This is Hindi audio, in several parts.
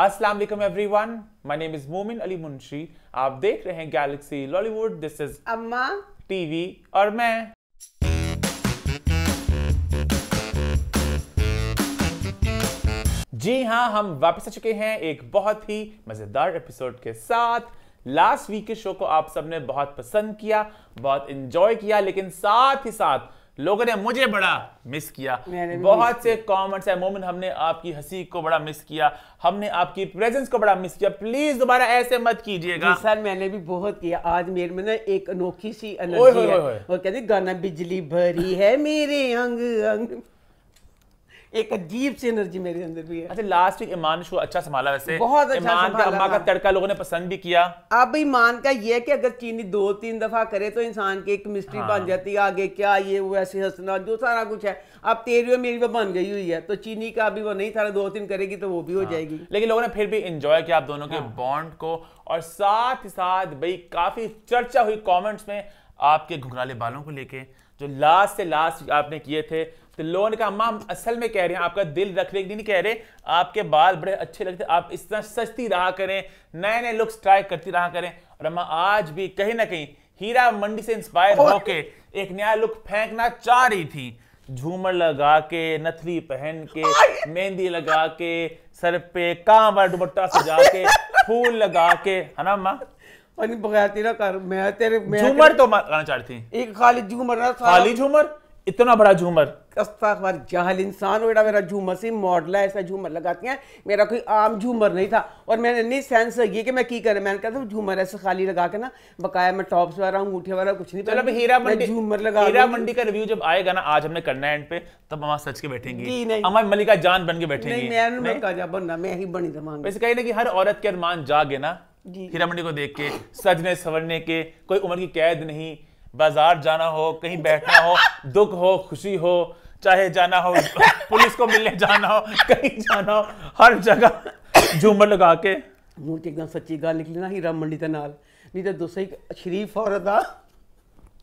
अस्सलाम वालेकुम एवरीवन माय नेम इज मोमिन अली मुंशी आप देख रहे हैं galaxy Lollywood this is Amma TV और मैं जी हाँ हम वापस आ चुके हैं एक बहुत ही मजेदार एपिसोड के साथ लास्ट वीक के शो को आप सबने बहुत पसंद किया बहुत इंजॉय किया लेकिन साथ ही साथ लोगों ने मुझे बड़ा मिस किया बहुत से कमेंट्स है मोमिन हमने आपकी हंसी को बड़ा मिस किया हमने आपकी प्रेजेंस को बड़ा मिस किया प्लीज दोबारा ऐसे मत कीजिएगा सर मैंने भी बहुत किया आज मेरे में ना एक अनोखी सी एनर्जी है वो कहते गाना बिजली भरी है मेरे अंग अंग एक अजीब सी एनर्जी मेरे अंदर भी है अच्छा लास्ट वीक ईमान शो अच्छा संभाला वैसे बहुत अच्छा ईमान का अम्मा का हाँ। तड़का लोगों ने पसंद भी किया अब हाँ ईमान का ये है कि अगर चीनी दो तीन दफा करे तो इंसान की एक मिस्ट्री हाँ। बन जाती है आगे क्या ये वो ऐसे हंसना जो सारा कुछ है अब तेरी और मेरी वो बन गई हुई है तो चीनी का अभी वो नहीं सारा दो तीन करेगी तो वो भी हो हाँ। जाएगी लेकिन लोगों ने फिर भी इंजॉय किया आप दोनों के बॉन्ड को और साथ ही साथ भाई काफी चर्चा हुई कॉमेंट्स में आपके घुघराले बालों को लेके जो लास्ट से लास्ट आपने किए थे तो लोन का अम्मा हम असल में कह रहे हैं आपका दिल रखने के लिए नहीं कह रहे आपके बाल बड़े अच्छे लगते आप इस तरह सस्ती रहा करें नए नए लुक्स ट्राई करती रहा करें और अम्मा आज भी कहीं ना कहीं हीरा मंडी से इंस्पायर होकर एक नया लुक फेंकना चाह रही थी झूमर लगा के नथली पहन के मेहंदी लगा के सर पे कांवर दुपट्टा सजा के फूल लगा के है ना अम्मा बगैर तेरा कर मैं तेरे झूमर तो लगाना चाहती एक खाली झूमर खाली झूमर इतना बड़ा झूमर अस्तखबार जहल इंसान बेटा मेरा झूमर से मॉडल है ऐसा झूमर लगाती हैं मेरा कोई आम झूमर नहीं था और मैंने नहीं सेंस ये कि मैं की करें मैंने कहा था झूमर ऐसे खाली लगा के ना बकाया मैं टॉप्स वाला अंगूठे वाला कुछ नहीं चलो हीरा मंडी झूमर लगा हीरा मंडी का रिव्यू जब आएगा ना आज हमने करना है एंड पे तब हम सच के बैठेंगे हमारे मलिका जान बन के बैठेंगे मैं मलिका जान बनना मैं ही बनी जमान वैसे कहीं ना कि हर औरत के अरमान जागे ना हीरा मंडी को देख के सजने सवरने के कोई उम्र की कैद नहीं बाजार जाना हो कहीं बैठना हो दुख हो खुशी हो चाहे जाना हो पुलिस को मिलने जाना हो कहीं जाना हो हर जगह झूमर लगा के मुंह 'ਚ एकदम सच्ची गाल निकली ना ਹੀਰਾ मंडी के नाल नहीं तो दूसरी शरीफ औरत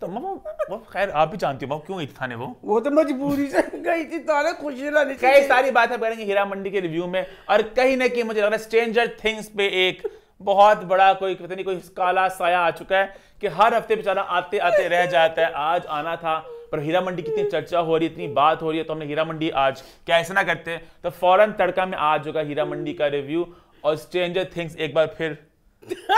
तो मामा खैर आप भी जानती हो क्यों गई थी थाने वो वो तो मजबूरी से गई थी तो थाने खुशी लाने कई सारी बात हम करेंगे हीरा मंडी के रिव्यू में और कहीं ना कहीं मुझे लग रहा है स्ट्रेंजर थिंग्स पे एक बहुत बड़ा कोई पता नहीं कोई काला साया आ चुका है कि हर हफ्ते बेचारा आते आते रह जाता है आज आना था पर हीरा मंडी कितनी चर्चा हो रही है इतनी बात हो रही है तो हमने हीरा मंडी आज क्या ऐसा ना करते तो फौरन तड़का में आ चुका हीरा मंडी का रिव्यू और स्ट्रेंजर थिंग्स एक बार फिर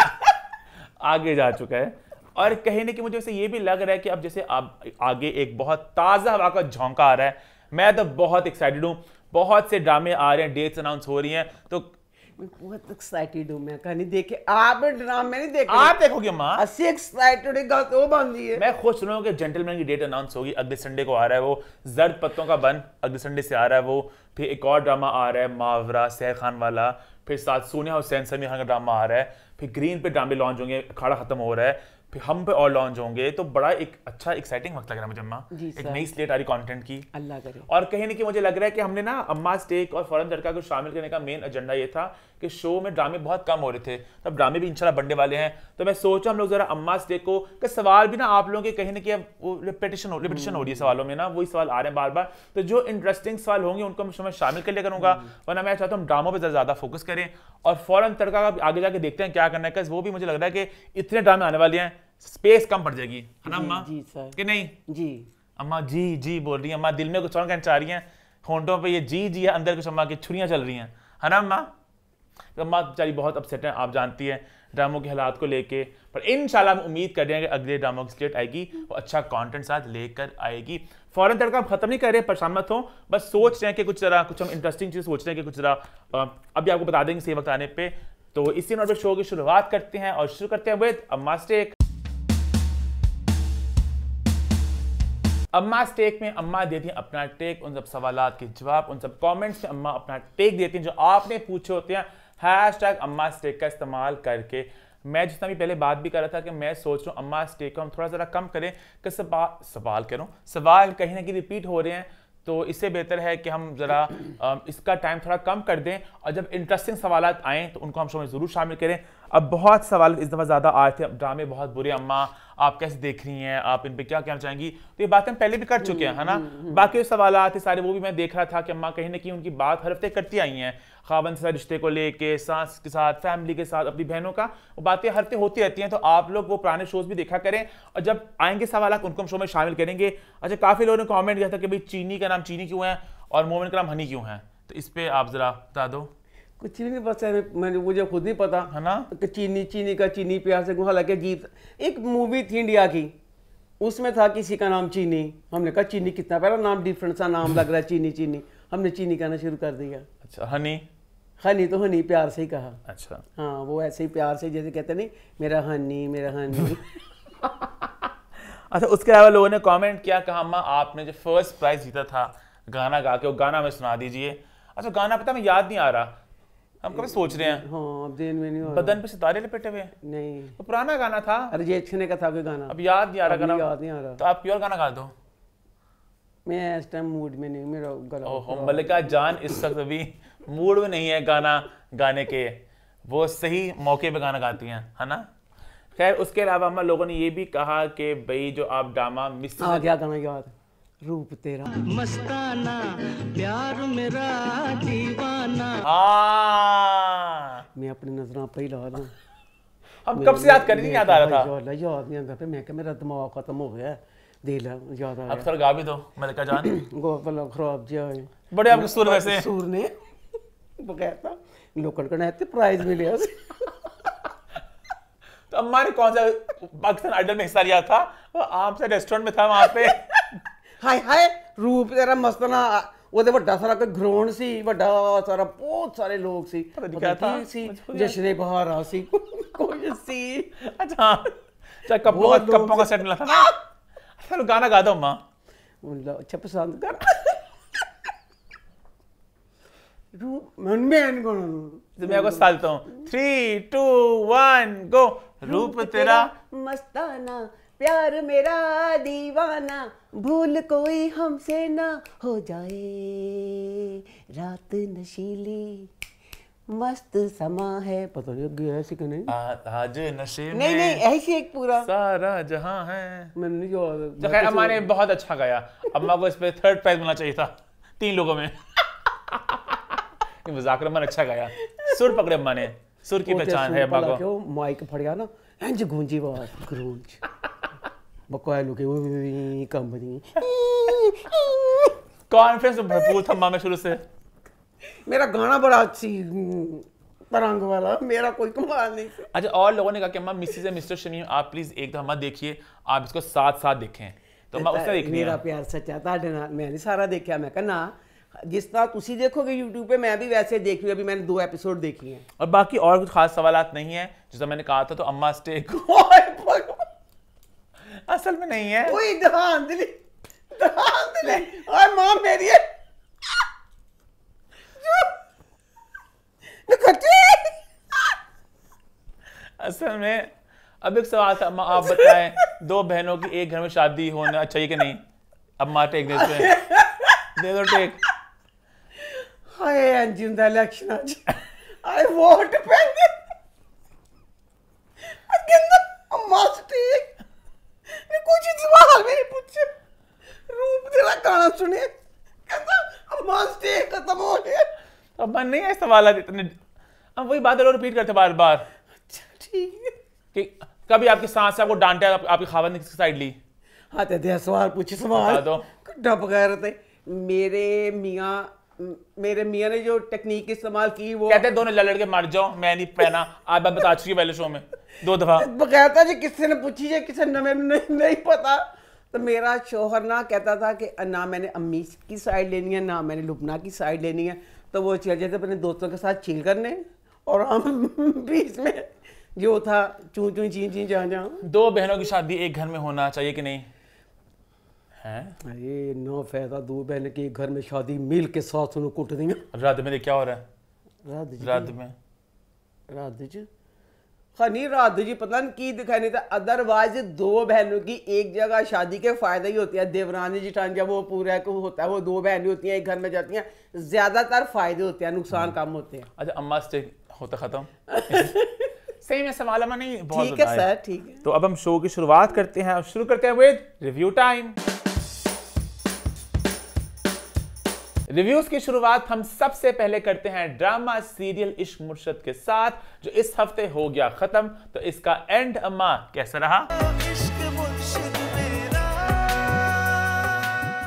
आगे जा चुका है और कहने की मुझे वैसे ये भी लग रहा है कि अब जैसे आप आगे एक बहुत ताज़ा हवा का झोंका आ रहा है मैं तो बहुत एक्साइटेड हूँ बहुत से ड्रामे आ रहे हैं डेट्स अनाउंस हो रही हैं तो मैं बहुत एक्साइटेड हूँ मैं नहीं देखे आप ड्रामे नहीं देखे आप देखोगे माँ अस्सी एक्साइटेड तो बन है मैं खुश रहा हूँ कि जेंटलमैन की डेट अनाउंस होगी अगले संडे को आ रहा है वो जर्द पत्तों का बन अगले संडे से आ रहा है वो फिर एक और ड्रामा आ रहा है मावरा सह खान वाला फिर साथ सोनिया हुसैन समी खान का ड्रामा आ रहा है फिर ग्रीन पे ड्रामे लॉन्च होंगे अखाड़ा खत्म हो रहा है फिर हम पे और लॉन्च होंगे तो बड़ा एक अच्छा एक्साइटिंग वक्त लग रहा है मुझे अम्मा एक नई स्लेट आ रही कंटेंट की अल्लाह करे और कहीं ना कि मुझे लग रहा है कि हमने ना अम्मा स्टेक और फॉरन तड़का को शामिल करने का मेन एजेंडा ये था कि शो में ड्रामे बहुत कम हो रहे थे तो अब ड्रामे भी इंशाल्लाह बनने वाले हैं तो मैं सोचा हम लोग जरा अम्मा से देखो कि सवाल भी ना आप लोगों के कहीं ना कहीं रिपीटेशन हो रिपीटेशन हो रही है हम्म। सवालों में ना वही सवाल आ रहे हैं बार बार तो जो इंटरेस्टिंग सवाल होंगे उनको मैं शामिल कर लिया करूंगा हम्म। वरना मैं चाहता हूँ ड्रामों पर जरा ज़्यादा फोकस करें और फौरन तड़का का आगे जाके देखते हैं क्या करना है वो भी मुझे लग रहा है कि इतने ड्रामे आने वाले हैं स्पेस कम पड़ जाएगी है ना अम्मा जी सर कि नहीं जी अम्मा जी जी बोल रही है अम्मा दिल में कुछ और कहना चाह रही हैं होंटों पर ये जी जी है अंदर कुछ अम्मा की छुरियाँ चल रही हैं है ना अम्मा रम्मा बेचारी बहुत अपसेट है आप जानती हैं ड्रामों के हालात को लेके पर इन हम उम्मीद कर रहे हैं कि अगले ड्रामों की स्टेट आएगी और अच्छा कॉन्टेंट साथ लेकर आएगी फॉरन तड़का हम खत्म नहीं कर रहे परेशान मत हो बस सोच रहे हैं कि कुछ जरा कुछ हम इंटरेस्टिंग चीज़ सोच रहे हैं कि कुछ जरा अभी आपको बता देंगे सही वक्त आने पर तो इसी नोट शो की शुरुआत करते हैं और शुरू करते हैं विद अम्मा स्टेक अम्मा टेक में अम्मा देती हैं अपना टेक उन सब सवाल के जवाब उन सब कमेंट्स में अम्मा अपना टेक देती हैं जो आपने पूछे होते हैं हैश टैग अम्मा स्टेक का इस्तेमाल करके मैं जितना भी पहले बात भी कर रहा था कि मैं सोच रहा हूँ अम्मा स्टेक को हम थोड़ा ज़रा कम करें कि सवाल सवाल करूँ सवाल कहीं ना कहीं रिपीट हो रहे हैं तो इससे बेहतर है कि हम ज़रा इसका टाइम थोड़ा कम कर दें और जब इंटरेस्टिंग सवाल आएँ तो उनको हम शो में ज़रूर शामिल करें अब बहुत सवाल इस दफ़ा ज़्यादा आए थे ड्रामे बहुत बुरे अम्मा आप कैसे देख रही हैं आप इन पर क्या कहना चाहेंगी तो ये बातें हम पहले भी कर हम्म, चुके हैं है ना हम्म, हम्म। बाकी सवाल थे सारे वो भी मैं देख रहा था कि अम्मा कहीं ना कहीं उनकी बात हर हफ्ते करती आई हैं खावन से रिश्ते को लेके सास के साथ फैमिली के साथ अपनी बहनों का वो बातें हर हफ्ते होती रहती हैं तो आप लोग वो पुराने शोज भी देखा करें और जब आएंगे सवाल उनको हम शो में शामिल करेंगे अच्छा काफ़ी लोगों ने कॉमेंट किया था कि भाई चीनी का नाम चीनी क्यों है और मोमिन का नाम हनी क्यों है तो इस पर आप ज़रा बता दो कुछ चीनी नहीं पता मैंने मुझे खुद नहीं पता है ना कि चीनी चीनी का चीनी प्यार से लगे जीत एक मूवी थी इंडिया की उसमें था किसी का नाम चीनी हमने कहा चीनी कितना पहला नाम डिफरेंट सा नाम लग रहा है चीनी चीनी हमने चीनी कहना शुरू कर दिया अच्छा हनी हनी तो हनी प्यार से ही कहा अच्छा हाँ वो ऐसे ही प्यार से जैसे कहते नहीं मेरा हनी मेरा हनी अच्छा उसके अलावा लोगों ने कमेंट किया कहा अम्मा आपने जो फर्स्ट प्राइज जीता था गाना गा के वो गाना हमें सुना दीजिए अच्छा गाना पता मैं याद नहीं आ रहा हम कभी सोच रहे हैं हाँ, दिन में नहीं बदन पे सितारे लपेटे हुए नहीं तो पुराना गाना था अरे ये अच्छे का था कोई गाना अब याद नहीं आ रहा गाना याद नहीं आ रहा तो आप प्योर गाना गा दो मैं इस टाइम मूड में नहीं मेरा गला ओहो मलिका जान इस वक्त अभी मूड में नहीं है गाना गाने के वो सही मौके पे गाना गाती हैं है ना खैर उसके अलावा हम लोगों ने ये भी कहा कि भाई जो आप ड्रामा मिस हाँ, क्या गाना याद रूप तेरा मस्ताना प्यार मेरा दीवाना मैं अपनी नजर पे ही ला रहा अब कब से याद कर नहीं याद आ रहा था याद याद नहीं आता मैं क्या मेरा दिमाग खत्म हो गया दिल याद आ अक्सर गा भी दो मैंने कहा जान गो खराब जी जिया बड़े आपके सुर वैसे सुर ने बगैर था लोकल का थे प्राइज मिले उसे तो अम्मा ने कौन सा पाकिस्तान आइडल में हिस्सा लिया था वो आपसे रेस्टोरेंट में था वहाँ पे हाय ਹਾਏ ਰੂਪ ਤੇਰਾ ਮਸਤਨਾ ਉਹਦੇ ਵੱਡਾ ਸਾਰਾ ਕੋਈ ਗਰਾਉਂਡ ਸੀ ਵੱਡਾ ਸਾਰਾ ਬਹੁਤ ਸਾਰੇ ਲੋਕ ਸੀ ਪਤਾ ਸੀ ਜਸ਼ਨੇ ਸੀ ਕੋਈ ਸੀ ਅੱਛਾ गाना गा दो माँ अच्छा पसंद कर मन मैं को सालता थ्री टू वन गो रूप तेरा मस्ताना प्यार मेरा दीवाना भूल कोई हमसे ना हो जाए रात नशीली मस्त समा है पता नहीं ऐसे क्यों नहीं आज नशे नहीं नहीं ऐसे एक पूरा सारा जहां है मैं मैंने जो तो खैर हमारे बहुत अच्छा गया अब मैं को इस पे थर्ड प्राइज मिलना चाहिए था तीन लोगों में मजाक मन अच्छा गया सुर पकड़े अम्मा ने सुर की तो पहचान है अम्मा को माइक फट गया ना गूंजी आवाज गूंज बकवाल होके कंपनी कॉन्फिडेंस भरपूर था मामा शुरू से मेरा गाना बड़ा अच्छी तरंग वाला मेरा कोई कमाल नहीं अच्छा और लोगों ने कहा कि मां मिसेस एंड मिस्टर शमीम आप प्लीज एक दफा देखिए आप इसको साथ साथ देखें तो मैं उसने देखनी मेरा प्यार सच्चा ਤੁਹਾਡੇ ਨਾਲ ਮੈਂ ਨਹੀਂ ਸਾਰਾ ਦੇਖਿਆ मैं ਕਹਿੰਦਾ जिस तरह ਤੁਸੀਂ देखोगे YouTube पे मैं भी वैसे देख रही हूं अभी मैंने दो एपिसोड देखी हैं और बाकी और कुछ खास सवाल नहीं है जैसा मैंने कहा था तो अम्मा स्टे असल में नहीं है वही दहांदली दहांदली और माँ मेरी है असल में अब एक सवाल था आप बताएं दो बहनों की एक घर में शादी होना अच्छा ही कि नहीं अब माँ टेक देते हैं दे दो टेक हाय ਹਾਏ ਐਂਜੀ ਹੁੰਦਾ ਇਲੈਕਸ਼ਨਾਂ 'ਚ ਆਏ ਵੋਟ ਪੈਂਦੇ ਅਗਿੰਦ टेक कोशिश वाल मेरे पूछे रूप तेरा गाना सुने खत्म हो गया अब मन नहीं है सवाल इतने अब वही बात रिपीट करते बार बार अच्छा, ठीक है कभी आपकी सांस आपको डांटा आप, आपकी खावन ने किसकी साइड ली हाँ तो सवाल पूछे सवाल डब गए मेरे मियाँ मेरे मियाँ ने जो टेक्निक इस्तेमाल की वो कहते हैं दोनों लड़ के मर जाओ मैं नहीं पहना आप बात बता चुकी पहले शो में दो दफा बकायदा जी किसी ने पूछी है किसी ने नहीं, नहीं पता तो मेरा शोहर ना कहता था कि ना मैंने अम्मी की साइड लेनी है ना मैंने लुबना की साइड लेनी है तो वो चल जाते अपने दोस्तों के साथ चिल करने और हम बीच में जो था चू चू ची ची जहाँ जहाँ दो बहनों की शादी एक घर में होना चाहिए कि नहीं है ये ना फैदा दो बहन के घर में शादी मिल के साथ उन्हें कुट दी रात में क्या हो रहा है रात में रात जी खनी हाँ, रात जी पता नहीं की दिखाई नहीं था अदरवाइज दो बहनों की एक जगह शादी के फायदा ही होती है देवरानी जी जिठान जब वो पूरा को होता है वो दो बहनें होती हैं एक घर में जाती हैं ज्यादातर फायदे होते हैं नुकसान हम्म। कम होते हैं अच्छा अम्मा से होता खत्म सही में सवाल नहीं ठीक है सर ठीक है तो अब हम शो की शुरुआत करते हैं शुरू करते हैं विद रिव्यू टाइम रिव्यूज की शुरुआत हम सबसे पहले करते हैं ड्रामा सीरियल इश्क मुर्शद के साथ जो इस हफ्ते हो गया खत्म तो इसका एंड अम्मा कैसा रहा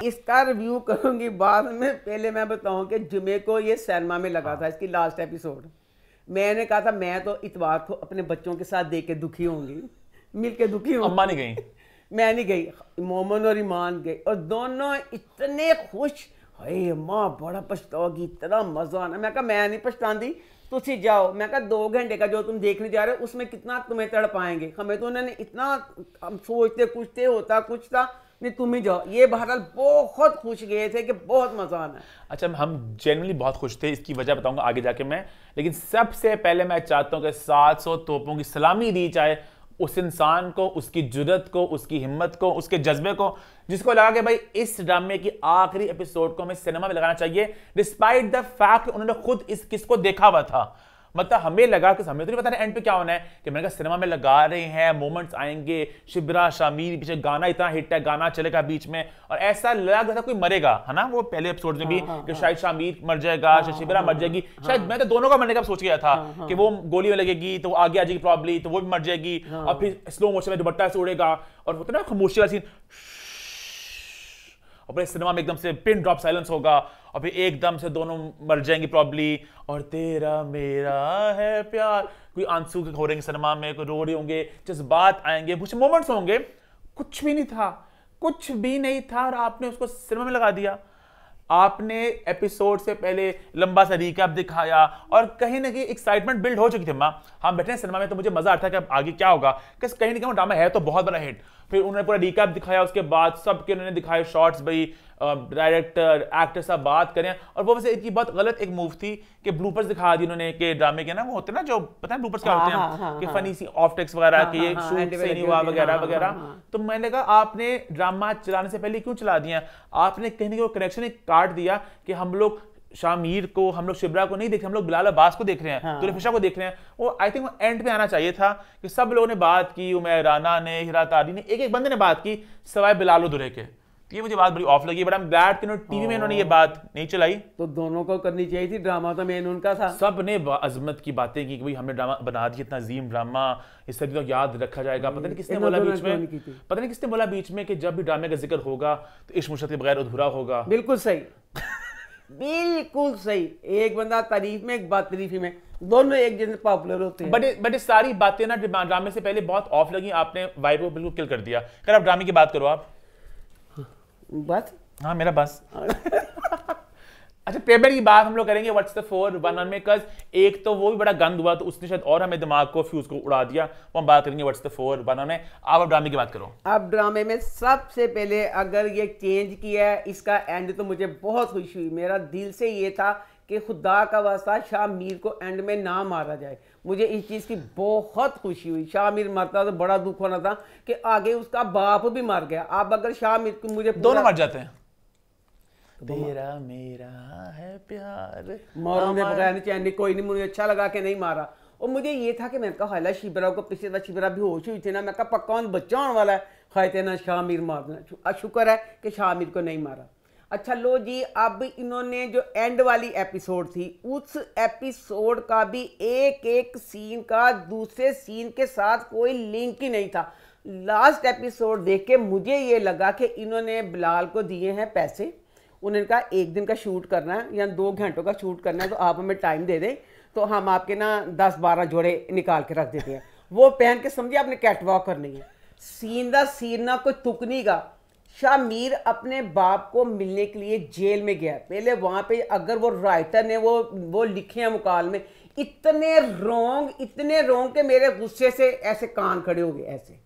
इसका रिव्यू करूंगी बाद में पहले मैं बताऊं कि जुमे को ये सैनमा में लगा था इसकी लास्ट एपिसोड मैंने कहा था मैं तो इतवार को अपने बच्चों के साथ देख के दुखी होंगी मिल के दुखी होंगी अम्मा नहीं गई मैं नहीं गई मोमन और ईमान गई और दोनों इतने खुश ਹਾਏ ਅੰਮਾ बड़ा ਪਛਤਾਵਾ इतना मजा आना मैं कहा मैं नहीं पछताती तुम जाओ मैं कहा दो घंटे का जो तुम देखने जा रहे हो उसमें कितना तुम्हें तड़ पाएंगे हमें तो उन्होंने इतना हम सोचते कुछते होता कुछ था नहीं तुम ही जाओ ये बहरहाल बहुत खुश गए थे कि बहुत मजा आना अच्छा हम जनरली बहुत खुश थे इसकी वजह बताऊंगा आगे जाके मैं लेकिन सबसे पहले मैं चाहता हूँ कि 700 तोपों की सलामी दी जाए उस इंसान को उसकी जुरत को उसकी हिम्मत को उसके जज्बे को जिसको लगा कि भाई इस ड्रामे की आखिरी एपिसोड को हमें सिनेमा में लगाना चाहिए डिस्पाइट द फैक्ट उन्होंने खुद इस किस को देखा हुआ था मतलब हमें लगा कि हमें तो नहीं पता ना एंड पे क्या होना है कि मैंने कहा सिनेमा में लगा रहे हैं मोमेंट्स आएंगे शिबरा शामीर पीछे गाना इतना हिट है गाना चलेगा बीच में और ऐसा लग रहा था कोई मरेगा है ना वो पहले एपिसोड में भी हाँ, हाँ, कि हाँ। शायद शामीर मर जाएगा शायद शिबरा मर जाएगी शायद मैं तो दोनों का मरने का सोच गया था कि वो गोली में लगेगी तो आगे आ जाएगी प्रॉब्लम तो वो भी मर जाएगी और फिर स्लो मोशन में दुपट्टा से उड़ेगा और होता ना खामोशी वाला सीन और फिर सिनेमा में एकदम से पिन ड्रॉप साइलेंस होगा और फिर एकदम से दोनों मर जाएंगे प्रॉब्ली और तेरा मेरा है प्यार कोई आंसू हो रहे सिनेमा में कोई रो रहे होंगे जज्बात आएंगे कुछ मोमेंट्स होंगे कुछ भी नहीं था कुछ भी नहीं था और आपने उसको सिनेमा में लगा दिया आपने एपिसोड से पहले लंबा सा रिकैप दिखाया और कहीं ना कहीं एक्साइटमेंट बिल्ड हो चुकी थी माँ हम बैठे हैं सिनेमा में तो मुझे मजा आता है कि आगे क्या होगा किस कहीं ना कहीं ड्रामा है तो बहुत बड़ा हिट फिर उन्होंने पूरा रिकैप दिखाया उसके बाद सबके उन्होंने दिखाए शॉर्ट्स भाई डायरेक्टर एक्टर सब बात करें और वो वैसे इनकी बहुत गलत एक मूव थी कि ब्लूपर्स दिखा दी उन्होंने के ड्रामे के ना वो होते ना जो पता है ब्लूपर्स क्या हाँ, होते हैं हाँ, हाँ, कि फनी सी ऑफ टेक्स वगैरह कि ये शूट से नहीं हुआ वगैरह वगैरह तो मैंने कहा आपने ड्रामा चलाने से पहले क्यों चला दिया आपने कहने को कनेक्शन एक काट दिया कि हम लोग शामीर को हम लोग शिबरा को नहीं देख रहे हम लोग बिलाल अब्बास को देख रहे हैं हाँ। तुलफिशा को देख रहे हैं वो आई थिंक वो एंड पे आना चाहिए था कि सब लोगों ने बात की उमेर राना ने हिरा तारी ने एक एक बंदे ने बात की सवाए बिलाल दुरे के ये मुझे बात बड़ी ऑफ लगी बट आई एम ग्लैड कि टीवी में इन्होंने ये हाँ। बात नहीं चलाई तो दोनों को करनी चाहिए थी ड्रामा तो मेन उनका था सब ने अजमत की बातें की कि भाई हमने ड्रामा बना दिया इतना अजीम ड्रामा इस तरीके तो याद रखा जाएगा पता नहीं किसने बोला बीच में पता नहीं किसने बोला बीच में कि जब भी ड्रामे का जिक्र होगा तो इश्क मुशत के बगैर अधूरा होगा बिल्कुल सही बिल्कुल सही एक बंदा तारीफ में एक बात तारीफी में दोनों एक जैसे पॉपुलर होते हैं बट बट सारी बातें ना ड्रामे से पहले बहुत ऑफ लगी आपने वाइब को बिल्कुल किल कर दिया अगर आप ड्रामे की बात करो आप बस हाँ मेरा बस अच्छा पेपर की बात हम लोग करेंगे what's the four one one makers एक तो वो भी बड़ा गंद हुआ तो उसने शायद और हमें दिमाग को फ्यूज को उड़ा दिया वो हम बात करेंगे what's the four one one में आप अब ड्रामे की बात करो अब ड्रामे में सबसे पहले अगर ये चेंज किया है इसका एंड तो मुझे बहुत खुशी हुई मेरा दिल से ये था कि खुदा का वास्ता शाह मीर को एंड में ना मारा जाए मुझे इस चीज़ की बहुत खुशी हुई शाह मीर मरता तो बड़ा दुख होना था कि आगे उसका बाप भी मर गया आप अगर शाह मीर को मुझे दोनों मर जाते हैं तेरा तो मेरा है प्यार मोरों ने बगैर चैन कोई नहीं मुझे अच्छा लगा कि नहीं मारा और मुझे ये था कि मैंने कहा हाला शिबरा को पिछले बार शिबरा भी होश हुई थी ना मैं कहा पक्का उन बच्चा होने वाला है थे ना शामिर मारना शुक्र है कि शामिर को नहीं मारा अच्छा लो जी अब इन्होंने जो एंड वाली एपिसोड थी उस एपिसोड का भी एक एक सीन का दूसरे सीन के साथ कोई लिंक ही नहीं था लास्ट एपिसोड देख के मुझे ये लगा कि इन्होंने बिलाल को दिए हैं पैसे उन्होंने कहा एक दिन का शूट करना है या दो घंटों का शूट करना है तो आप हमें टाइम दे दें तो हम आपके ना दस बारह जोड़े निकाल के रख देते हैं वो पहन के समझिए आपने कैट वॉक करनी है सीन दा सीन ना कोई तुकनी का शाह मीर अपने बाप को मिलने के लिए जेल में गया पहले वहाँ पे अगर वो राइटर ने वो वो लिखे हैं मुकाल में इतने रोंग इतने रोंग के मेरे गुस्से से ऐसे कान खड़े हो गए ऐसे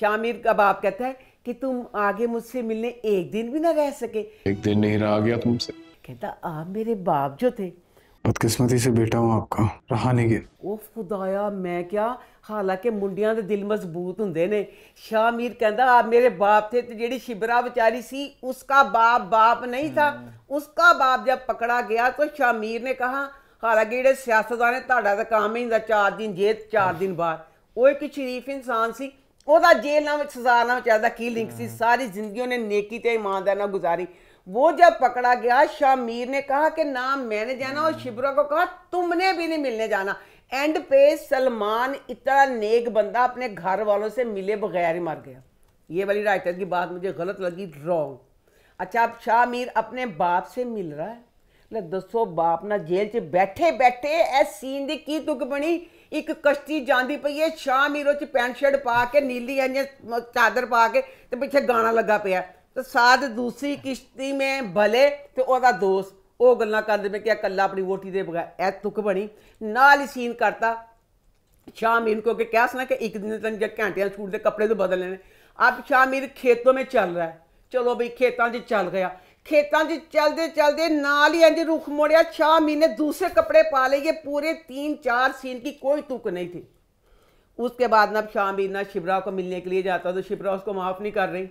शाह मीर का बाप कहता है कि तुम आगे मुझसे मिलने एक दिन भी ना रह सके एक दिन नहीं रहा गया तुमसे कहता आप मेरे बाप जो थे बदकिस्मती से बेटा हूँ आपका रहा नहीं गया ओ खुदाया मैं क्या हालांकि मुंडिया के दिल मजबूत होंगे ने शाह मीर कहता आप मेरे बाप थे तो जी शिबरा बेचारी सी उसका बाप बाप नहीं था उसका बाप जब पकड़ा गया तो शाह मीर ने कहा हालांकि जो सियासतदान है ता काम ही चार दिन जेद चार दिन बाद वो एक शरीफ इंसान सी ਉਹਦਾ ਜੇਲ੍ਹ ਨਾਲ ਵਿੱਚ ਸਜ਼ਾ ਨਾਲ ਵਿਚਾਰਦਾ ਕੀ ਲਿੰਕ ਸੀ ਸਾਰੀ ਜ਼ਿੰਦਗੀ ਉਹਨੇ ਨੇਕੀ ਤੇ ईमानदार ਨਾਲ ਗੁਜ਼ਾਰੀ वो जब पकड़ा गया शामीर ने कहा कि ना मैंने जाना और शिबरा को कहा तुमने भी नहीं मिलने जाना एंड पे सलमान इतना नेक बंदा अपने घर वालों से मिले बगैर ही मर गया ये वाली राइटर की बात मुझे गलत लगी रॉन्ग अच्छा अब शामीर अपने बाप से मिल रहा है दसो बाप ना जेल 'ਚ ਬੈਠੇ ਬੈਠੇ ਐ ਸੀਨ ਦੀ ਕੀ ਤੁਕ ਬਣੀ ਇੱਕ ਕਸ਼ਤੀ ਜਾਂਦੀ ਪਈ ਹੈ ਸ਼ਾਮ ਹੀਰੋ ਚ ਪੈਂਟ ਸ਼ਰਟ ਪਾ ਕੇ ਨੀਲੀ ਐਂ ਚਾਦਰ ਪਾ ਕੇ ਤੇ ਪਿੱਛੇ ਗਾਣਾ ਲੱਗਾ ਪਿਆ ਤੇ ਸਾਧ ਦੂਸਰੀ ਕਿਸ਼ਤੀ ਮੇ ਭਲੇ ਤੇ ਉਹਦਾ ਦੋਸਤ ਉਹ ਗੱਲਾਂ ਕਰਦੇ ਮੈਂ ਕਿ ਕੱਲਾ ਆਪਣੀ ਵੋਟੀ ਦੇ ਬਗਾ ਐ ਤੁਕ ਬਣੀ ਨਾਲ ਹੀ ਸੀਨ ਕਰਤਾ ਸ਼ਾਮੀਰ ਕੋ ਕਿ ਕਿਹਾ ਨਾ ਕਿ ਇੱਕ ਦਿਨ ਤਨ ਜੇ ਘੰਟਿਆਂ ਛੂਟ ਦੇ ਕੱਪੜੇ ਤੋਂ ਬਦਲ ਲੈਣੇ ਆਪ ਸ਼ਾਮੀਰ ਖੇਤੋਂ ਮੇ ਚੱਲ ਰਹਾ ਹੈ ਚਲੋ ਵੀ ਖੇਤਾਂ 'ਚ ਚੱਲ ਗਿਆ खेतों से चलते चलते नाल ही इंज रुख मोड़िया छह महीने दूसरे कपड़े पा गए पूरे तीन चार सीन की कोई तुक नहीं थी उसके बाद ना शाह ना शिवराव को मिलने के लिए जाता तो शिवराव उसको माफ़ नहीं कर रही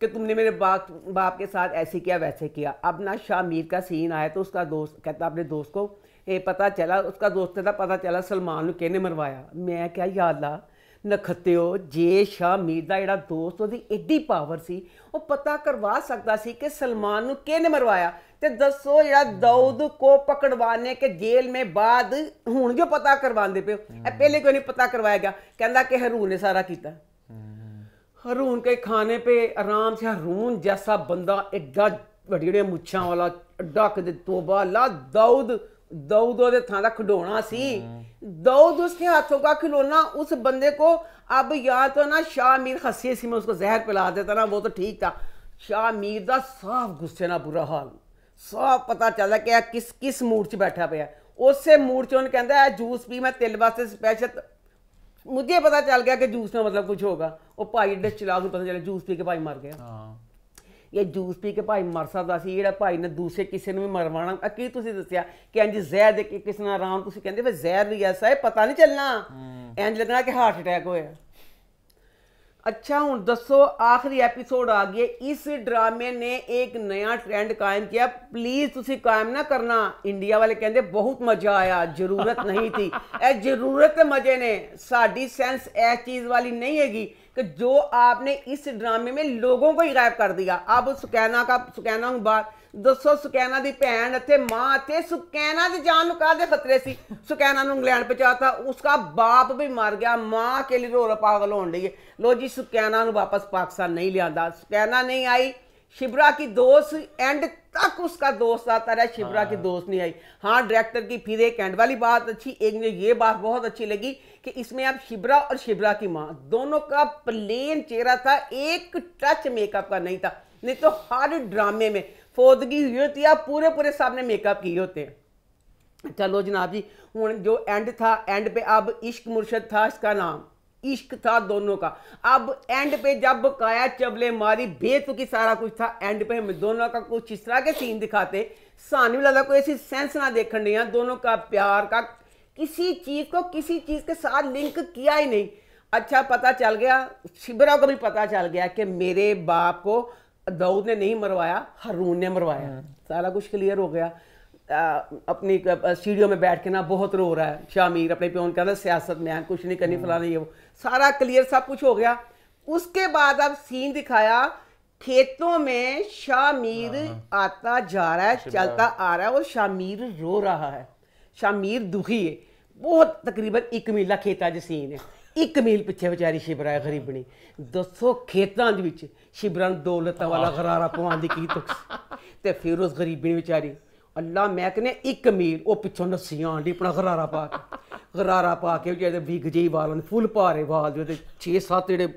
कि तुमने मेरे बाप बाप के साथ ऐसे किया वैसे किया अब ना शाह मीर का सीन आया तो उसका दोस्त कहता अपने दोस्त को ये पता चला उसका दोस्त कहता पता चला सलमान ने कहने मरवाया मैं क्या याद ला ਨਖਤਿਓ ਜੇ ਸ਼ਾ ਮੀਰ ਦਾ ਜਿਹੜਾ ਦੋਸਤ ਉਹਦੀ ਐਡੀ ਪਾਵਰ ਸੀ ਉਹ ਪਤਾ ਕਰਵਾ ਸਕਦਾ ਸੀ ਕਿ ਸਲਮਾਨ ਨੂੰ ਕਿਹਨੇ ਮਰਵਾਇਆ ਤੇ ਦੱਸੋ ਜਿਹੜਾ ਦਾਊਦ ਕੋ ਪਕੜਵਾਨੇ ਕੇ ਜੇਲ੍ਹ ਮੇ ਬਾਦ ਹੁਣ ਜੋ ਪਤਾ ਕਰਵਾਉਂਦੇ ਪਿਓ ਇਹ ਪਹਿਲੇ ਕੋਈ ਨਹੀਂ ਪਤਾ ਕਰਵਾਇਆ ਗਿਆ ਕਹਿੰਦਾ ਕਿ ਹਰੂਨ ਨੇ ਸਾਰਾ ਕੀਤਾ ਹਰੂਨ ਕੇ ਖਾਣੇ ਪੇ ਆਰਾਮ ਸੇ ਹਰੂਨ ਜੈਸਾ ਬੰਦਾ ਵੱਡੀ ਵੱਡੀ ਮੁੱਛਾਂ ਵਾਲਾ ਅੱਡਾ ਕਦੇ ਤੋਬਾ ਲਾ ਦਾਊਦ दऊद ਦੇ ਥਾਂ ਦਾ ਖਡੋਣਾ ਸੀ ਦਊਦ ਉਸਕੇ ਹੱਥੋਂ का खिलौना उस बंदे को अब या तो ना शाह मीर खसी सी में उसको जहर पिला देता ना वो तो ठीक था शाह मीर का साफ गुस्से ना बुरा हाल साफ पता चलਦਾ ਕਿ किस ਕਿਸ ਕਿਸ ਮੂਡ 'ਚ ਬੈਠਾ ਪਿਆ ਉਸੇ ਮੂਡ 'ਚ ਉਹਨ ਕਹਿੰਦਾ ਇਹ ਜੂਸ ਪੀ ਮੈਂ ਤਿਲ ਵਾਸਤੇ मुझे पता चल गया कि जूस में मतलब कुछ होगा और भाई एडे चलाक पता चला जूस पी के भाई मर गया हाँ ਇਹ ਜੂਸ ਪੀ ਕੇ ਭਾਈ ਮਰ ਸਕਦਾ ਸੀ ਜਿਹੜਾ ਭਾਈ ਨੇ ਦੂਸਰੇ ਕਿਸੇ ਨੂੰ ਵੀ ਮਰਵਾਣਾ ਕੀ ਤੁਸੀਂ ਦੱਸਿਆ ਕਿ ਇੰਜ ਜ਼ਹਿਰ ਦੇ ਕੇ ਕਿਸ ਨਾਲ ਆਰਾਮ ਤੁਸੀਂ ਕਹਿੰਦੇ ਫਿਰ ਜ਼ਹਿਰ ਵੀ ਐਸਾ ਹੈ ਪਤਾ ਨਹੀਂ ਚੱਲਣਾ ਇੰਜ ਲੱਗਣਾ ਕਿ ਹਾਰਟ ਅਟੈਕ ਹੋਇਆ अच्छा हूँ दसो आखिरी एपिसोड आ गया इस ड्रामे ने एक नया ट्रेंड कायम किया प्लीज तुम कायम ना करना इंडिया वाले कहते बहुत मजा आया जरूरत नहीं थी ए जरूरत मजे ने साड़ी सेंस इस चीज़ वाली नहीं हैगी कि ਜੋ ਆਪਨੇ ਇਸ ਡਰਾਮੇ ਮੇ ਲੋਗੋ ਕੋ ਗਾਇਬ ਕਰ ਦਿਆ ਆਬ ਸੁਕੈਨਾ ਕਾ ਸੁਕੈਨਾ ਨੂੰ ਬਾਤ ਦੱਸੋ ਸੁਕੈਨਾ ਦੀ ਭੈਣ ਅਤੇ ਮਾਂ ਅਤੇ ਸੁਕੈਨਾ ਦੀ ਜਾਨ ਨੂੰ ਕਾਦੇ ਖਤਰੇ ਸੀ ਸੁਕੈਨਾ ਨੂੰ ਇੰਗਲੈਂਡ ਪਹੁੰਚਾਤਾ ਉਸका ਬਾਪ ਵੀ ਮਰ ਗਿਆ ਮਾਂ ਕੇ ਲਈ ਰੋਲ ਪਾਗਲ ਹੋਣ ਲਈ ਲੋ ਜੀ ਸੁਕੈਨਾ ਨੂੰ ਵਾਪਸ ਪਾਕਿਸਤਾਨ ਨਹੀਂ ਲਿਆਂਦਾ ਸੁਕੈਨਾ ਨਹੀਂ ਆਈ ਸ਼ਿਬਰਾ ਕੀ ਦੋਸ ਐਂਡ तक उसका दोस्त आता रहा शिवरा हाँ। की दोस्त नहीं आई हाँ डायरेक्टर की फिर एक एंड वाली बात अच्छी एक मुझे ये बात बहुत अच्छी लगी कि इसमें आप शिवरा और शिवरा की माँ दोनों का प्लेन चेहरा था एक टच मेकअप का नहीं था नहीं तो हर ड्रामे में फोदगी हुई होती है पूरे पूरे सामने मेकअप किए होते हैं चलो जनाब जी हूँ जो एंड था एंड पे अब इश्क मुर्शद था इसका नाम इश्क था दोनों का अब एंड पे जब काया चबले मारी बेतुकी सारा कुछ था एंड पे हमें दोनों का कुछ इस तरह के सीन दिखाते सानवी लाला को ऐसी सेंस ना देखने दिया दोनों का प्यार का किसी चीज़ को किसी चीज़ के साथ लिंक किया ही नहीं अच्छा पता चल गया शिबरा को भी पता चल गया कि मेरे बाप को दाऊद ने नहीं मरवाया हरून ने मरवाया हम्म। सारा कुछ क्लियर हो गया आ, अपनी स्टूडियो में बैठ के ना बहुत रो रहा है शामिर अपने प्योन कहता सियासत में कुछ नहीं करनी हम्म। फलाना ये वो ਸਾਰਾ ਕਲੀਅਰ ਸਭ ਕੁਝ ਹੋ ਗਿਆ ਉਸਕੇ ਬਾਅਦ ਅਬ ਸੀਨ ਦਿਖਾਇਆ ਖੇਤੋਂ ਮੇ ਸ਼ਾਮੀਰ ਆਤਾ ਜਾ ਰਹਾ ਹੈ ਚਲਤਾ ਆ ਰਹਾ ਹੈ ਉਹ ਸ਼ਾਮੀਰ ਰੋ ਰਹਾ ਹੈ ਸ਼ਾਮੀਰ ਦੁਖੀ ਹੈ ਬਹੁਤ ਤਕਰੀਬਨ 1 ਮੀਲਾ ਖੇਤਾਂ ਜੀ ਸੀਨ ਹੈ 1 ਮੀਲ ਪਿੱਛੇ ਵਿਚਾਰੀ ਸ਼ਿਬਰਾ ਗਰੀਬਣੀ ਦੱਸੋ ਖੇਤਾਂ ਦੇ ਵਿੱਚ ਸ਼ਿਬਰਾਂ ਦੌਲਤਾਂ ਵਾਲਾ ਘਰਾਰਾ ਪਵਾਂਦੀ ਕੀ ਤੁਕ ਤੇ ਫਿਰ ਉਸ ਗਰੀਬਣੀ ਵਿਚਾਰੀ ਅੱਲਾ ਮੈਂ ਕਹਿੰਨੇ ਇੱਕ ਮੀਲ ਉਹ ਪਿੱਛੋਂ ਨਸੀਆਂ ਆਂਦੀ ਆਪਣਾ ਘਰਾਰਾ ਪਾ ਕੇ ਘਰਾਰਾ ਪਾ ਕੇ ਜਿਹੜੇ ਵਿਗ ਜਿਹੀ ਵਾਲਾਂ ਦੇ ਫੁੱਲ ਭਾਰੇ ਵਾਲ ਦੇ ਉਹਦੇ 6-7 ਜਿਹੜੇ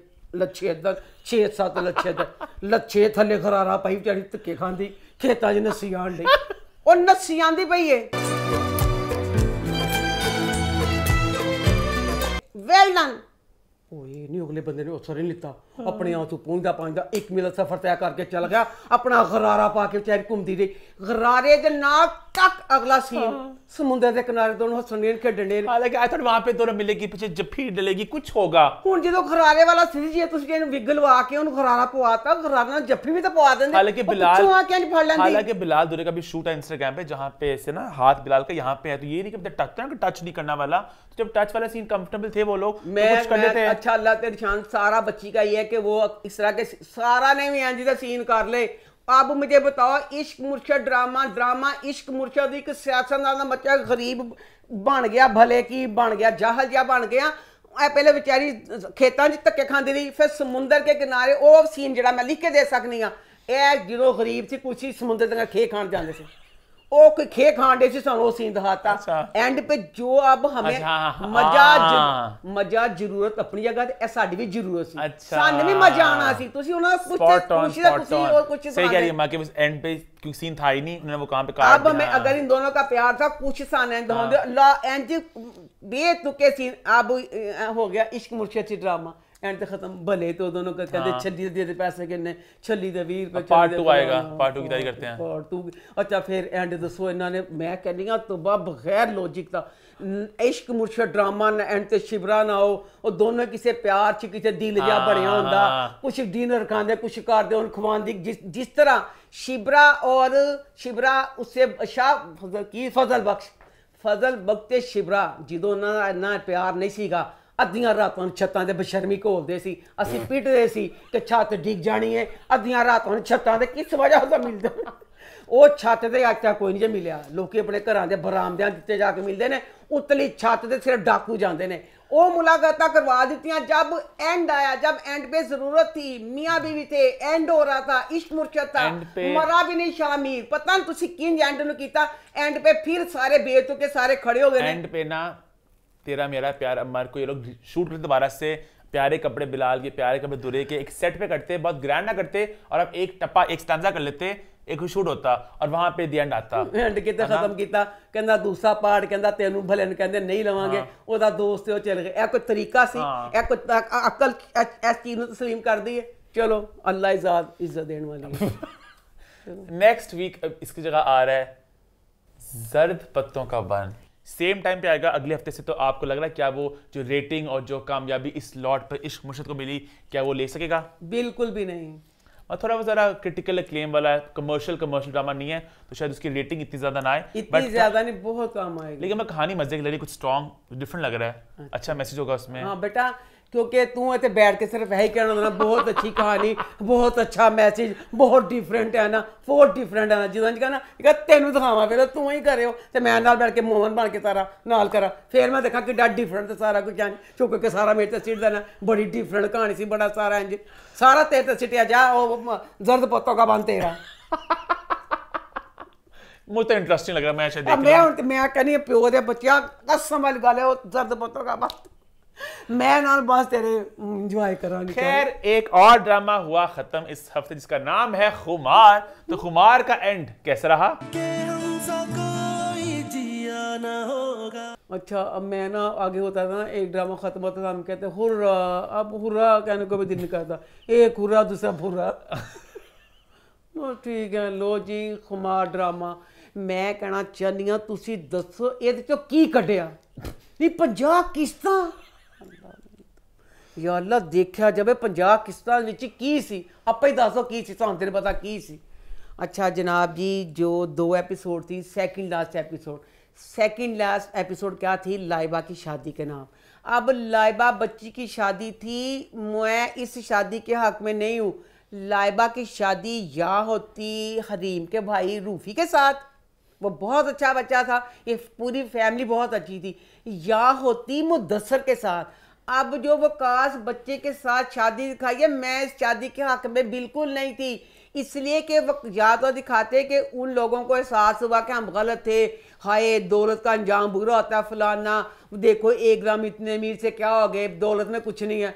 ਲੱਛੇ ਇਦਾਂ 6-7 ਲੱਛੇ ਇਦਾਂ ਲੱਛੇ ਥੱਲੇ ਘਰਾਰਾ ਪਾਈ ਵਿਚਾਰੀ ਧੱਕੇ ਖਾਂਦੀ ਖੇਤਾਂ 'ਚ ਨਸੀਆਂ ਆਂਦੀ ਉਹ ਨਸੀਆਂ ਦੀ ਪਈ ਏ ਵੈਲ ਡਨ ਓਏ ਨਹੀਂ ਅਗਲੇ ਬੰਦੇ ਨੇ ਉਸਰ ਨਹੀਂ ਲਿੱਤਾ हाँ। अपने तू पूंझदा पांझदा एक मील सफर तय करके चल गया अपना गरारा पा के बेचारी घूमती रही गरारे के ना तक अगला सीन हाँ। समुद्र के किनारे दोनों हसने खेडने हालांकि आई थॉट वहां पे दोनों मिलेगी पीछे जफी डलेगी कुछ होगा हुन जो गरारे वाला सीन जी तुझे ਇਹਨੂੰ ਵਿਗ के ਕੇ ਉਹਨੂੰ ਗਰਾਰਾ ਪਵਾਤਾ ਗਰਾਰਾ ਨਾਲ ਜੱਫੀ ਵੀ ਤਾਂ ਪਵਾ बिलाल हालांकि बिलाल दूरे का भी शूट है इंस्टाग्राम पे जहां पे ऐसे ना हाथ बिलाल का यहाँ पे है तो ये नहीं कि टच ना टच नहीं करना वाला तो जब टच वाला सीन कंफर्टेबल थे वो लोग तो मैं अच्छा अल्लाह तेरे शान सारा बच्ची का ये कि वो इस तरह के सारा ने भी ਦਾ का सीन कर ले अब मुझे बताओ इश्क मुर्शद ड्रामा ड्रामा इश्क मुर्शद ਇੱਕ ਸਿਆਸਤਦਾਨ ਦਾ ਬੱਚਾ ਗਰੀਬ ਬਣ ਗਿਆ ਭਲੇ ਕੀ ਬਣ ਗਿਆ ਜਾਹਲ ਜਿਹਾ ਬਣ ਗਿਆ ਇਹ ਪਹਿਲੇ ਵਿਚਾਰੀ ਖੇਤਾਂ 'ਚ ਧੱਕੇ ਖਾਂਦੀ ਰਹੀ ਫਿਰ ਸਮੁੰਦਰ ਦੇ ਕਿਨਾਰੇ ਉਹ ਸੀਨ ਜਿਹੜਾ ਮੈਂ ਲਿਖ ਕੇ ਦੇ ਸਕਨੀ ਆ ਇਹ ਜਦੋਂ ਗਰੀਬ ਸੀ ਕੁਛ ਹੀ ਸਮੁੰਦਰ ਦੀਆਂ ਖੇ ਖਾਣ ਜਾਂਦੇ ਸੀ ਉਹ ਕੋਈ ਖੇ ਖਾਂਡੇ ਸੀ ਸਾਨੂੰ ਉਹ ਸੀਨ ਦਿਖਾਤਾ ਐਂਡ ਪੇ ਜੋ ਅਬ ਹਮੇ ਮਜਾ ਮਜਾ ਜ਼ਰੂਰਤ ਆਪਣੀ ਜਗ੍ਹਾ ਤੇ ਇਹ ਸਾਡੀ ਵੀ ਜ਼ਰੂਰਤ ਸੀ ਸਾਨੂੰ ਵੀ ਮਜਾ ਆਣਾ ਸੀ ਤੁਸੀਂ ਉਹਨਾਂ ਨੂੰ ਪੁੱਛਿਆ ਤੁਸੀਂ ਕੁਝ ਹੋਰ ਕੁਝ ਸਹੀ ਕਹਿ ਰਹੀ ਮਾ ਕਿ ਬਸ ਐਂਡ ਪੇ ਕਿਉਂ ਸੀਨ ਥਾ ਹੀ ਨਹੀਂ ਉਹਨਾਂ ਨੇ ਉਹ ਕਾਂ ਪੇ ਕਾਰ ਅਬ ਮੈਂ ਅਗਰ ਇਨ ਦੋਨੋਂ ਦਾ ਪਿਆਰ ਸਾ ਕੁਝ ਸਾਨੇ ਦਹੋਂਦੇ ਲਾ ਐਂਜ ਬੇ ਤੁਕੇ ਸੀਨ ਅਬ ਹੋ ਗਿਆ ਇਸ਼ਕ ਮੁਰਸ਼ਿਦ ਚ ਡਰਾਮਾ ਐਂਡ ਤੇ ਖਤਮ ਭਲੇ ਤੋਂ ਦੋਨੋਂ ਕਹਿੰਦੇ कहते छली ਦੇ दे पैसे कितने छली दे 20 ਰੁਪਏ ਪਾਰਟ 2 ਆਏਗਾ ਪਾਰਟ 2 ਦੀ ਤਿਆਰੀ ਕਰਦੇ ਆ ਪਾਰਟ 2 ਅੱਛਾ ਫਿਰ ਐਂਡ ਦੱਸੋ ਇਹਨਾਂ ਨੇ ਮੈਂ ਕਹਿੰਦੀ ਆ ਤੋਬਾ ਬਗੈਰ ਲੌਜੀਕ ਦਾ ਇਸ਼ਕ ਮੁਰਸ਼ਾ ਡਰਾਮਾ ਨਾ ਐਂਡ ਤੇ ਸ਼ਿਬਰਾ ਨਾ ਹੋ ਉਹ ਦੋਨੋਂ ਕਿਸੇ ਪਿਆਰ ਚ ਕਿਸੇ ਦਿਲ ਜਾ ਬਣਿਆ ਹੁੰਦਾ ਕੁਛ ਡਿਨਰ ਖਾਂਦੇ ਕੁਛ ਕਰਦੇ ਉਹਨ ਖਵਾਉਂਦੀ ਜਿਸ ਜਿਸ ਤਰ੍ਹਾਂ ਸ਼ਿਬਰਾ ਔਰ ਸ਼ਿਬਰਾ ਉਸੇ ਸ਼ਾ ਫਜ਼ਲ ਕੀ ਫਜ਼ਲ ਬਖਸ਼ ਫਜ਼ਲ ਬਖਤੇ ਸ਼ਿਬਰਾ ਜਿਦੋਂ ਨਾ ਨਾ ਪਿਆਰ ਨਹੀਂ ਸੀਗਾ ਅੱਧੀਆਂ ਰਾਤਾਂ ਨੂੰ ਛੱਤਾਂ ਦੇ ਬਸ਼ਰਮੀ ਘੋਲਦੇ ਸੀ ਅਸੀਂ ਪਿੱਟਦੇ ਸੀ ਕਿ ਛੱਤ ਡਿੱਗ ਜਾਣੀ ਹੈ ਅੱਧੀਆਂ ਰਾਤਾਂ ਨੂੰ ਛੱਤਾਂ ਦੇ ਕਿਸ ਵਜ੍ਹਾ ਦਾ ਮਿਲਦਾ ਉਹ ਛੱਤ ਦੇ ਅੱਜ ਤੱਕ ਕੋਈ ਨਹੀਂ ਜੇ ਮਿਲਿਆ ਲੋਕੀ ਆਪਣੇ ਘਰਾਂ ਦੇ ਬਰਾਮਦਿਆਂ ਦਿੱਤੇ ਜਾ ਕੇ ਮਿਲਦੇ ਨੇ ਉਤਲੀ ਛੱਤ ਦੇ ਸਿਰ ਡਾਕੂ ਜਾਂਦੇ ਨੇ ਉਹ ਮੁਲਾਕਾਤਾਂ ਕਰਵਾ ਦਿੱਤੀਆਂ ਜਦ ਐਂਡ ਆਇਆ ਜਦ ਐਂਡ पे ਜ਼ਰੂਰਤ थी ਮੀਆਂ ਬੀਵੀ ਤੇ ਐਂਡ ਹੋ ਰਹਾ ਤਾਂ ਇਸ਼ਕ ਮੁਰਚਾ ਤਾਂ ਮਰਾ ਵੀ ਨਹੀਂ शामीर पता ਤੁਸੀਂ ਕਿੰਜ ਐਂਡ ਨੂੰ ਕੀਤਾ ਐਂਡ पे ਸਾਰੇ ਬੇਤੁਕੇ ਸਾਰੇ ਖੜੇ ਹੋ ਗਏ ਨੇ ਐਂਡ ਪੇ ਨਾ तेरा मेरा प्यार अमर को ये लोग शूट करते दोबारा से प्यारे कपड़े बिलाल के प्यारे कपड़े दुरे के एक सेट पे करते बहुत ग्रैंड ना करते और अब एक टप्पा एक स्टांजा कर लेते एक शूट होता और वहां पे एंड आता एंड कितने खत्म किया कहना दूसरा पार्ट कहना तेन भले कहते नहीं लवाने हाँ। दोस्त से चल गए यह कोई तरीका सी हाँ। कोई अकल इस चीज में तस्लीम कर दी है चलो अल्लाह इजाद इज्जत देने वाली नेक्स्ट वीक इसकी जगह आ रहा है जर्द पत्तों का बंद सेम टाइम पे आएगा अगले हफ्ते से तो आपको लग रहा है क्या वो जो रेटिंग और जो कामयाबी इस लॉट पर इश्क मुर्शद को मिली क्या वो ले सकेगा बिल्कुल भी नहीं और थोड़ा वो जरा क्रिटिकल क्लेम वाला है कमर्शियल कमर्शियल ड्रामा नहीं है तो शायद उसकी रेटिंग इतनी ज्यादा ना आए इतनी हाँ। ज्यादा नहीं बहुत कम आएगी लेकिन मैं कहानी मजे की लड़ी कुछ स्ट्रॉन्ग डिफरेंट लग रहा है अच्छा मैसेज अच्छा होगा उसमें हाँ बेटा क्योंकि तू इत बैठ के सिर्फ यही कहना होना बहुत अच्छी कहानी बहुत अच्छा मैसेज बहुत डिफरेंट है ना बहुत डिफरेंट है ना जिदा कहना कहना तेन दिखावा फिर तू ही करे हो तो मैं बैठ के मोहन बन के सारा नाल करा फिर मैं देखा कि डिफरेंट सारा कुछ है चुक के सारा मेरे सिट देना बड़ी डिफरेंट कहानी सी बड़ा सारा इंज सारा तेरे सिटिया जा जर्द पोतों का बन तेरा मुझे तो इंटरेस्टिंग लग रहा मैं मैं कहनी प्यो दे बच्चियां कसम वाली गल है जर्द पोतों का बन मैं और बॉस तेरे एंजॉय करो खैर एक और ड्रामा हुआ खत्म इस हफ्ते जिसका नाम है खुमार तो खुमार का एंड कैसा रहा अच्छा अब मैं ना आगे होता था ना एक ड्रामा खत्म होता था हम कहते हुर्रा अब हुर्रा कहने को भी दिल नहीं करता एक हुर्रा दूसरा भुर्रा हाँ, ठीक है लो जी खुमार ड्रामा मैं कहना चाहनी ਆ ਤੁਸੀਂ ਦੱਸੋ ਇਹਦੇ ਚੋਂ ਕੀ ਕੱਢਿਆ ਨਹੀਂ 50 ਕਿਸ਼ਤਾਂ ਯਾ देखा जाए पंजा 50 ਕਿਸ਼ਤਾਂ की ਕੀ ਸੀ ही ਹੀ की सी ਸੀ तेरे पता की सी अच्छा जनाब जी जो दो एपिसोड थी second last episode second last episode क्या थी लाइबा की शादी के नाम अब लाइबा बच्ची की शादी थी मैं इस शादी के हक में नहीं हूँ लाइबा की शादी या होती हरीम के भाई रूफी के साथ वो बहुत अच्छा बच्चा था ये पूरी फैमिली बहुत अच्छी थी या होती मुदसर के साथ अब जो वकास बच्चे के साथ शादी दिखाई है मैं इस शादी के हक में बिल्कुल नहीं थी इसलिए कि या तो दिखाते कि उन लोगों को एहसास हुआ कि हम गलत थे हाय दौलत का अंजाम बुरा होता है फलाना देखो एक ग्राम इतने अमीर से क्या हो गए दौलत में कुछ नहीं है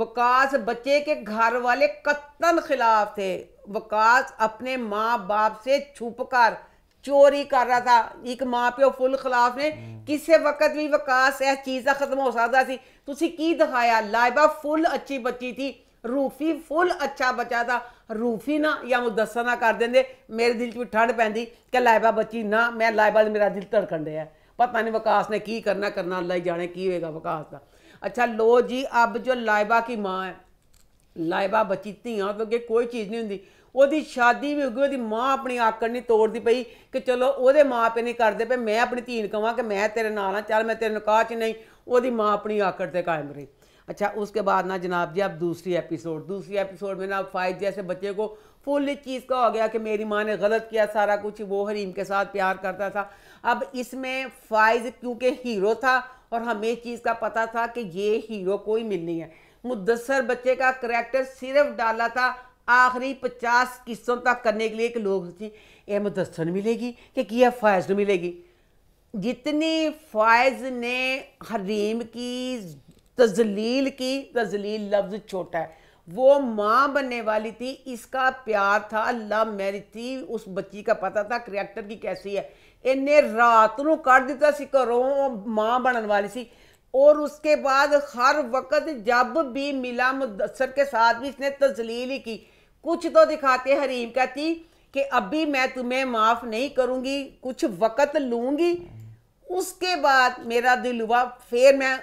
वकास बच्चे के घर वाले कत्तन खिलाफ थे वकास अपने माँ बाप से छुप कर ਚੋਰੀ ਕਰ ਰਹਾ ਥਾ ਇੱਕ ਮਾਪਿਓ ਫੁੱਲ ਖਿਲਾਫ ਨੇ ਕਿਸੇ ਵਕਤ ਵੀ ਵਿਕਾਸ ਇਹ ਚੀਜ਼ ਦਾ ਖਤਮ ਹੋ ਸਕਦਾ ਸੀ ਤੁਸੀਂ ਕੀ ਦਿਖਾਇਆ ਲਾਇਬਾ ਫੁੱਲ ਅੱਛੀ ਬੱਚੀ ਥੀ ਰੂਫੀ ਫੁੱਲ ਅੱਛਾ ਬੱਚਾ ਥਾ ਰੂਫੀ ਨਾ ਜਾਂ ਮੁਦੱਸਾ ਨਾ ਕਰ ਦਿੰਦੇ ਮੇਰੇ ਦਿਲ 'ਚ ਵੀ ਠੰਡ ਪੈਂਦੀ ਕਿ ਲਾਇਬਾ ਬੱਚੀ ਨਾ ਮੈਂ ਲਾਇਬਾ ਮੇਰਾ ਦਿਲ ਧੜਕਣ ਰਿਹਾ ਪਤਾ ਨਹੀਂ ਵਿਕਾਸ ਨੇ ਕੀ ਕਰਨਾ ਕਰਨਾ ਅੱਲਾ ਹੀ ਜਾਣੇ ਕੀ ਹੋਏਗਾ ਵਿਕਾਸ ਦਾ ਅੱਛਾ ਲੋ ਜੀ ਅੱਬ ਜੋ ਲਾਇਬਾ ਕੀ ਮਾਂ ਹੈ ਲਾਇਬਾ बची ਧੀਆਂ तो अगर ਕੋਈ ਚੀਜ਼ ਨਹੀਂ ਹੁੰਦੀ वो शादी भी होगी वो माँ अपनी आकड़ नहीं तोड़ती ਤੋੜਦੀ कि चलो वो माँ प्य नहीं करते पे मैं अपनी धीन कह कि मैं तेरे ਤੇਰੇ ना चल मैं तेरे निकाह च नहीं ਨਹੀਂ ਉਹਦੀ ਮਾਂ ਆਪਣੀ ਆਕੜ ਤੇ अच्छा उसके बाद ना जनाब जी अब दूसरी एपिसोड दूसरी एपिसोड में ना फाइव जैसे बच्चे को फुल इस चीज़ का हो गया कि मेरी माँ ने गलत किया सारा कुछ वो हरीम के साथ प्यार करता था अब इसमें फाइज क्योंकि हीरो था और हमें चीज़ का पता था कि ये हीरो कोई मिलनी है मुदसर बच्चे का करेक्टर सिर्फ डाला था आखिरी पचास किस्तों तक करने के लिए एक लोग थी यह मिलेगी कि यह फ़ायज मिलेगी जितनी फ़ायज ने हरीम की तजलील की तजलील लफ्ज़ छोटा है वो माँ बनने वाली थी इसका प्यार था लव मैरिज थी उस बच्ची का पता था करैक्टर की कैसी है इन्हें रात ਨੂੰ कर दिता सी घरों माँ बनने वाली सी और उसके बाद हर वक्त जब भी मिला मुदसर के साथ भी इसने तजलील ही की कुछ तो दिखाते हरीम कहती कि अभी मैं तुम्हें माफ़ नहीं करूँगी कुछ वक़्त लूँगी उसके बाद मेरा दिल हुआ फिर मैं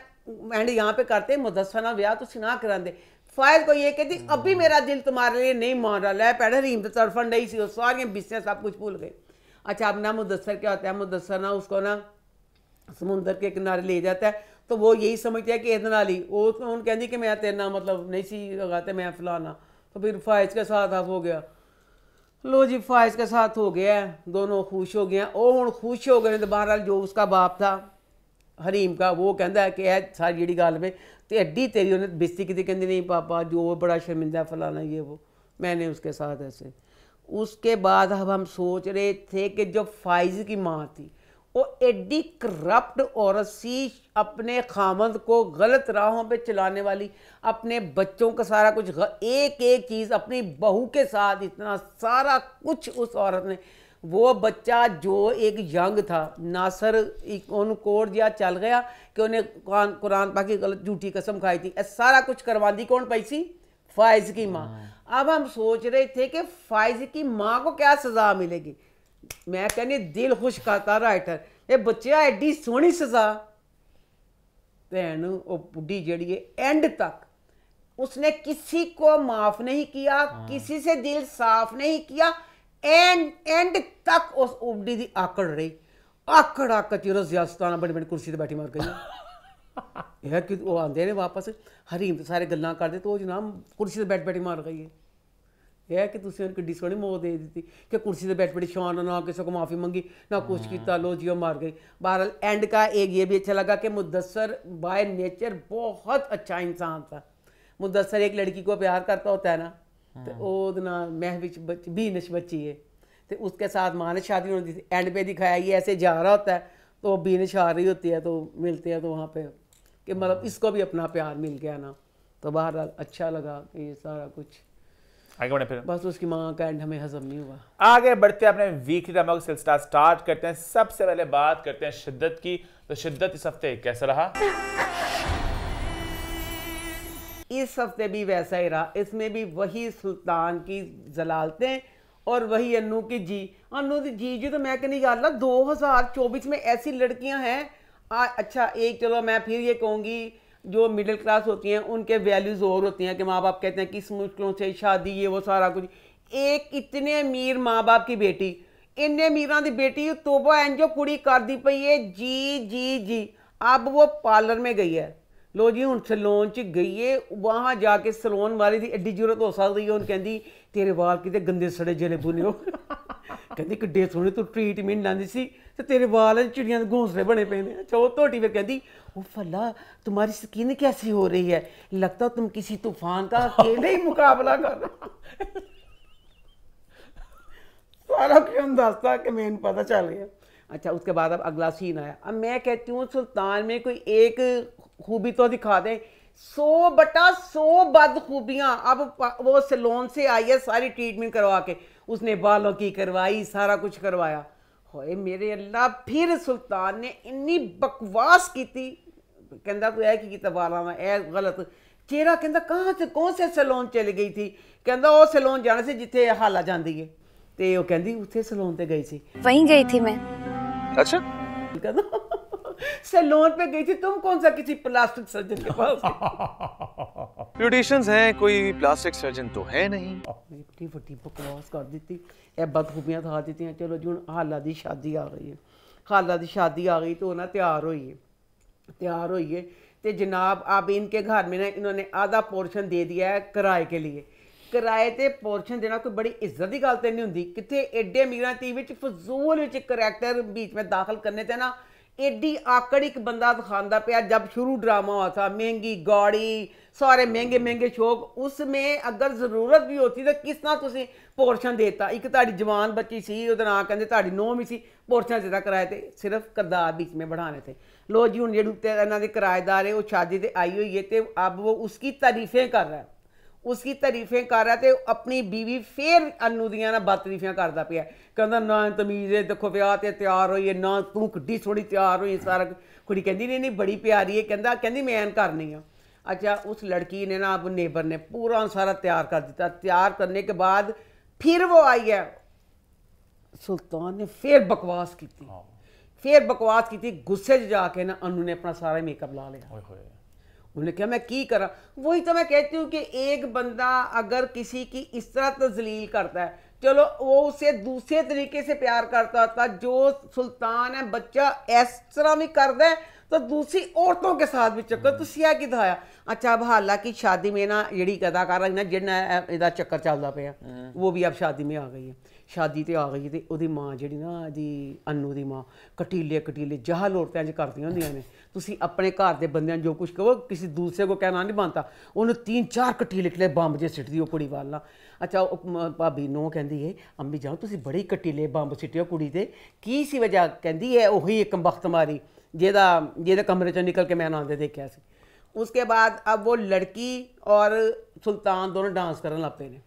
एंड यहाँ पे करते मुदसना ब्याह तो ना दे फायर को ये कहती अभी हाँ। मेरा दिल तुम्हारे लिए नहीं मान रहा है पहले हरीम तो तड़फन नहीं सी सारे बिस्से सब कुछ भूल गए अच्छा अपना मुदसर क्या होता है मुदसर ना उसको ना समुंदर के किनारे ले जाता है तो वो यही समझते हैं कि इतना ही वो उन कहती कि मैं तेरना मतलब नहीं सी लगाते मैं फलाना तो फिर फ़ाइज के साथ अब हो गया लो जी फ़ाइज के साथ हो गया है दोनों खुश हो गए वो हूँ खुश हो गए तो बहरहाल जो उसका बाप था हरीम का वो कहता है कि है सारी जी गल में तो एड्डी तेरी उन्हें बिस्ती की कहें नहीं पापा जो वो बड़ा शर्मिंदा फलाना ये वो मैंने उसके साथ ऐसे उसके बाद अब हम सोच रहे थे कि जो फाइज की माँ थी वो एडी करप्ट औरत सी अपने खामद को गलत राहों पे चलाने वाली अपने बच्चों का सारा कुछ एक एक चीज़ अपनी बहू के साथ इतना सारा कुछ उस औरत ने वो बच्चा जो एक यंग था नासर कोर दिया चल गया कि उन्हें कुरान पा की गलत झूठी कसम खाई थी सारा कुछ करवा दी कौन पैसी फाइज़ फायज की माँ हाँ। अब हम सोच रहे थे कि फायज की माँ को क्या सज़ा मिलेगी मैं कहनी दिल खुश करता राइटर ये ਬੱਚਿਆ ਐਡੀ ਸੋਹਣੀ सजा भैन ਉਹ ਬੁੱਢੀ ਜਿਹੜੀ ਹੈ ਐਂਡ ਤੱਕ उसने किसी को माफ नहीं किया हाँ। किसी से दिल साफ नहीं किया एंड एंड तक उस उबडी की आकड़ रही आकड़ आकड़ चिरो सियासताना बड़ी बड़ी कुर्सी पर बैठी मार गई है कि वो आते ने वापस हरीम सारे गल करते तो जनाब कुर्सी पर बैठ बैठी मार गई है यह है कि तुम ਉਹਨਾਂ ਨੂੰ ਡਿਸਕਣੀ दे दी कि कुर्सी से बैठ ਬੈਠ ਬੜੀ ना किसी को माफ़ी मंगी ना कुछ किया लो जियो मार गई बहरहाल एंड का एक ये भी अच्छा लगा कि मुदसर बाय नेचर बहुत अच्छा इंसान था मुदसर एक लड़की को प्यार करता होता है ना तो मैं ना बच भी नश बची है तो उसके साथ माँ ने शादी होती थी एंड पे दिखाया ये ऐसे जा रहा होता है तो बीन आ रही होती है तो मिलते हैं तो वहाँ पे कि मतलब इसको भी अपना प्यार मिल गया ना तो बहरहाल अच्छा लगा कि ये सारा कुछ आगे बढ़े फिर बस उसकी माँ का एंड हमें हजम नहीं हुआ आगे बढ़ते हैं अपने वीकली धमाक सिलसिला स्टार्ट करते हैं सबसे पहले बात करते हैं शिद्दत की तो शिद्दत इस हफ्ते कैसा रहा इस हफ्ते भी वैसा ही रहा इसमें भी वही सुल्तान की जलालतें और वही अनु की जी अनु की जी जी तो मैं कहनी गल दो हजार चौबीस में ऐसी लड़कियां हैं आ, अच्छा एक चलो मैं फिर ये कहूंगी जो मिडिल क्लास होती हैं उनके वैल्यूज़ और होती हैं कि माँ बाप कहते हैं किस मुश्किलों से शादी ये वो सारा अमीर ਇੱਕ बाप की बेटी ਦੀ अमीरों की बेटी ਦੀ ਬੇਟੀ ਤੋਬਾ कुड़ी कर दी पई है जी जी जी अब वो पार्लर में गई है लो जी ਹੁਣ ਸਲੂਨ च गई है ਵਾਹਾਂ जाके ਕੇ ਸਲੂਨ ਵਾਲੀ ਦੀ जरूरत हो सकती है ਹੈ ਹੁਣ तेरे बाल ਵਾਲ गंदे सड़े ਸੜੇ बुने हो ਕਹਿੰਦੀ ਕਿੱਡੇ ਸੋਹਣੇ ਤੂੰ ਟ੍ਰੀਟਮੈਂਟ ਲਾਂਦੀ ਸੀ ਤੇ ਤੇਰੇ ਵਾਲ ਚਿੜੀਆਂ ਦੇ ਘੋਂਸਲੇ ਬਣੇ ਪਏ ਨੇ ਚੋ ਉਹ ਧੋਟੀ ਫਿਰ ਕਹਿੰਦੀ फला तुम्हारी स्किन कैसी हो रही है लगता तुम किसी तूफान का अकेले ही मुकाबला कर रहे सारा क्यों दास्ता के मेन पता चल गया अच्छा उसके बाद अब अगला सीन आया अब मैं कहती हूँ सुल्तान में कोई एक खूबी तो दिखा दें सौ बटा सौ बद खूबियाँ अब वो सलोन से आई है सारी ट्रीटमेंट करवा के उसने बालों की करवाई सारा कुछ करवाया होए मेरे अल्लाह फिर सुल्तान ने इतनी बकवास की थी कहता तू है की वाला वा ए गलत चेहरा कहता कहाँ से कौन से सैलोन ਚਲੀ गई थी कहता वह सैलोन जाने से जिथे ਹਾਲਾ जाती है तो ਉਹ ਕਹਿੰਦੀ ਉੱਥੇ पर गई थी वहीं गई थी मैं अच्छा ਅੱਛਾ सैलोन पे गई थी तुम कौन सा किसी प्लास्टिक सर्जन के पास ब्यूटिशियंस हैं कोई प्लास्टिक सर्जन तो है नहीं इतनी बड़ी बकवास कर दी ये बदखूबियां था दी चलो जो हाला की शादी आ गई है हाला की शादी आ गई तो ना तैयार हुई है ਤਿਆਰ ਹੋਈਏ ਤੇ ਜਨਾਬ ਆਪ ਇਨਕੇ ਘਰ ਮੇ ਨਾ ਇਹਨਾਂ ਨੇ ਆਧਾ ਪੋਰਸ਼ਨ ਦੇ ਦਿਆ ਹੈ ਕਿਰਾਏ ਕੇ ਲਈ ਕਿਰਾਏ ਤੇ ਪੋਰਸ਼ਨ ਦੇਣਾ ਕੋਈ ਬੜੀ ਇੱਜ਼ਤ ਦੀ ਗੱਲ ਤੇ ਨਹੀਂ ਹੁੰਦੀ ਕਿੱਥੇ ਐਡੇ ਅਮੀਰਾਂ ਤੀ ਵਿੱਚ ਫਜ਼ੂਲ ਵਿੱਚ ਕੈਰੈਕਟਰ ਵਿੱਚ ਮੈਂ ਦਾਖਲ ਕਰਨੇ ਤੇ ਨਾ ਐਡੀ ਆਕੜ ਇੱਕ ਬੰਦਾ ਦਿਖਾਉਂਦਾ ਪਿਆ ਜਦ ਸ਼ੁਰੂ ਡਰਾਮਾ ਹੋਇਆ ਥਾ ਮਹਿੰਗੀ ਗਾੜੀ ਸਾਰੇ ਮਹਿੰਗੇ ਮਹਿੰਗੇ ਸ਼ੋਕ ਉਸ ਮੇ ਅਗਰ ਜ਼ਰੂਰਤ ਵੀ ਹੋਤੀ ਤਾਂ ਕਿਸ ਤਰ੍ਹਾਂ ਤੁਸੀਂ ਪੋਰਸ਼ਨ ਦੇਤਾ ਇੱਕ ਤੁਹਾਡੀ ਜਵਾਨ ਬੱਚੀ ਸੀ ਉਹਦਾ ਨਾਂ ਕਹਿੰਦੇ ਤੁਹਾਡੀ ਨੋਹ ਵੀ ਸੀ ਪੋਰਸ਼ਨ ਦਿੱਤਾ ਕਰਾਇਆ ਤੇ ਸਿਰਫ ਕਰਦਾਰ ਵਿੱਚ ਮੈਂ ਬਣਾਣੇ ਤੇ ਲੋ ਜੀ ਹੁਣ ਜਿਹੜੀ ਇਹਨਾਂ ਦੇ ਕਿਰਾਏਦਾਰ ਹੈ ਉਹ ਸ਼ਾਦੀ ਤੇ ਆਈ ਹੋਈ ਹੈ ਤੇ ਅਬ ਉਹ ਉਸकी ਤਾਰੀਫੇ ਕਰ ਰਹਾ ਹੈ ਉਸकी ਤਾਰੀਫੇ ਕਰ ਰਹਾ ਤੇ ਆਪਣੀ ਬੀਵੀ ਫੇਰ ਅਨੂ ਦੀਆਂ ਨਾਲ ਬਦਤਾਰੀਫੀਆਂ ਕਰਦਾ ਪਿਆ ਕਹਿੰਦਾ ਨਾ ਤਮੀਜ਼ ਹੈ ਦੇਖੋ ਵਿਆਹ ਤੇ ਤਿਆਰ ਹੋਈ ਹੈ ਨਾ ਤੂੰ ਕਿੱਡੀ ਸੋਹਣੀ ਤਿਆਰ ਹੋਈ ਸਾਰਾ ਕੁੜੀ ਕਹਿੰਦੀ ਨਹੀਂ ਨਹੀਂ ਬੜੀ ਪਿਆਰੀ ਹੈ ਕਹਿੰਦਾ ਕਹਿੰਦੀ ਮੈਂ ਐਨ ਕਰਨੀ ਆ अच्छा उस लड़की ने ना अब नेबर ने पूरा सारा तैयार कर दिया तैयार करने के बाद फिर वो आई है सुल्तान ने फिर बकवास की फिर बकवास की गुस्से जाके ना अनु ने अपना सारा मेकअप ला लिया उन्होंने कहा मैं की करा वही तो मैं कहती हूँ कि एक बंदा अगर किसी की इस तरह तजलील करता है चलो वो उसे दूसरे तरीके से प्यार करता था जो सुल्तान है बच्चा इस तरह भी कर दे तो दूसरी औरतों के साथ भी चक्कर तो सिया कि अच्छा अब हालांकि शादी में ना जी अदाकारा ना जिन्ना चक्कर चलता पे हम्म। वो भी अब शादी में आ गई है ਸ਼ਾਦੀ ਤੇ ਆ ਗਈ ਤੇ ਉਹਦੀ ਮਾਂ ਜਿਹੜੀ ਨਾ ਜੀ ਅੰਨੂ ਦੀ ਮਾਂ ਕਟੀਲੇ ਕਟੀਲੇ ਜਹਾ ਔਰਤਾਂ ਚ ਕਰਦੀਆਂ ਹੁੰਦੀਆਂ ਨੇ ਤੁਸੀਂ ਆਪਣੇ ਘਰ ਦੇ ਬੰਦਿਆਂ ਜੋ ਕੁਝ ਕਹੋ ਕਿਸੇ ਦੂਸਰੇ ਕੋ ਕਹਿਣਾ ਨਹੀਂ ਬਣਦਾ ਉਹਨੂੰ ਤਿੰਨ ਚਾਰ ਕਟੀਲੇ ਕਿਲੇ ਬੰਬ ਜੇ ਸਿੱਟਦੀ ਉਹ ਕੁੜੀ ਵਾਲਾ ਅੱਛਾ ਭਾਬੀ ਨੂੰ ਕਹਿੰਦੀ ਏ ਅੰਮੀ ਜਾਓ ਤੁਸੀਂ ਬੜੀ ਕਟੀਲੇ ਬੰਬ ਸਿੱਟਿਓ ਕੁੜੀ ਤੇ ਕੀ ਸੀ ਵਜ੍ਹਾ ਕਹਿੰਦੀ ਏ ਉਹੀ ਇੱਕ ਬਖਤ ਮਾਰੀ ਜਿਹਦਾ ਜਿਹਦੇ ਕਮਰੇ ਚੋਂ ਨਿਕਲ ਕੇ ਮੈਂ ਆਨੰਦ ਦੇਖਿਆ ਸੀ ਉਸਕੇ ਬਾਅਦ ਅਬ ਉਹ ਲੜਕੀ ਔਰ ਸੁਲਤਾਨ ਦੋਨੋਂ ਡਾਂਸ ਕਰਨ ਲੱਪੇ ਨੇ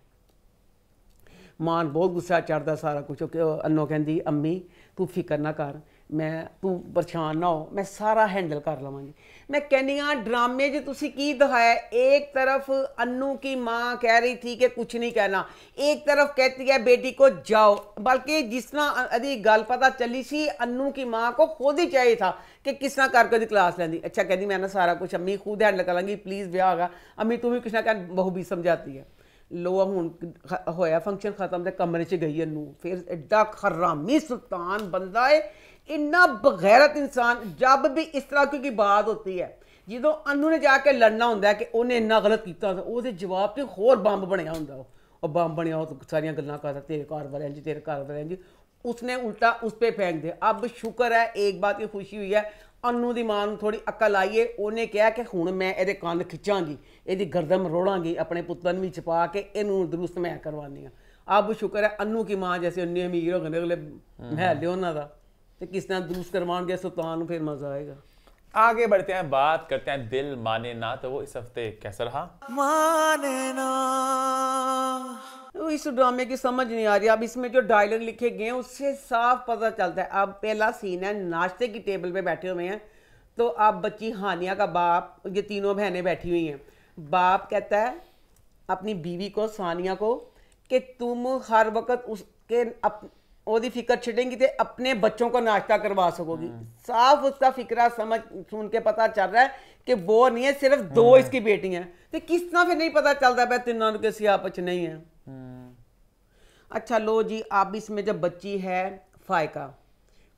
ਮਾਨ बहुत गुस्सा ਚੜਦਾ सारा कुछ अन्नो कहती अम्मी तू फिक्र ਨਾ ਕਰ ਮੈਂ ਤੂੰ ਪਰੇਸ਼ਾਨ ਨਾ ਹੋ ਮੈਂ ਸਾਰਾ ਹੈਂਡਲ ਕਰ ਲਵਾਂਗੀ मैं हाँ ड्रामे जो तुम की दिखाया एक तरफ अन्नू की माँ कह रही थी कि कुछ नहीं कहना एक तरफ कहती है बेटी को जाओ बल्कि जिस तरह अभी गल पता चली सी अन्नू की माँ को खुद ही चाहिए था कि किस तरह करके क्लास लेंदी अच्छा कहती मैं ना सारा कुछ अम्मी खुद हैंडल कर लाँगी प्लीज़ ब्याह होगा अम्मी तू भी किस ना कह बहू भी समझाती है ਲੋ ਹੁਣ ਹੋਇਆ ਫੰਕਸ਼ਨ ਖਤਮ ਤੇ ਕਮਰੇ 'ਚ ਗਈ ਇਹਨੂੰ ਫਿਰ ਐਡਾ ਖਰਾਮੀ ਸੁਲਤਾਨ ਬੰਦਾ ਏ ਇੰਨਾ ਬਗੈਰਤ ਇਨਸਾਨ ਜਦ ਵੀ ਇਸ ਤਰ੍ਹਾਂ ਕਿਉਂਕਿ ਬਾਤ ਹੁੰਦੀ ਹੈ ਜਦੋਂ ਅਨੂ ਨੇ ਜਾ ਕੇ ਲੜਨਾ ਹੁੰਦਾ ਕਿ ਉਹਨੇ ਇੰਨਾ ਗਲਤ ਕੀਤਾ ਉਹਦੇ ਜਵਾਬ ਤੇ ਹੋਰ ਬੰਬ ਬਣਿਆ ਹੁੰਦਾ ਉਹ ਉਹ ਬੰਬ ਬਣਿਆ ਉਹ ਸਾਰੀਆਂ ਗੱਲਾਂ ਕਰਦਾ ਤੇਰੇ ਘਰ ਵਾਲਿਆਂ ਜੀ ਤੇਰੇ ਘਰ ਵਾਲਿਆਂ ਜੀ ਉਸਨੇ ਉਲਟਾ ਉਸ ਤੇ ਫੈਂਕ ਦੇ ਅਬ ਸ਼ੁਕਰ ਹੈ ਇੱਕ ਬਾਤ की ਖੁਸ਼ੀ ਹੋਈ ਹੈ ਅੰਨੂ ਦੀ ਮਾਂ ਨੂੰ ਥੋੜੀ ਅਕਲ ਆਈਏ ਉਹਨੇ ਕਿਹਾ ਕਿ ਹੁਣ ਮੈਂ ਇਹਦੇ ਕੰਨ ਖਿੱਚਾਂਗੀ ਇਹਦੀ ਗਰਦਮ ਰੋੜਾਂਗੀ ਆਪਣੇ ਪੁੱਤਰ ਨੂੰ ਵੀ ਚਪਾ ਕੇ ਇਹਨੂੰ ਦਰੁਸਤ ਮੈਂ ਕਰਵਾਉਂਦੀ ਆ ਆਬ ਸ਼ੁਕਰ ਹੈ ਅੰਨੂ ਕੀ ਮਾਂ ਜੈਸੇ ਉਹਨੇ ਅਮੀਰ ਹੋ ਗਏ ਅਗਲੇ ਮਹਿਲ ਉਹਨਾਂ ਦਾ ਤੇ ਕਿਸ ਤਰ੍ਹਾਂ ਦਰੁਸਤ ਕਰਵਾਉਣਗੇ ਸੁਲਤਾਨ ਨੂੰ ਫਿਰ ਮਜ਼ਾ ਆਏਗਾ आगे बढ़ते हैं बात करते हैं दिल माने ना तो वो इस हफ्ते कैसा रहा माने ना तो इस ड्रामे की समझ नहीं आ रही अब इसमें जो डायलॉग लिखे गए हैं उससे साफ पता चलता है अब पहला सीन है नाश्ते की टेबल पे बैठे हुए हैं तो आप बच्ची हानिया का बाप ये तीनों बहनें बैठी हुई हैं बाप कहता है अपनी बीवी को सानिया को कि तुम हर वक्त उसके ਉਹਦੀ ਫਿਕਰ ਛੱਡੇਂਗੀ ਤੇ ਆਪਣੇ ਬੱਚੋं को नाश्ता करवा सकोगी हाँ। साफ उसका फिक्रा समझ सुन के पता चल रहा है कि वो नहीं है सिर्फ दो हाँ। इसकी बेटी हैं तो किस तरह फिर नहीं पता चलता भाई तीनों के सियापच नहीं है हाँ। अच्छा लो जी आप इसमें जब बच्ची है फायका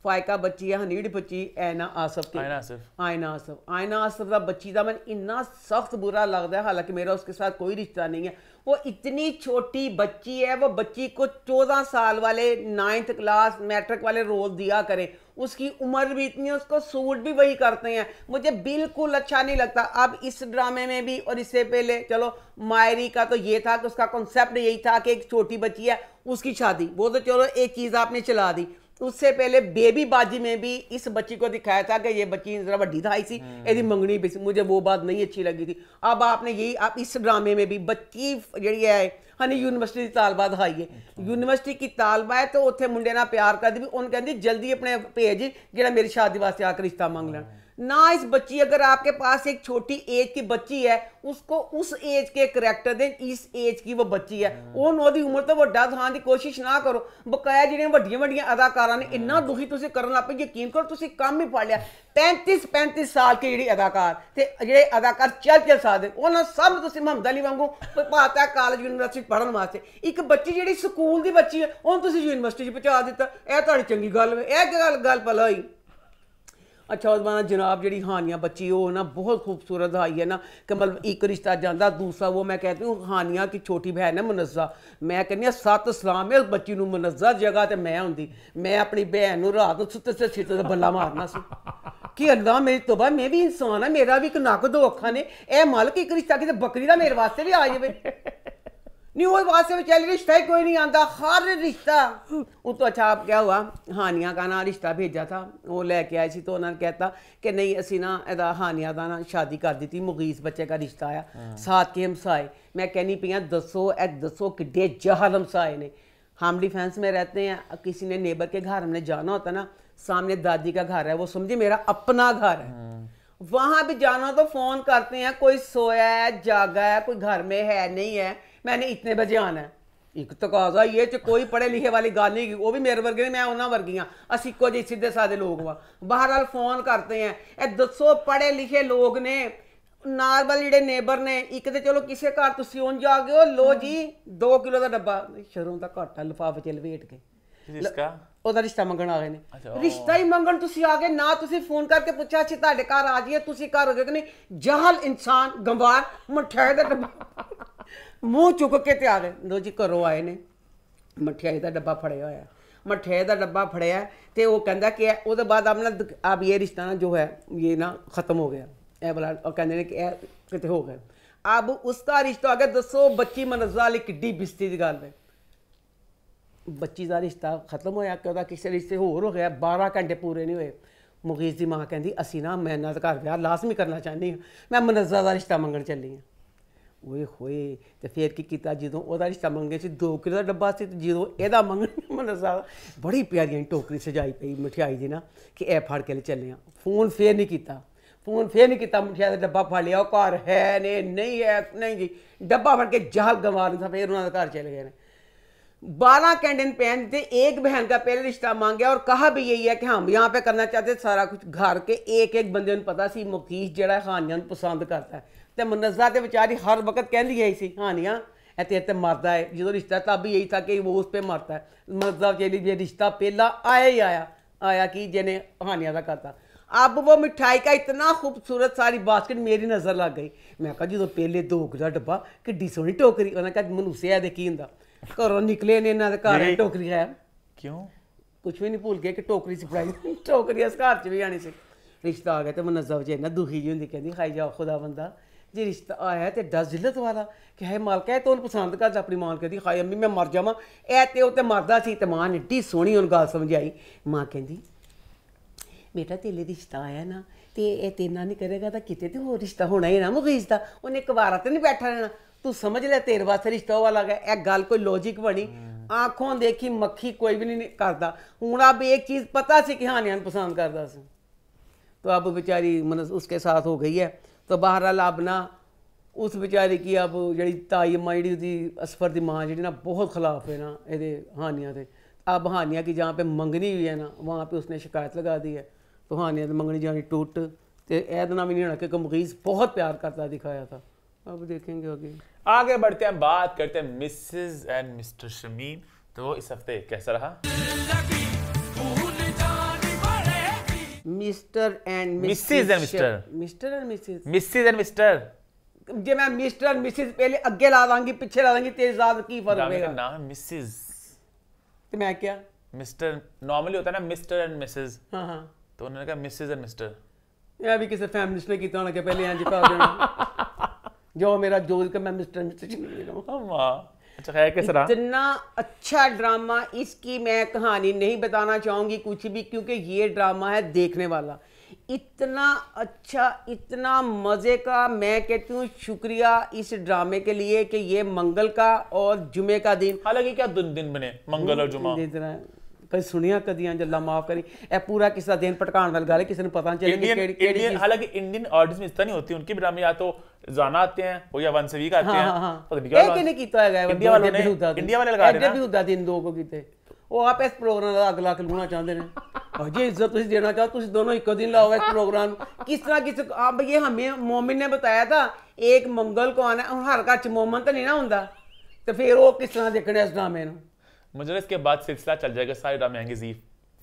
ਫਾਇਕਾ ਬੱਚੀ ਹੈ ਹਨੀੜ ਬੱਚੀ ਐਨਾ आसफ आयना आसफ़ आयना आसफ आयना आसफ का ਦਾ का ਦਾ इन्ना सख्त बुरा लगता है हालांकि मेरा उसके साथ कोई रिश्ता नहीं है वो इतनी छोटी बच्ची है वो बच्ची को चौदह साल वाले नाइन्थ क्लास मैट्रिक वाले रोल दिया करें उसकी उम्र भी इतनी है उसको सूट भी वही करते हैं मुझे बिल्कुल अच्छा नहीं लगता अब इस ड्रामे में भी और इससे पहले चलो मायरी का तो ये था कि उसका कॉन्सेप्ट यही था कि एक छोटी बच्ची है उसकी शादी वो तो चलो एक चीज़ आपने चला दी उससे पहले बेबी बाजी में भी इस बच्ची को दिखाया था कि ये बच्ची जरा बड़ी ਸੀ ਇਹਦੀ ਮੰਗਣੀ मंगनी ਸੀ मुझे वो बात नहीं अच्छी लगी थी अब आपने यही आप इस ड्रामे में भी बच्ची जी है ਹਨੀ ਯੂਨੀਵਰਸਿਟੀ ਦੀ ਤਾਲਬਾ ਦਿਖਾਈ ਹੈ ਯੂਨੀਵਰਸਿਟੀ ਕੀ ਤਾਲਬਾ ਹੈ ਤਾਂ ਉੱਥੇ ਮੁੰਡੇ ਨਾਲ ਪਿਆਰ ਕਰਦੀ ਵੀ ਉਹਨ ਕਹਿੰਦੀ ਜਲਦੀ ਆਪਣੇ ਭੇਜ ਜਿਹੜਾ ਮੇਰੀ ਸ਼ਾਦੀ ਵਾਸਤੇ ਆ ਕੇ ਰਿਸ਼ਤਾ ਮੰਗ ਲੈਣ ना ਬੱਚੀ ਅਗਰ ਆਪਕੇ ਪਾਸ ਇੱਕ ਛੋਟੀ ਏਜ ਦੀ ਬੱਚੀ ਹੈ ਉਸ ਕੋ ਉਸ ਏਜ ਕੇ ਕੈਰੈਕਟਰ ਦੇ ਇਸ ਏਜ ਕੀ ਉਹ ਬੱਚੀ ਹੈ ਉਹ ਉਹਦੀ ਉਮਰ ਤੋਂ ਵੱਡਾ ਦਿਖਾਉਣ ਦੀ ਕੋਸ਼ਿਸ਼ ਨਾ ਕਰੋ ਬਕਾਇਆ ਜਿਹੜੀਆਂ ਵੱਡੀਆਂ ਵੱਡੀਆਂ ਅਦਾਕਾਰਾਂ ਨੇ ਇੰਨਾ ਦੁਖੀ ਤੁਸੀਂ ਕਰਨ ਲੱਪੇ ਯਕੀਨ ਕਰੋ ਤੁਸੀਂ ਕੰਮ ਹੀ ਪੜ ਲਿਆ 35 35 ਸਾਲ ਕੇ ਜਿਹੜੀ ਅਦਾਕਾਰ ਤੇ ਜਿਹੜੇ ਅਦਾਕਾਰ ਚੱਲ ਚੱਲ ਸਕਦੇ ਉਹਨਾਂ ਸਭ ਤੁਸੀਂ ਮੁਹੰਮਦ ਅਲੀ ਵਾਂਗੂ ਭਾਤਾ ਕਾਲਜ ਯੂਨੀਵਰਸਿਟੀ ਪੜਨ ਵਾਸਤੇ ਇੱਕ ਬੱਚੀ ਜਿਹੜੀ ਸਕੂਲ ਦੀ ਬੱਚੀ ਹੈ ਉਹਨੂੰ ਤੁਸੀਂ ਯੂਨੀਵਰਸਿਟੀ 'ਚ ਪਹੁੰਚਾ ਦਿੱਤਾ ਇਹ ਤੁਹਾਡੀ ਚੰਗੀ ਗੱਲ ਹੈ ਇਹ ਗੱਲ ਗੱਲ ਪਲ ਹੋਈ ਅੱਛਾ ਉਹਦੇ ਬਾਅਦ ਜਨਾਬ ਜਿਹੜੀ ਹਾਨੀਆਂ ਬੱਚੀ ਉਹ ਨਾ बहुत खूबसूरत आई है ना कि मतलब एक रिश्ता जाता दूसरा वो मैं कहती हूँ हानिया की छोटी बहन है मुनजा मैं कहनी सत सलाम है उस बच्ची मुनजा जगह तो मैं होंगी मैं अपनी भैन रात सुते से सीते से बल्ला मारना सी ਕਿ ਅੱਲਾ ਮੇਰੀ ਤੋਬਾ ਮੈਂ ਵੀ ਇਨਸਾਨ ਆ ਮੇਰਾ ਵੀ ਇੱਕ ਨੱਕ ਦੋ ਅੱਖਾਂ ਨੇ ਇਹ ਮਾਲਕ ਇੱਕ ਰਿਸ਼ਤਾ ਕਿਤੇ ਬੱਕਰੀ ਦਾ ਮੇਰੇ ਵਾਸਤੇ ਵੀ ਆ ਜਾਵੇ नहीं वो बात चल रिश्ता ही कोई नहीं आता हर रिश्ता उस तो अच्छा आप क्या हुआ हानिया का ना रिश्ता भेजा था वो लेके आए थी तो उन्होंने कहता कि नहीं असी ना एदा हानिया का ना शादी कर दी थी मुगीस बच्चे का रिश्ता आया हाँ। साथ के हमसाए मैं कहनी पिया दसो ए दसो किडे जहल हमसाए ने हम डिफेंस में रहते हैं किसी ने नेबर के घर हमने जाना होता ना सामने दादी का घर है वो समझे मेरा अपना घर है हाँ। वहाँ भी जाना तो फ़ोन करते हैं कोई सोया है जागा है कोई घर में है नहीं है ਮੈਨੇ ਇਤਨੇ ਵਜੇ ਆਣਾ ਇੱਕ ਤਕਾਜ਼ਾ ਇਹ ਚ ਕੋਈ ਪੜੇ ਲਿਖੇ ਵਾਲੀ ਗੱਲ ਨਹੀਂ ਉਹ ਵੀ ਮੇਰੇ ਵਰਗੇ ਨੇ ਮੈਂ ਉਹਨਾਂ ਵਰਗੀਆਂ ਅਸੀਂ ਕੁਝ ਸਿੱਧੇ ਸਾਦੇ ਲੋਕ ਵਾ ਬਹਰਾਲ ਫੋਨ ਕਰਤੇ ਆ ਇਹ ਦੱਸੋ ਪੜੇ ਲਿਖੇ ਲੋਕ ਨੇ ਨਾਰਮਲ ਜਿਹੜੇ ਨੇਬਰ ਨੇ ਇੱਕ ਤੇ ਚਲੋ ਕਿਸੇ ਘਰ ਤੁਸੀਂ ਉਂਝ ਜਾ ਗਏ ਹੋ ਲੋ ਜੀ 2 ਕਿਲੋ ਦਾ ਡੱਬਾ ਸ਼ਰੋਂ ਦਾ ਘਾਟਾ ਲਫਾਫੇ ਚ ਲਵੇਟ ਕੇ ਜਿਸਕਾ ਉਹਦਾ ਰਿਸ਼ਤਾ ਮੰਗਣ ਆ ਗਏ ਨੇ ਰਿਸ਼ਤਾ ਹੀ ਮੰਗਣ ਤੁਸੀਂ ਆ ਗਏ ਨਾ ਤੁਸੀਂ ਫੋਨ ਕਰਕੇ ਪੁੱਛਿਆ ਸੀ ਤੁਹਾਡੇ ਘਰ ਆ ਜੀਏ ਤੁਸੀਂ ਘਰ ਹੋ ਗਏ ਕਿ ਨਹੀਂ ਜਹਲ ਇਨਸਾਨ ਗੰਵਾਰ ਮਠਾਏ ਦਾ ਡੱਬਾ ਮੂੰਹ ਚੁੱਕ ਕੇ ਤਿਆਰ ਹੈ ਲੋ ਜੀ ਘਰੋਂ ਆਏ ਨੇ ਮਠਿਆਈ ਦਾ ਡੱਬਾ ਫੜਿਆ ਹੋਇਆ ਮਠਿਆਈ ਦਾ ਡੱਬਾ ਫੜਿਆ ਤੇ ਉਹ ਕਹਿੰਦਾ ਕਿ ਉਹਦੇ ਬਾਅਦ ਆਪਣਾ ਆਪ ਇਹ ਰਿਸ਼ਤਾ ਨਾ ਜੋ ਹੈ ਇਹ ਨਾ ਖਤਮ ਹੋ ਗਿਆ ਇਹ ਬਲਾ ਉਹ ਕਹਿੰਦੇ ਨੇ ਕਿ ਇਹ ਕਿਤੇ ਹੋ ਗਿਆ ਆਬ ਦਾ ਰਿਸ਼ਤਾ ਅਗੇ ਦੱਸੋ ਬੱਚੀ ਮਨਜ਼ਾ ਲਈ ਕਿੱਡੀ ਬਿਸਤੀ ਦੀ ਗੱਲ ਹੈ ਬੱਚੀ ਦਾ ਰਿਸ਼ਤਾ ਖਤਮ ਹੋਇਆ ਕਿ ਉਹਦਾ ਕਿਸੇ ਰਿਸ਼ਤੇ ਹੋਰ ਹੋ ਗਿਆ 12 ਘੰਟੇ ਪੂਰੇ ਨਹੀਂ ਹੋਏ ਮੁਗੀਜ਼ ਦੀ ਮਾਂ ਕਹਿੰਦੀ ਅਸੀਂ ਨਾ ਮੈਂ ਨਾ ਘਰ ਵਿਆਹ ਲਾਜ਼ਮੀ ਕਰਨਾ ਚਾਹੁੰਦੀ ਹਾਂ ਮੈਂ ਮਨਜ਼ਾ ਦਾ ਰਿਸ਼ਤਾ ਮੰਗਣ ਚੱਲੀ ਹਾਂ ਓਏ ਹੋਏ ਤੇ ਫੇਰ ਕੀ ਕੀਤਾ ਜਦੋਂ ਉਹਦਾ ਰਿਸ਼ਤਾ ਮੰਗੇ ਸੀ 2 ਕਿਲੋ ਦਾ ਡੱਬਾ ਸੀ ਤੇ ਜਦੋਂ ਇਹਦਾ ਮੰਗਣ ਮਨ ਸਾਹਿਬ ਬੜੀ ਪਿਆਰੀ ਟੋਕਰੀ ਸਜਾਈ ਪਈ ਮਠਿਆਈ ਦੀ ਨਾ ਕਿ ਐ ਫੜ ਕੇ ਲੈ ਚੱਲੇ ਆ ਫੋਨ ਫੇਰ ਨਹੀਂ ਕੀਤਾ ਫੋਨ ਫੇਰ ਨਹੀਂ ਕੀਤਾ ਮਠਿਆਈ ਦਾ ਡੱਬਾ ਫੜ ਲਿਆ ਉਹ ਘਰ ਹੈ ਨੇ ਨਹੀਂ ਹੈ ਨਹੀਂ ਜੀ ਡੱਬਾ ਫੜ ਕੇ ਜਹਾਲ ਗਵਾ ਲਿਆ ਫੇਰ ਉਹਨਾਂ ਦਾ ਘਰ ਚਲੇ ਗਏ ਨੇ 12 कैंडन पहन थे एक बहन का पहले रिश्ता मांगा और कहा भी यही है कि ਯਹਾਂ यहाँ ਕਰਨਾ ਚਾਹਤੇ ਸਾਰਾ ਕੁਝ ਘਰ ਕੇ ਇੱਕ ਇੱਕ ਬੰਦੇ ਨੂੰ ਪਤਾ ਸੀ ਮੁਕੀਸ਼ ਜਿਹੜਾ जड़ा ਨੂੰ ਪਸੰਦ ਕਰਦਾ ਹੈ ਤੇ ਮੁਨਜ਼ਾ ਤੇ ਵਿਚਾਰੀ ਹਰ ਵਕਤ ਕਹਿੰਦੀ ਐ ਸੀ ਕਹਾਣੀਆਂ ਤੇ ਤੇ ਮਰਦਾ ਹੈ ਜਦੋਂ ਰਿਸ਼ਤਾ ਤਾਂ ਵੀ ਇਹੀ ਥਾ ਕਿ ਉਹ ਉਸ ਤੇ ਮਰਦਾ ਹੈ ਮੁਨਜ਼ਾ ਜਿਹੜੀ ਜੇ ਰਿਸ਼ਤਾ ਪਹਿਲਾ ਆਇਆ ਹੀ ਆਇਆ आया कि जिन्हें हानिया का करता अब वो मिठाई का इतना खूबसूरत सारी बास्केट मेरी नज़र लग गई मैं कहा जो पहले दो गुजरा डब्बा कि सोहनी टोकरी उन्हें कहा मनुष्य है देखी हों घरों निकले ने इन्होंने घर टोकरी है क्यों कुछ भी नहीं भूल गए कि टोकरी से टोकरी अस घर च भी आनी सी रिश्ता आ गया तो मुनजा नजर बचे इन्ना दुखी जी होंगी कहती खाई जाओ खुदा बंदा ਜੇ ਰਿਸ਼ਤਾ ਆਇਆ ਤੇ ਦੱਸ ਜ਼ਿਲਤ ਵਾਲਾ ਕਿ ਹੈ ਮਾਲਕਾ ਇਹ ਪਸੰਦ ਕਰ ਪਸੰਦ ਕਰਦਾ ਆਪਣੀ ਮਾਂ ਕਹਿੰਦੀ ਹਾਏ ਅੰਮੀ ਮੈਂ ਮਰ ਜਾਵਾਂ ਐ ਤੇ ਉਹ ਤੇ ਮਰਦਾ ਸੀ ਤੇ ਮਾਂ ਨੇ ਢੀ ਸੋਹਣੀ ਉਹਨਾਂ ਗੱਲ ਸਮਝਾਈ ਮਾਂ ਕਹਿੰਦੀ ਬੇਟਾ ਤੇਲੇ ਰਿਸ਼ਤਾ ਆਇਆ ਨਾ ਤੇ ਇਹ ਤੇਨਾ ਨਹੀਂ ਕਰੇਗਾ ਤਾਂ ਕਿਤੇ ਤੇ ਹੋਰ ਰਿਸ਼ਤਾ ਹੋਣਾ ਹੀ ਨਾ ਮੁਗੀਜ਼ ਦਾ ਉਹਨੇ ਕਵਾਰਾ ਤੇ ਨਹੀਂ ਬੈਠਾ ਰਹਿਣਾ ਤੂੰ ਸਮਝ ਲੈ ਤੇਰੇ ਵਾਸਤੇ ਰਿਸ਼ਤਾ ਉਹ ਵਾਲਾ ਹੈ ਇਹ ਗੱਲ ਕੋਈ ਲੌਜੀਕ ਬਣੀ ਆਖੋਂ ਦੇਖੀ ਮੱਖੀ ਕੋਈ ਵੀ ਨਹੀਂ ਕਰਦਾ ਹੁਣ ਬੇ ਇੱਕ ਚੀਜ਼ ਪਤਾ ਸੀ ਕਿ ਹਾਂ ਨਿਆਂ ਪਸੰਦ ਕਰਦਾ ਸੀ ਤੋ ਆਪ ਵਿਚਾਰੀ ਮਨ ਉਸਕੇ ਸਾਥ ਹੋ ਗਈ ਹੈ तो ਬਹਰਾਲ ਆਪਣਾ उस बेचारी की अब ਜਿਹੜੀ ਤਾਈ ਮਾਂ जी ਉਹਦੀ ਅਸਫਰ ਦੀ ਮਾਂ ਜਿਹੜੀ ਨਾ ਬਹੁਤ ਖਿਲਾਫ ਹੈ ਨਾ ਇਹਦੇ ਹਾਨੀਆਂ अब हानिया की जहाँ ਜਹਾਂ मंगनी हुई है ना वहाँ ਵਹਾਂ उसने शिकायत लगा दी है तो हानिया तो मंगनी जानी टूट तो ऐदना नहीं होना का मुगीस बहुत प्यार करता दिखाया था अब देखेंगे आगे आगे बढ़ते हैं बात करते हैं मिसेस एंड मिस्टर शमीन तो इस हफ्ते कैसा रहा Mr and Mrs and Mr Mr and Mrs Mrs and Mr J मैं मिस्टर एंड मिसेज पहले आगे ला दंगी पीछे ला दंगी तेरे साथ की फर्क पड़ेगा ना मिसेज तो मैं क्या मिस्टर नॉर्मली होता है ना मिस्टर एंड मिसेज हां हां तो उन्होंने कहा मिसेज एंड मिस्टर या भी किसी फैमिली ने किया ना के पहले हां जी पा जो मेरा जोल का मैं मिस्टर मिसेज नहीं अच्छा है किस तरह इतना अच्छा ड्रामा इसकी मैं कहानी नहीं बताना चाहूंगी कुछ भी क्योंकि ये ड्रामा है देखने वाला इतना अच्छा इतना मज़े का मैं कहती हूँ शुक्रिया इस ड्रामे के लिए कि ये मंगल का और जुमे का दिन हालांकि क्या दिन दिन बने मंगल और जुमा ਫਿਰ ਸੁਣੀਆਂ ਕਦੀਆਂ ਜੱਲਾ ਮਾਫ ਕਰੀ ਇਹ ਪੂਰਾ किस्सा ਦੇਨ पटकान वाली गल है किसी ने पता नहीं चलेगी हालांकि इंडियन ऑडियंस में इस तरह नहीं होती उनकी ड्रामे या तो जाना आते हैं वो या वन से वीक आते हाँ, हैं हाँ, पता नहीं क्या किने कीता है इंडिया वाले ने इंडिया वाले लगा रहे हैं भी हुदा दिन दो को कीते ਉਹ ਆਪ ਇਸ ਪ੍ਰੋਗਰਾਮ ਦਾ ਅਗਲਾ ਖਲੂਣਾ ਚਾਹੁੰਦੇ ਨੇ ਅਜੇ ਇੱਜ਼ਤ ਤੁਸੀਂ ਦੇਣਾ ਚਾਹੋ ਤੁਸੀਂ ਦੋਨੋਂ ਇੱਕੋ दिन ਲਾਓ ਇਸ प्रोग्राम किस तरह ਕਿਸ ਆਪ ਇਹ ਹਮੇ ਮੋਮਿਨ ਨੇ ਬਤਾਇਆ ਤਾਂ ਇੱਕ ਮੰਗਲ ਕੋ ਆਣਾ ਹਰ ਘਰ ਚ ਮੋਮਨ ਤਾਂ ਨਹੀਂ ਨਾ ਹੁੰਦਾ ਤੇ ਫਿਰ ਉਹ ਕਿਸ ਤਰ੍ਹਾਂ ਦੇਖਣਾ ਇਸ ਡਰਾਮੇ ਨੂੰ मुझे इसके बाद सिलसिला चल जाएगा सारे ड्रामे आएंगे जी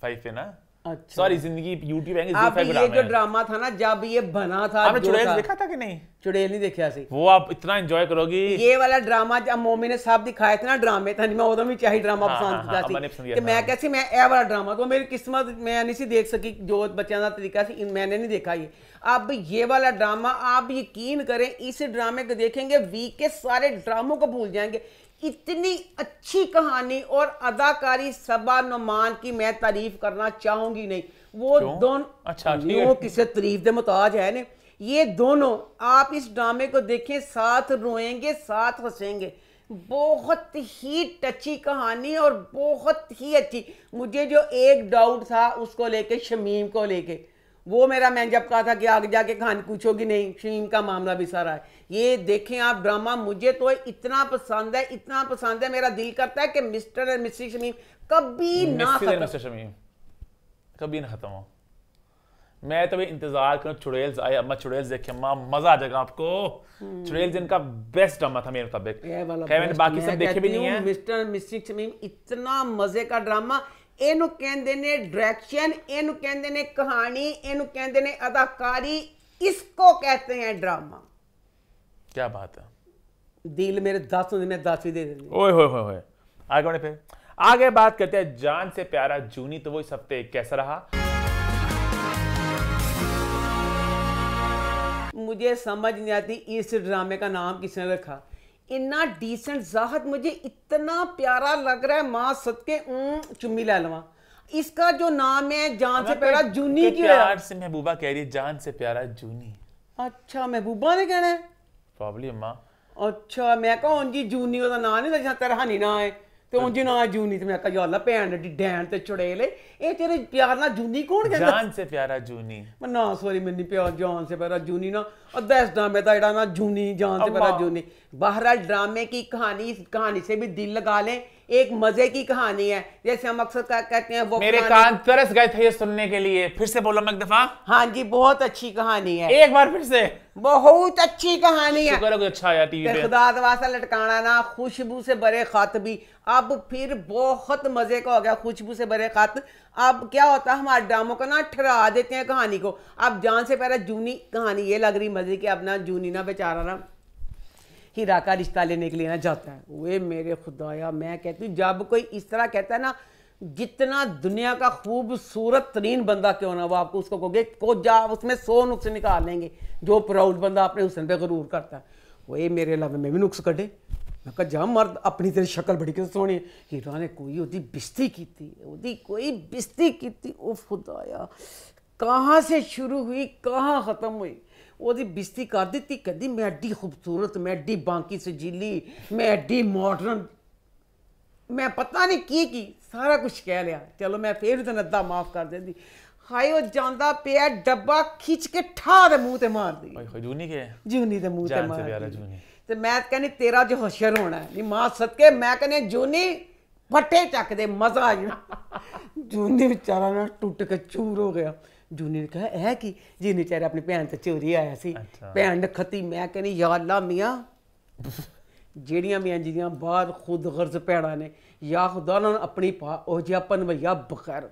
फाइव पे ना अच्छा सॉरी जिंदगी यूट्यूब आएंगे जी फाइव ड्रामे ये जो ड्रामा था ना जब ये बना था आपने चुड़ैल देखा था कि नहीं चुड़ैल नहीं देखा सी वो आप इतना एंजॉय करोगी ये वाला ड्रामा जब मोमी ने साहब दिखाए थे ना ड्रामे था तो मैं उधर भी चाहिए ड्रामा हाँ, पसंद हाँ, हाँ, तो किया सी कि मैं कैसी मैं ए वाला ड्रामा तो मेरी किस्मत मैं नहीं सी देख सकी जो बच्चों का तरीका सी मैंने नहीं देखा ये अब ये वाला ड्रामा आप यकीन करें इस ड्रामे को देखेंगे वीक के सारे ड्रामों को भूल जाएंगे इतनी अच्छी कहानी और अदाकारी सबा नुमान की मैं तारीफ करना चाहूंगी नहीं वो दोनों अच्छा दोनों किसी तारीफ के मुताज है ने ये दोनों आप इस ड्रामे को देखें साथ रोएंगे साथ हंसेंगे बहुत ही टची कहानी और बहुत ही अच्छी मुझे जो एक डाउट था उसको लेके शमीम को लेके वो मेरा मैंने जब कहा था कि आगे जाके कहानी पूछोगी नहीं शमीम का मामला भी सारा है ये देखें आप ड्रामा मुझे तो इतना पसंद है इतना पसंद है मेरा दिल करता है कि मिस्टर एंड मिस्टर शमीम कभी ना मिस्टर शमीम कभी ना खत्म हो मैं तो भी इंतजार करूं चुड़ैल्स आए अम्मा चुड़ैल्स देखे अम्मा मजा आ जाएगा आपको हम्म। चुड़ैल्स इनका बेस्ट ड्रामा था मेरे मुताबिक मैंने बाकी सब देखे भी नहीं है मिस्टर मिस्टर शमीम इतना मजे का ड्रामा ਇਹਨੂੰ ਕਹਿੰਦੇ ने डायरेक्शन ਇਹਨੂੰ ਕਹਿੰਦੇ ने कहानी ਇਹਨੂੰ ਕਹਿੰਦੇ ने अदाकारी इसको कहते हैं ड्रामा क्या बात है दिल मेरे दस में दस भी दे देंगे ओए होए होए होए आगे आगे बात करते हैं जान से प्यारा जूनी तो वो इस हफ्ते कैसा रहा मुझे समझ नहीं आती इस ड्रामे का नाम किसने रखा इतना डिसेंट जाहत मुझे इतना प्यारा लग रहा है मां सदके चुम्मी ला लवा इसका जो नाम है जान से प्यारा जूनी की प्यार से महबूबा कह रही है जान से प्यारा जूनी अच्छा महबूबा ने कहना है ਪ੍ਰੋਬਬਲੀ ਅਮਾ ਅੱਛਾ ਮੈਂ ਕਹਾਂ ਉਂਜੀ ਜੂਨੀ ਉਹਦਾ ਨਾਂ ਨਹੀਂ ਦੱਸਿਆ ਤੇਰਾ ਹਨੀ ਨਾਂ ਹੈ ਤੇ ਉਂਜੀ ਨਾਂ ਜੂਨੀ ਤੇ ਮੈਂ ਕਹਾਂ ਯਾਰ ਲਾ ਭੈਣ ਦੀ ਡੈਣ ਤੇ ਚੁੜੇਲੇ ਇਹ ਤੇਰੇ ਪਿਆਰ ਨਾਲ ਜੂਨੀ ਕੌਣ ਕਹਿੰਦਾ ਜਾਨ ਸੇ ਪਿਆਰਾ ਜੂਨੀ ਮੈਂ ਨਾ ਸੋਰੀ ਮੈਨੂੰ ਪਿਆਰ ਜਾਨ ਸੇ ਪਿਆਰਾ ਜੂਨੀ ਨਾ ਅੱਧਾ ਇਸ ਡਰਾਮੇ ਦਾ ਜਿਹੜਾ ਨਾ ਜੂਨੀ ਜਾਨ ਸੇ ਪਿਆਰਾ ਜੂਨੀ ਬਹਰਾਲ ड्रामे की कहानी इस कहानी से भी दिल लगा लें एक मजे की कहानी है जैसे हम अक्सर कहते हैं वो मेरे कान तरस गए थे ये सुनने के लिए फिर से बोलो मैं एक दफा हाँ जी बहुत अच्छी कहानी है एक बार फिर से बहुत अच्छी कहानी है अच्छा आया टीवी खुदा दवासा लटकाना ना खुशबू से बड़े खत भी अब फिर बहुत मजे का हो गया खुशबू से बड़े खत अब क्या होता है हमारे ड्रामों को ना ठहरा देते हैं कहानी को अब जान से पहले जूनी कहानी ये लग रही मजे की अब ना जूनी ना बेचारा ना हीरा का रिश्ता लेने के लिए ना जाता है वे मेरे खुदाया मैं कहती हूँ जब कोई इस तरह कहता है ना जितना दुनिया का खूबसूरत तरीन बंदा क्यों ना वो आपको उसको कहोगे को जा उसमें सौ नुक्स निकाल लेंगे जो प्राउड बंदा अपने हुसन पे गरूर करता है वो ये मेरे लवे में भी नुक्स कटे मैं कहा जा मर्द अपनी तेरी शक्ल बड़ी किस सोनी हीरा ने कोई ओदी बिस्ती की ओदी कोई बिस्ती की ओ खुदाया कहाँ से शुरू हुई कहाँ ख़त्म हुई ਉਹਦੀ ਬਿਸਤੀ ਕਰ ਦਿੱਤੀ ਕਹਿੰਦੀ ਮੈਂ ਐਡੀ ਖੂਬਸੂਰਤ ਮੈਂ ਐਡੀ ਬਾਂਕੀ ਸਜੀਲੀ ਮੈਂ ਐਡੀ ਮਾਡਰਨ ਮੈਂ ਪਤਾ ਨਹੀਂ ਕੀ ਕੀ ਸਾਰਾ ਕੁਝ ਕਹਿ ਲਿਆ ਚਲੋ ਮੈਂ ਫੇਰ ਉਹਦਾ ਨੱਦਾ ਮਾਫ ਕਰ ਦਿੰਦੀ ਹਾਏ ਉਹ ਜਾਂਦਾ ਪਿਆ ਡੱਬਾ ਖਿੱਚ ਕੇ ਠਾ ਦੇ ਮੂੰਹ ਤੇ ਮਾਰਦੀ ਹਾਏ ਹਾਏ ਜੂਨੀ ਕੇ ਜੂਨੀ ਦੇ ਮੂੰਹ ਤੇ ਮਾਰਦੀ ਤੇ ਮੈਂ ਕਹਿੰਦੀ ਤੇਰਾ ਜੋ ਹਸ਼ਰ ਹੋਣਾ ਨਹੀਂ ਮਾਂ ਸਦਕੇ ਮੈਂ ਕਹਿੰਦੀ ਜੂਨੀ ਪੱਟੇ ਚੱਕ ਦੇ ਮਜ਼ਾ ਆ ਜੂਨੀ ਵਿਚਾਰਾ ਨਾ ਟੁੱਟ ਕੇ ਚੂਰ ਹੋ ਗਿਆ ਜੂਨੀਅਰ ਨੇ ਹੈ ਕਿ ਜੀ ਜੀਨੇ ਚਾਰੇ ਆਪਣੀ ਭੈਣ ਤੇ ਚੋਰੀ ਆਇਆ ਸੀ ਭੈਣ ਖਤੀ ਮੈਂ ਕਹਿੰਦੀ ਯਾ ਅੱਲਾ ਮੀਆਂ ਜਿਹੜੀਆਂ ਮੀਆਂ ਜਿਹੜੀਆਂ ਬਾਦ ਖੁਦ ਗਰਜ਼ ਪੈੜਾ ਨੇ ਯਾ ਖੁਦਾ ਨਾਲ ਆਪਣੀ ਪਾ ਉਹ ਜਿਹਾ ਪਨਵਈਆ ਬਖੈਰ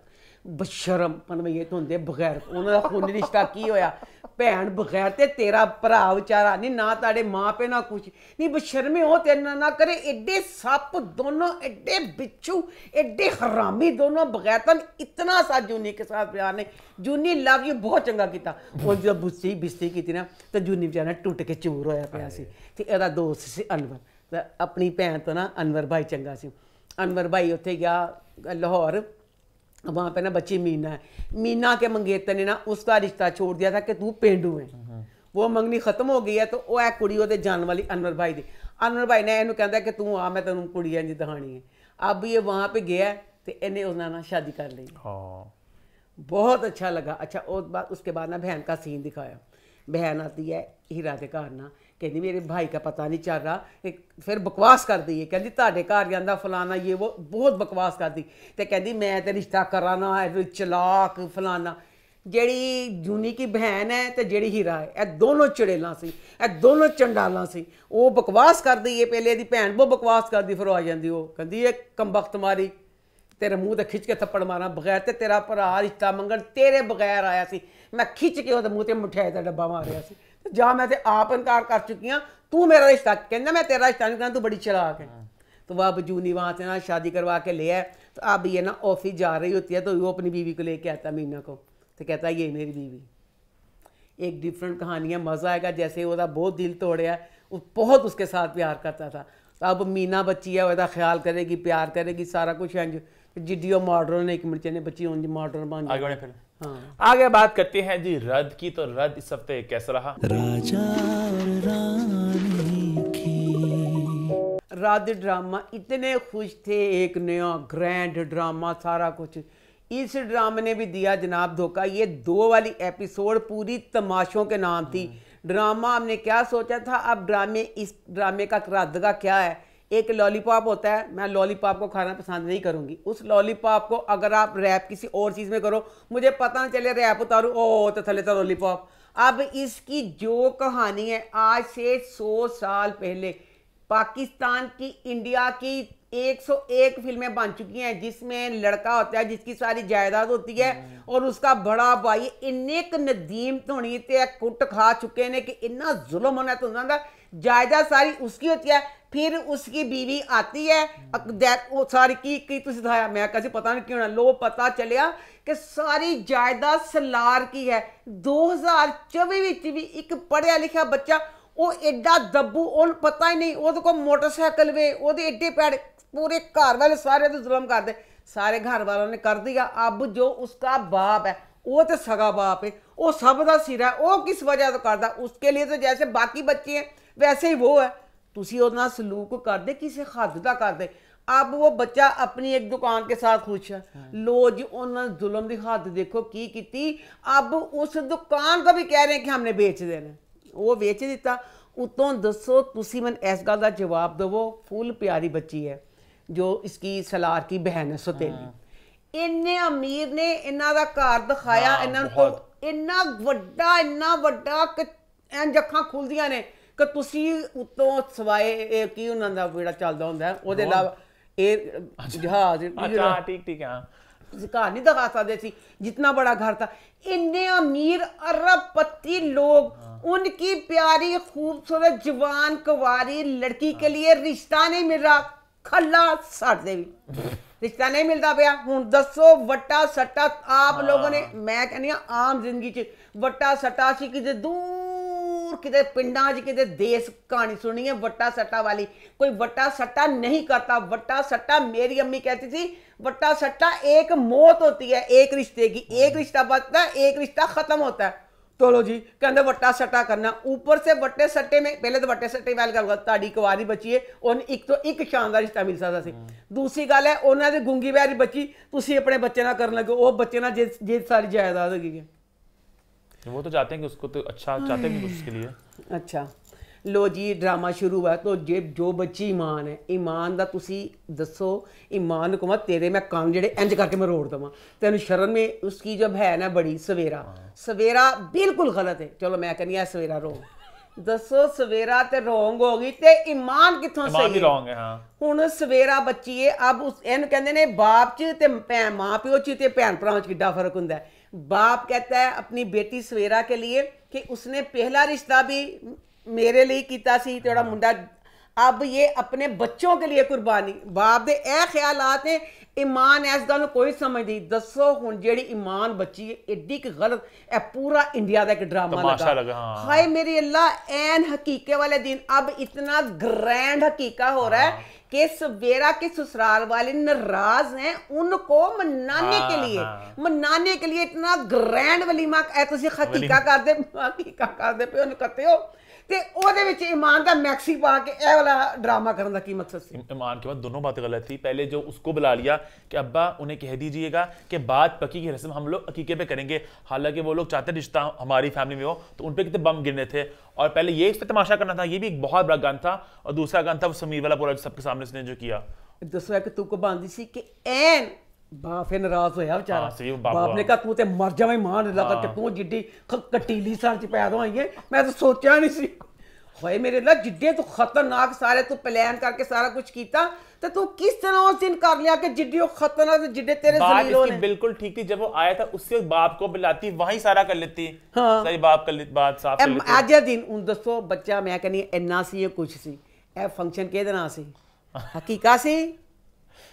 ਬਸ਼ਰਮ ਪਨਵਈਏ ਤੋਂ ਦੇ ਬਗੈਰ ਉਹਨਾਂ ਦਾ ਖੂਨੀ ਰਿਸ਼ਤਾ ਕੀ ਹੋਇਆ ਭੈਣ ਬਗੈਰ ਤੇ ਤੇਰਾ ਭਰਾ ਵਿਚਾਰਾ ਨਹੀਂ ਨਾ ਤੁਹਾਡੇ ਮਾਪੇ ਨਾ ਕੁਛ ਨਹੀਂ ਬਸ਼ਰਮੇ ਹੋ ਤੇ ਨਾ ਨਾ ਕਰੇ ਐਡੇ ਸੱਪ ਦੋਨੋਂ ਐਡੇ ਬਿੱਛੂ ਐਡੇ ਹਰਾਮੀ ਦੋਨੋਂ ਬਗੈਤਨ ਇਤਨਾ ਸਾ ਜੂਨੀ ਕੇ ਸਾਥ ਪਿਆਰ ਨੇ ਜੂਨੀ ਲਵ ਯੂ ਬਹੁਤ ਚੰਗਾ ਕੀਤਾ ਉਹ ਜਦ ਬੁੱਸੀ ਬਿਸਤੀ ਕੀਤੀ ਨਾ ਤਾਂ ਜੂਨੀ ਵਿਚਾਰਾ ਟੁੱਟ ਕੇ ਚੂਰ ਹੋਇਆ ਪਿਆ ਸੀ ਤੇ ਇਹਦਾ ਦੋਸਤ ਸੀ ਅਨਵਰ ਆਪਣੀ ਭੈਣ ਤੋਂ ਨਾ ਅਨਵਰ ਭਾਈ ਚੰਗਾ ਸੀ ਅਨਵਰ ਭਾਈ ਉੱਥੇ ਗਿਆ ਲਾਹੌਰ वहाँ पे ना बच्ची मीना है मीना के मंगेतर ने ना उसका रिश्ता छोड़ दिया था कि तू पेंडू है वो ਮੰਗਣੀ ਖਤਮ ਹੋ ਗਈ ਹੈ ਤੇ ਉਹ ਐ ਕੁੜੀ ਉਹਦੇ ਜਾਣ ਵਾਲੀ ਅਨਵਰ ਭਾਈ ਦੀ ਅਨਵਰ ਭਾਈ ਨੇ ਇਹਨੂੰ ਕਹਿੰਦਾ ਕਿ ਤੂੰ ਆ ਮੈਂ ਤੈਨੂੰ ਕੁੜੀ ਇੰਜ ਦਿਖਾਣੀ ਹੈ ਅਬ ਇਹ ਵਾਂ ਪੇ ਗਿਆ ਤੇ ਇਹਨੇ ਉਹਨਾਂ ਨਾਲ ਸ਼ਾਦੀ ਕਰ ਲਈ ਹਾਂ बहुत अच्छा लगा अच्छा और बाद उसके बाद ना बहन का सीन दिखाया बहन आती है हीरा के घर ना कहती मेरे भाई का पता नहीं चल रहा फिर बकवास करती है कहती ਤੁਹਾਡੇ ਘਰ ਜਾਂਦਾ ਫਲਾਣਾ ਇਹ ਉਹ ਬਹੁਤ ਬਕਵਾਸ ਕਰਦੀ ਤੇ ਕਹਿੰਦੀ ਮੈਂ ਤੇ ਰਿਸ਼ਤਾ ਕਰਾਣਾ ਹੈ ਚਲਾਕ ਫਲਾਣਾ ਜਿਹੜੀ ਜੂਨੀ ਕੀ ਭੈਣ ਹੈ ਤੇ ਜਿਹੜੀ ਹੀਰਾ ਹੈ ਇਹ ਦੋਨੋਂ ਚੜੇਲਾਂ ਸੀ ਇਹ ਦੋਨੋਂ ਚੰਡਾਲਾਂ ਸੀ ਉਹ ਬਕਵਾਸ ਕਰਦੀ ਏ ਪਹਿਲੇ ਦੀ ਭੈਣ ਬਹੁਤ ਬਕਵਾਸ ਕਰਦੀ ਫਿਰ ਆ ਜਾਂਦੀ ਉਹ ਕਹਿੰਦੀ ਇਹ ਕੰਬਖਤ ਮਾਰੀ ਤੇਰੇ ਮੂੰਹ ਤੇ ਖਿੱਚ ਕੇ ਥੱਪੜ ਮਾਰਾਂ ਬਗੈਰ ਤੇ ਤੇਰਾ ਭਰਾ ਰਿਸ਼ਤਾ ਮੰਗਣ ਤੇਰੇ ਬਗੈਰ ਆਇਆ ਸੀ ਮੈਂ ਖਿੱਚ ਕੇ ਉਹਦੇ ਮੂੰਹ ਤੇ ਮਠਿਆਈ ਦਾ ਡੱਬਾ ਮਾਰਿਆ ਸੀ ਜਾ मैं ਤੇ ਆਪ ਇਨਕਾਰ ਕਰ ਚੁੱਕੀ ਆ ਤੂੰ ਮੇਰਾ ਰਿਸ਼ਤਾ ਕਹਿੰਦਾ ਮੈਂ ਤੇਰਾ ਰਿਸ਼ਤਾ ਨਹੀਂ तू बड़ी चालाक है तो वह अब जूनी वहाँ से ना शादी करवा के ले आए तो अब ये ना ऑफिस जा रही होती है तो वो अपनी बीवी को लेके आता मीना को तो कहता है ये मेरी बीवी एक डिफरेंट कहानी है मज़ा आएगा जैसे ਉਹਦਾ बहुत दिल तोड़िया वो बहुत उसके साथ प्यार करता था तो अब मीना बच्ची है ਉਹਦਾ ਖਿਆਲ ਕਰੇਗੀ ਪਿਆਰ ਕਰੇਗੀ ਸਾਰਾ ਕੁਝ ਇੰਜ ਜਿੱਡੀ ਉਹ ਮਾਡਰਨ ਇੱਕ ਮਿੰਟ ਚ ਨੇ ਬੱਚੀ हाँ। आगे बात करते हैं जी रद की तो रद इस हफ्ते कैसा रहा राजा रद ड्रामा इतने खुश थे एक नया ग्रैंड ड्रामा सारा कुछ इस ड्रामे ने भी दिया जनाब धोखा ये दो वाली एपिसोड पूरी तमाशों के नाम थी हाँ। ड्रामा हमने क्या सोचा था अब ड्रामे इस ड्रामे का रद का क्या है एक लॉलीपॉप होता है मैं लॉलीपॉप को खाना पसंद नहीं करूंगी उस लॉलीपॉप को अगर आप रैप किसी और चीज़ में करो मुझे पता ना चले रैप उतारू ओ तो थले तो लॉलीपॉप अब इसकी जो कहानी है आज से 100 साल पहले पाकिस्तान की इंडिया की 101 फिल्में बन चुकी हैं जिसमें लड़का होता है जिसकी सारी जायदाद होती है हम्म। और उसका बड़ा भाई इन्ने क नदीम धोनी तो कुट खा चुके ने कि इन्ना जुलम होना तो जायदाद सारी उसकी होती है फिर उसकी बीवी आती है वो सारी की की ਤੁਸੀਂ ਦਿਖਾਇਆ ਮੈਂ ਕਹਿੰਦਾ ਪਤਾ ਨਹੀਂ ਕਿਉਂ ਨਾ ਲੋ ਪਤਾ ਚੱਲਿਆ ਕਿ ਸਾਰੀ ਜਾਇਦਾਦ ਸਲਾਰ ਕੀ ਹੈ 2024 ਵਿੱਚ ਵੀ ਇੱਕ ਪੜਿਆ ਲਿਖਿਆ ਬੱਚਾ ਉਹ ਐਡਾ ਦੱਬੂ ਉਹਨੂੰ ਪਤਾ ਹੀ ਨਹੀਂ ਉਹਦੇ ਕੋਲ ਮੋਟਰਸਾਈਕਲ ਵੇ ਉਹਦੇ ਐਡੇ ਪੈੜ पूरे घर वाले सारे तो जुलम कर दे सारे घर वालों ने कर दिया अब जो उसका बाप है वो तो सगा बाप है वो सब का सिरा है वो किस वजह से करता उसके लिए तो जैसे बाकी बच्चे हैं वैसे ही वो है ਤੁਸੀਂ ਉਹਦੇ ਨਾਲ ਸਲੂਕ ਕਰਦੇ ਕਿਸੇ ਹੱਦ ਦਾ ਕਰਦੇ ਅਬ ਉਹ ਬੱਚਾ ਆਪਣੀ ਇੱਕ ਦੁਕਾਨ ਦੇ ਸਾਥ ਖੁਸ਼ ਹੈ ਲੋ ਜੀ ਉਹਨਾਂ ਜ਼ੁਲਮ ਦੀ ਹੱਦ ਦੇਖੋ ਕੀ ਕੀਤੀ ਅਬ ਉਸ ਦੁਕਾਨ ਦਾ ਵੀ ਕਹਿ ਰਹੇ ਕਿ ਹਮਨੇ ਵੇਚ ਦੇਣਾ ਉਹ ਵੇਚ ਦਿੱਤਾ ਉਤੋਂ ਦੱਸੋ ਤੁਸੀਂ ਮਨ ਇਸ ਗੱਲ ਦਾ ਜਵਾਬ ਦਵੋ ਫੁੱਲ ਪਿਆਰੀ ਬੱਚੀ ਹੈ ਜੋ ਇਸ ਕੀ ਸਲਾਰ ਕੀ ਬਹਿਨ ਹੈ ਸੁਤੇਲੀ ਇੰਨੇ ਅਮੀਰ ਨੇ ਇਹਨਾਂ ਦਾ ਘਰ ਦਿਖਾਇਆ ਇਹਨਾਂ ਨੂੰ ਇੰਨਾ ਵੱਡਾ ਇੰਨਾ ਵੱਡਾ ਕਿ ਅੱਖਾਂ ਖੁੱਲਦੀਆਂ ਨੇ ਕਿ ਤੁਸੀਂ ਉਤੋਂ ਸਵਾਏ ਕੀ ਉਹਨਾਂ ਦਾ ਵਿੜਾ ਚੱਲਦਾ ਹੁੰਦਾ ਉਹਦੇ ਇਲਾਵਾ ਇਹ ਜਹਾਜ਼ ਅੱਛਾ ਠੀਕ ਠੀਕ ਹਾਂ घर नहीं दिखा सकते थे जितना बड़ा घर था इतने अमीर अरबपति लोग उनकी प्यारी खूबसूरत जवान कुवारी लड़की के लिए रिश्ता नहीं मिल रहा खला सट दे रिश्ता नहीं मिलता पाया हूँ दसो वट्टा सट्टा आप लोगों ने मैं कहनी आम जिंदगी च वट्टा सट्टा सी किसी दूर ਦੂਰ ਕਿਤੇ ਪਿੰਡਾਂ 'ਚ ਕਿਤੇ ਦੇਸ ਕਹਾਣੀ ਸੁਣੀ ਹੈ ਵੱਟਾ ਸੱਟਾ ਵਾਲੀ ਕੋਈ ਵੱਟਾ ਸੱਟਾ ਨਹੀਂ ਕਰਤਾ ਵੱਟਾ ਸੱਟਾ ਮੇਰੀ ਅੰਮੀ ਕਹਿੰਦੀ ਸੀ ਵੱਟਾ ਸੱਟਾ ਇੱਕ ਮੌਤ ਹੁੰਦੀ ਹੈ ਇੱਕ ਰਿਸ਼ਤੇ ਦੀ ਇੱਕ ਰਿਸ਼ਤਾ ਬੱਤਦਾ ਇੱਕ ਰਿਸ਼ਤਾ ਖਤਮ ਹੁੰਦਾ ਹੈ ਤੋਲੋ ਜੀ ਕਹਿੰਦੇ ਵੱਟਾ ਸੱਟਾ ਕਰਨਾ ਉੱਪਰ ਸੇ ਵੱਟੇ ਸੱਟੇ ਮੇ ਪਹਿਲੇ ਤਾਂ ਵੱਟੇ ਸੱਟੇ ਵਾਲ ਕਰੂਗਾ ਤੁਹਾਡੀ ਕੁਵਾਰੀ ਬੱਚੀ ਹੈ ਉਹਨ ਇੱਕ ਤੋਂ ਇੱਕ ਸ਼ਾਨਦਾਰ ਰਿਸ਼ਤਾ ਮਿਲ ਸਕਦਾ ਸੀ ਦੂਸਰੀ ਗੱਲ ਹੈ ਉਹਨਾਂ ਦੇ ਗੁੰਗੀ ਵੈਰੀ ਬੱਚੀ ਤੁਸੀਂ ਆਪਣੇ ਬੱਚੇ ਨਾਲ ਕਰਨ ਲੱਗੇ ਉਹ ਬੱਚੇ ਨਾਲ ਜੇ ਜੇ ਸਾਰੀ ਜਾਇਦਾਦ ਹੈਗੀ ਹੈ वो तो चाहते हैं कि उसको तो अच्छा चाहते हैं उसके लिए ਅੱਛਾ ਲੋ ਜੀ ਡਰਾਮਾ ਸ਼ੁਰੂ ਹੋਇਆ ਤੋ ਜੇ ਜੋ ਬੱਚੀ ਇਮਾਨ ਹੈ ਇਮਾਨ ਦਾ ਤੁਸੀਂ ਦੱਸੋ ਇਮਾਨ ਨੂੰ ਕਮਾ ਤੇਰੇ ਮੈਂ ਕੰਨ ਜਿਹੜੇ ਇੰਜ ਕਰਕੇ ਮੈਂ ਰੋੜ ਦਵਾਂ ਤੈਨੂੰ ਸ਼ਰਮ ਮੇ ਉਸकी जब है ना बड़ी सवेरा सवेरा बिल्कुल गलत है चलो मैं कहनी है सवेरा रो ਦੱਸੋ ਸਵੇਰਾ ਤੇ ਰੋਂਗ ਹੋ ਗਈ ਤੇ ਇਮਾਨ ਕਿੱਥੋਂ ਸਹੀ ਇਮਾਨ ਰੋਂਗ ਹੈ ਹਾਂ ਹੁਣ ਸਵੇਰਾ ਬੱਚੀ ਏ ਅਬ ਉਸ ਇਹਨੂੰ ਕਹਿੰਦੇ ਨੇ ਬਾਪ ਚ ਤੇ ਪੈ ਮਾਂ ਪਿਓ ਚ ਤੇ ਭੈਣ ਭਰਾਵਾਂ ਚ ਕਿੱਡਾ ਫਰਕ ਹੁੰਦਾ ਹੈ ਕਹਿੰਦਾ ਹੈ ਆਪਣੀ ਬੇਟੀ ਸਵੇਰਾ ਕੇ ਲਈ ਕਿ ਉਸਨੇ ਪਹਿਲਾ ਰਿਸ਼ਤਾ ਵੀ ਮੇਰੇ ਲਈ ਕੀਤਾ ਸੀ ਤੇ ਉਹਦਾ ਮੁੰਡਾ अब ये अपने बच्चों के लिए कुर्बानी बाप दे ਇਹ ਖਿਆਲਾਤ ਨੇ ਈਮਾਨ ਇਸ ਗੱਲ ਨੂੰ ਕੋਈ ਸਮਝਦੀ ਦੱਸੋ ਹੁਣ ਜਿਹੜੀ ਈਮਾਨ ਬੱਚੀ ਐਡੀ ਕਿ ਗਲਤ ਇਹ ਪੂਰਾ ਇੰਡੀਆ ਦਾ ਇੱਕ ਡਰਾਮਾ ਲਗਾ ਹਾਏ ਮੇਰੇ ਅੱਲਾ ਐਨ ਹਕੀਕੇ ਵਾਲੇ ਦਿਨ ਅਬ ਇਤਨਾ ਗ੍ਰੈਂਡ हो रहा है हाँ। कि सवेरा के ससुराल वाले नाराज हैं उनको मनाने के हाँ, लिए हाँ। मनाने के लिए इतना ग्रैंड वलीमा तुम हकीका कर दे हकीका कर दे पे कहते हो ਤੇ ईमान ਦਾ के ਇਹ ਵਾਲਾ ਕਰਨ ਦਾ ਕੀ ਮਕਸਦ ਸੀ बाद दोनों बातें गलत थी पहले बुला लिया कि अब्बा उन्हें कह दीजिएगा कि बात पकी की रस्म हम लोग अकीके पे करेंगे हालांकि वो लोग चाहते रिश्ता हमारी फैमिली में हो तो उन पर कितने बम गिरने थे और पहले ये एक तमाशा करना था ये भी एक बहुत बड़ा गान था और दूसरा गान था समीर वाला पूरा सबके सामने उसने जो किया ਬਾਫੇ ਨਾਰਾਜ਼ तो तू किस तरह उस दिन कर लिया कि जिड्डी खतरनाक जिड्डे तेरे बिल्कुल ठीक थी जब वो आया था उससे बाप को बुलाती सारा कर लेती बाप कर लेती बात साफ कर लेती आज दिन उन दसो बच्चा मैं कहनी इन्ना सी कुछ सी ए फंक्शन के दिन सी हकीका सी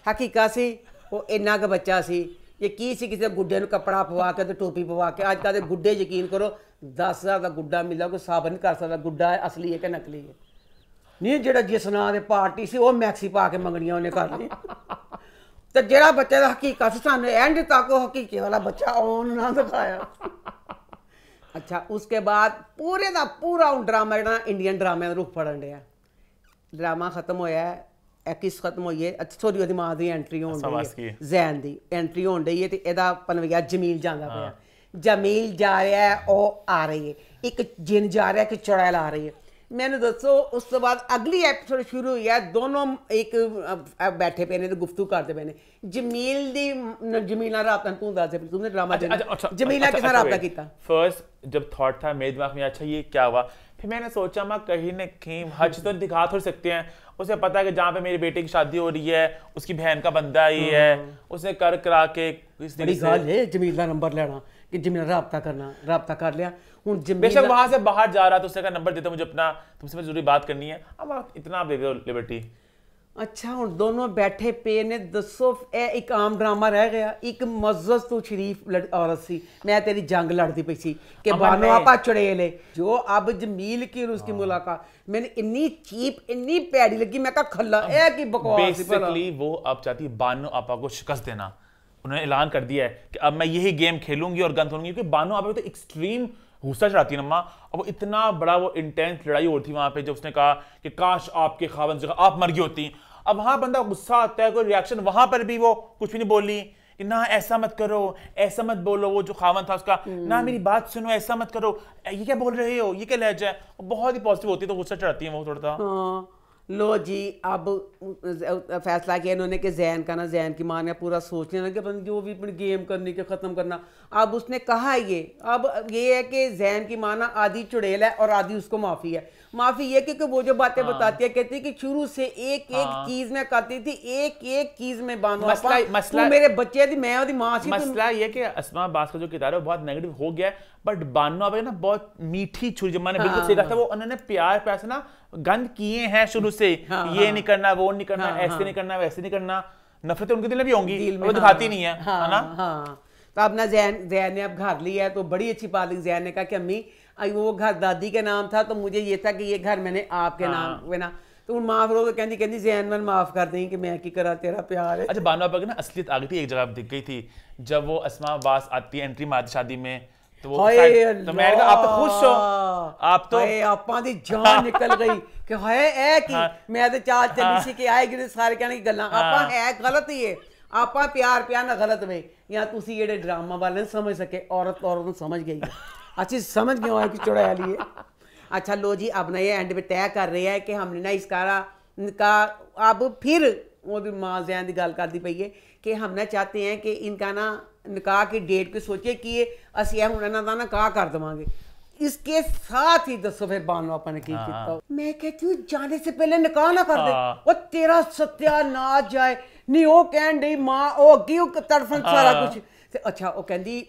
हकीका सी ਉਹ ਇੰਨਾ ਕੁ ਬੱਚਾ ਸੀ ਇਹ ਕੀ ਸੀ ਕਿਸੇ ਗੁੱਡੇ ਨੂੰ ਕਪੜਾ ਪਵਾ ਕੇ ਤੇ ਟੋਪੀ ਪਵਾ ਕੇ ਅੱਜ ਕੱਲ ਦੇ ਗੁੱਡੇ ਯਕੀਨ ਕਰੋ 10000 ਦਾ ਗੁੱਡਾ ਮਿਲਦਾ ਕੋਈ ਸਾਬਤ ਨਹੀਂ ਕਰ ਸਕਦਾ ਗੁੱਡਾ ਹੈ ਅਸਲੀ ਹੈ ਕਿ ਨਕਲੀ ਹੈ ਨਹੀਂ ਜਿਹੜਾ ਜਿਸ ਨਾਂ ਦੇ ਪਾਰਟੀ ਸੀ ਉਹ ਮੈਕਸੀ ਪਾ ਕੇ ਮੰਗਣੀਆਂ ਉਹਨੇ ਕਰ ਲਈ ਤੇ ਜਿਹੜਾ ਬੱਚੇ ਦਾ ਹਕੀਕਤ ਸਾਨੂੰ ਐਂਡ ਤੱਕ ਉਹ ਹਕੀਕੀ ਵਾਲਾ ਬੱਚਾ ਆਉਣ ਨਾ ਦਿਖਾਇਆ ਅੱਛਾ ਉਸਕੇ ਬਾਅਦ ਪੂਰੇ ਦਾ ਪੂਰਾ ਉਹ ਡਰਾਮਾ ਜਿਹੜਾ ਇੰਡੀਅਨ ਡਰਾਮੇ ਦਾ ਰੂਪ ਫੜਨ ਡਿਆ ਡਰਾਮਾ ਖਤਮ ਹੋਇਆ ਐਕਿਸ ਖਤਮ ਹੋਈ ਹੈ ਸੋਰੀ ਉਹਦੀ ਮਾਂ ਦੀ ਐਂਟਰੀ ਹੋਣ ਦੀ ਹੈ ਜ਼ੈਨ ਦੀ ਐਂਟਰੀ ਹੋਣ ਦੀ ਹੈ ਤੇ ਇਹਦਾ ਪਨਵਿਆ ਜਮੀਲ ਜਾਂਦਾ ਪਿਆ ਜਮੀਲ ਜਾ ਰਿਹਾ ਉਹ ਆ ਰਹੀ ਹੈ ਇੱਕ ਜਿੰਨ ਜਾ ਰਿਹਾ ਕਿ ਚੜੈਲ ਆ ਰਹੀ ਹੈ ਮੈਨੂੰ ਦੱਸੋ ਉਸ ਤੋਂ ਬਾਅਦ ਅਗਲੀ ਐਪੀਸੋਡ ਸ਼ੁਰੂ ਹੋਈ ਹੈ ਦੋਨੋਂ ਇੱਕ ਬੈਠੇ ਪਏ ਨੇ ਤੇ ਗੁਫ਼ਤੂ ਕਰਦੇ ਪਏ ਨੇ ਜਮੀਲ ਦੀ ਜਮੀਲਾ ਰਾਤਾਂ ਤੂੰ ਦੱਸ ਦੇ ਤੁਮਨੇ ਡਰਾਮਾ ਜਮੀਲਾ ਕਿਸ ਨਾਲ ਰਾਤਾ ਕੀਤਾ ਫਰਸਟ ਜਦ ਥਾਟ ਥਾ ਮੇਰੇ ਦਿਮਾਗ ਮੇ ਅੱਛਾ ਇਹ ਕੀ ਹੁਆ फिर मैंने सोचा मैं कहीं ना कहीं हज तो दिखा थोड़ी सकते हैं उसे पता है कि जहाँ पे मेरी बेटी की शादी हो रही है उसकी बहन का बंदा ही हाँ, है हाँ। उसने कर करा के इस बड़ी गाल है का नंबर लेना कि जमील रहा करना रहा कर लिया हूँ बेशक वहाँ से बाहर जा रहा तो उसने का नंबर देता मुझे अपना तुमसे मैं जरूरी बात करनी है अब आप इतना लिबर्टी ਅੱਛਾ ਹੁਣ ਦੋਨੋਂ ਬੈਠੇ ਪਏ ਨੇ ਦੱਸੋ ਇਹ ਇੱਕ ਆਮ ਡਰਾਮਾ ਰਹਿ ਗਿਆ ਇੱਕ ਮਜ਼ਜ਼ ਤੋਂ ਸ਼ਰੀਫ ਔਰਤ ਸੀ ਮੈਂ ਤੇਰੀ ਜੰਗ ਲੜਦੀ ਪਈ ਸੀ ਕਿ ਬਾਨੋ ਆਪਾ ਚੜੇਲੇ ਜੋ ਅਬ ਜਮੀਲ ਕੀ ਉਸ ਦੀ ਮੁਲਾਕਾਤ मैंने इतनी चीप इतनी पैड़ी लगी मैं कहा खल्ला ए की बकवास बेसिकली वो अब चाहती बानो आपा को शिकस्त देना उन्होंने ऐलान कर दिया है कि अब मैं यही गेम खेलूंगी और गन थोड़ूंगी क्योंकि बानो आपा तो एक्सट्रीम गुस्सा चढ़ाती है नम्मा अब इतना बड़ा वो इंटेंस लड़ाई हो रही थी वहां पर जब उसने कहा कि काश आपके खावन जगह आप मर गई होती अब वहां बंदा गुस्सा आता है कोई रिएक्शन वहां पर भी वो कुछ भी नहीं बोली कि ना ऐसा मत करो ऐसा मत बोलो वो जो खावन था उसका हम्म। ना मेरी बात सुनो ऐसा मत करो ये क्या बोल रहे हो ये क्या लहजा है बहुत ही पॉजिटिव होती है तो गुस्सा चढ़ाती है वो थोड़ा सा हाँ। लो जी अब फैसला किया इन्होंने कि जैन का ना जैन की माँ ने पूरा सोच लेना कि अपन जो भी अपनी गेम करनी के ख़त्म करना अब उसने कहा ये अब ये है कि जैन की माँ ना आधी चुड़ैल है और आधी उसको माफ़ी है माफ़ी ये क्योंकि वो जो बातें हाँ। बताती है कहती है कि शुरू से एक एक हाँ। चीज़ में करती थी एक एक चीज़ में बांधो मसला मसला मेरे बच्चे थी मैं और माँ मसला ये कि असमा बास का जो किताब है बहुत नेगेटिव हो गया है बट बानो अबे ना बहुत मीठी छुरी जो मैंने हाँ, बिल्कुल सीखा था वो उन्होंने प्यार प्यार से ना गंद किए हैं शुरू से हाँ, हाँ। ये हाँ, नहीं करना वो नहीं करना हाँ, ऐसे हाँ, नहीं करना वैसे नहीं करना नफरत उनके दिल में भी होंगी वो हाँ, दिखाती हाँ। नहीं है हाँ, ना हाँ, तो अपना जैन जैन ने अब घर लिया है तो बड़ी अच्छी बात है जैन ने कहा कि अम्मी वो घर दादी के नाम था तो मुझे ये था कि ये घर मैंने आपके हाँ। नाम ना तो उन माफ रो कहती कहती जैन मन माफ कर दें कि मैं की करा तेरा प्यार है अच्छा बानो आप ना असलियत आ गई थी एक जगह दिख गई थी जब वो असमा बास आती है एंट्री मारती शादी में तो वो तो आप तो खुश हो आप तो, तो अच्छी समझ गए कि अच्छा लो जी अब ना ये एंड पे तय कर रहे हैं कि हमने ना इस कारा का अब फिर वो माँ जैन की गल कर पई है कि हम ना चाहते हैं कि इनका ना ਨਿਕਾਹ ਕੀ ਡੇਟ ਕੀ ਸੋਚੇ ਕੀ ਅਸੀਂ ਇਹ ਹੁਣ ਇਹਨਾਂ ਦਾ ਨਾ ਕਾ ਕਰ ਦਵਾਂਗੇ ਇਸ ਕੇ ਸਾਥ ਹੀ ਦੱਸੋ ਫਿਰ ਬਾਨੋ ਆਪਾਂ ਨੇ ਕੀ ਕੀਤਾ ਮੈਂ ਕਿਹਾ ਤੂੰ ਜਾਣੇ ਸੇ ਪਹਿਲੇ ਨਿਕਾਹ ਨਾ ਕਰ ਦੇ ਉਹ ਤੇਰਾ ਸਤਿਆ ਨਾ ਜਾਏ ਨਹੀਂ ਉਹ ਕਹਿਣ ਦੀ ਮਾਂ ਉਹ ਅੱਗੇ ਉਹ ਤੜਫਣ ਸਾਰਾ ਕੁਝ ਤੇ ਅੱਛਾ ਉਹ ਕਹਿੰਦੀ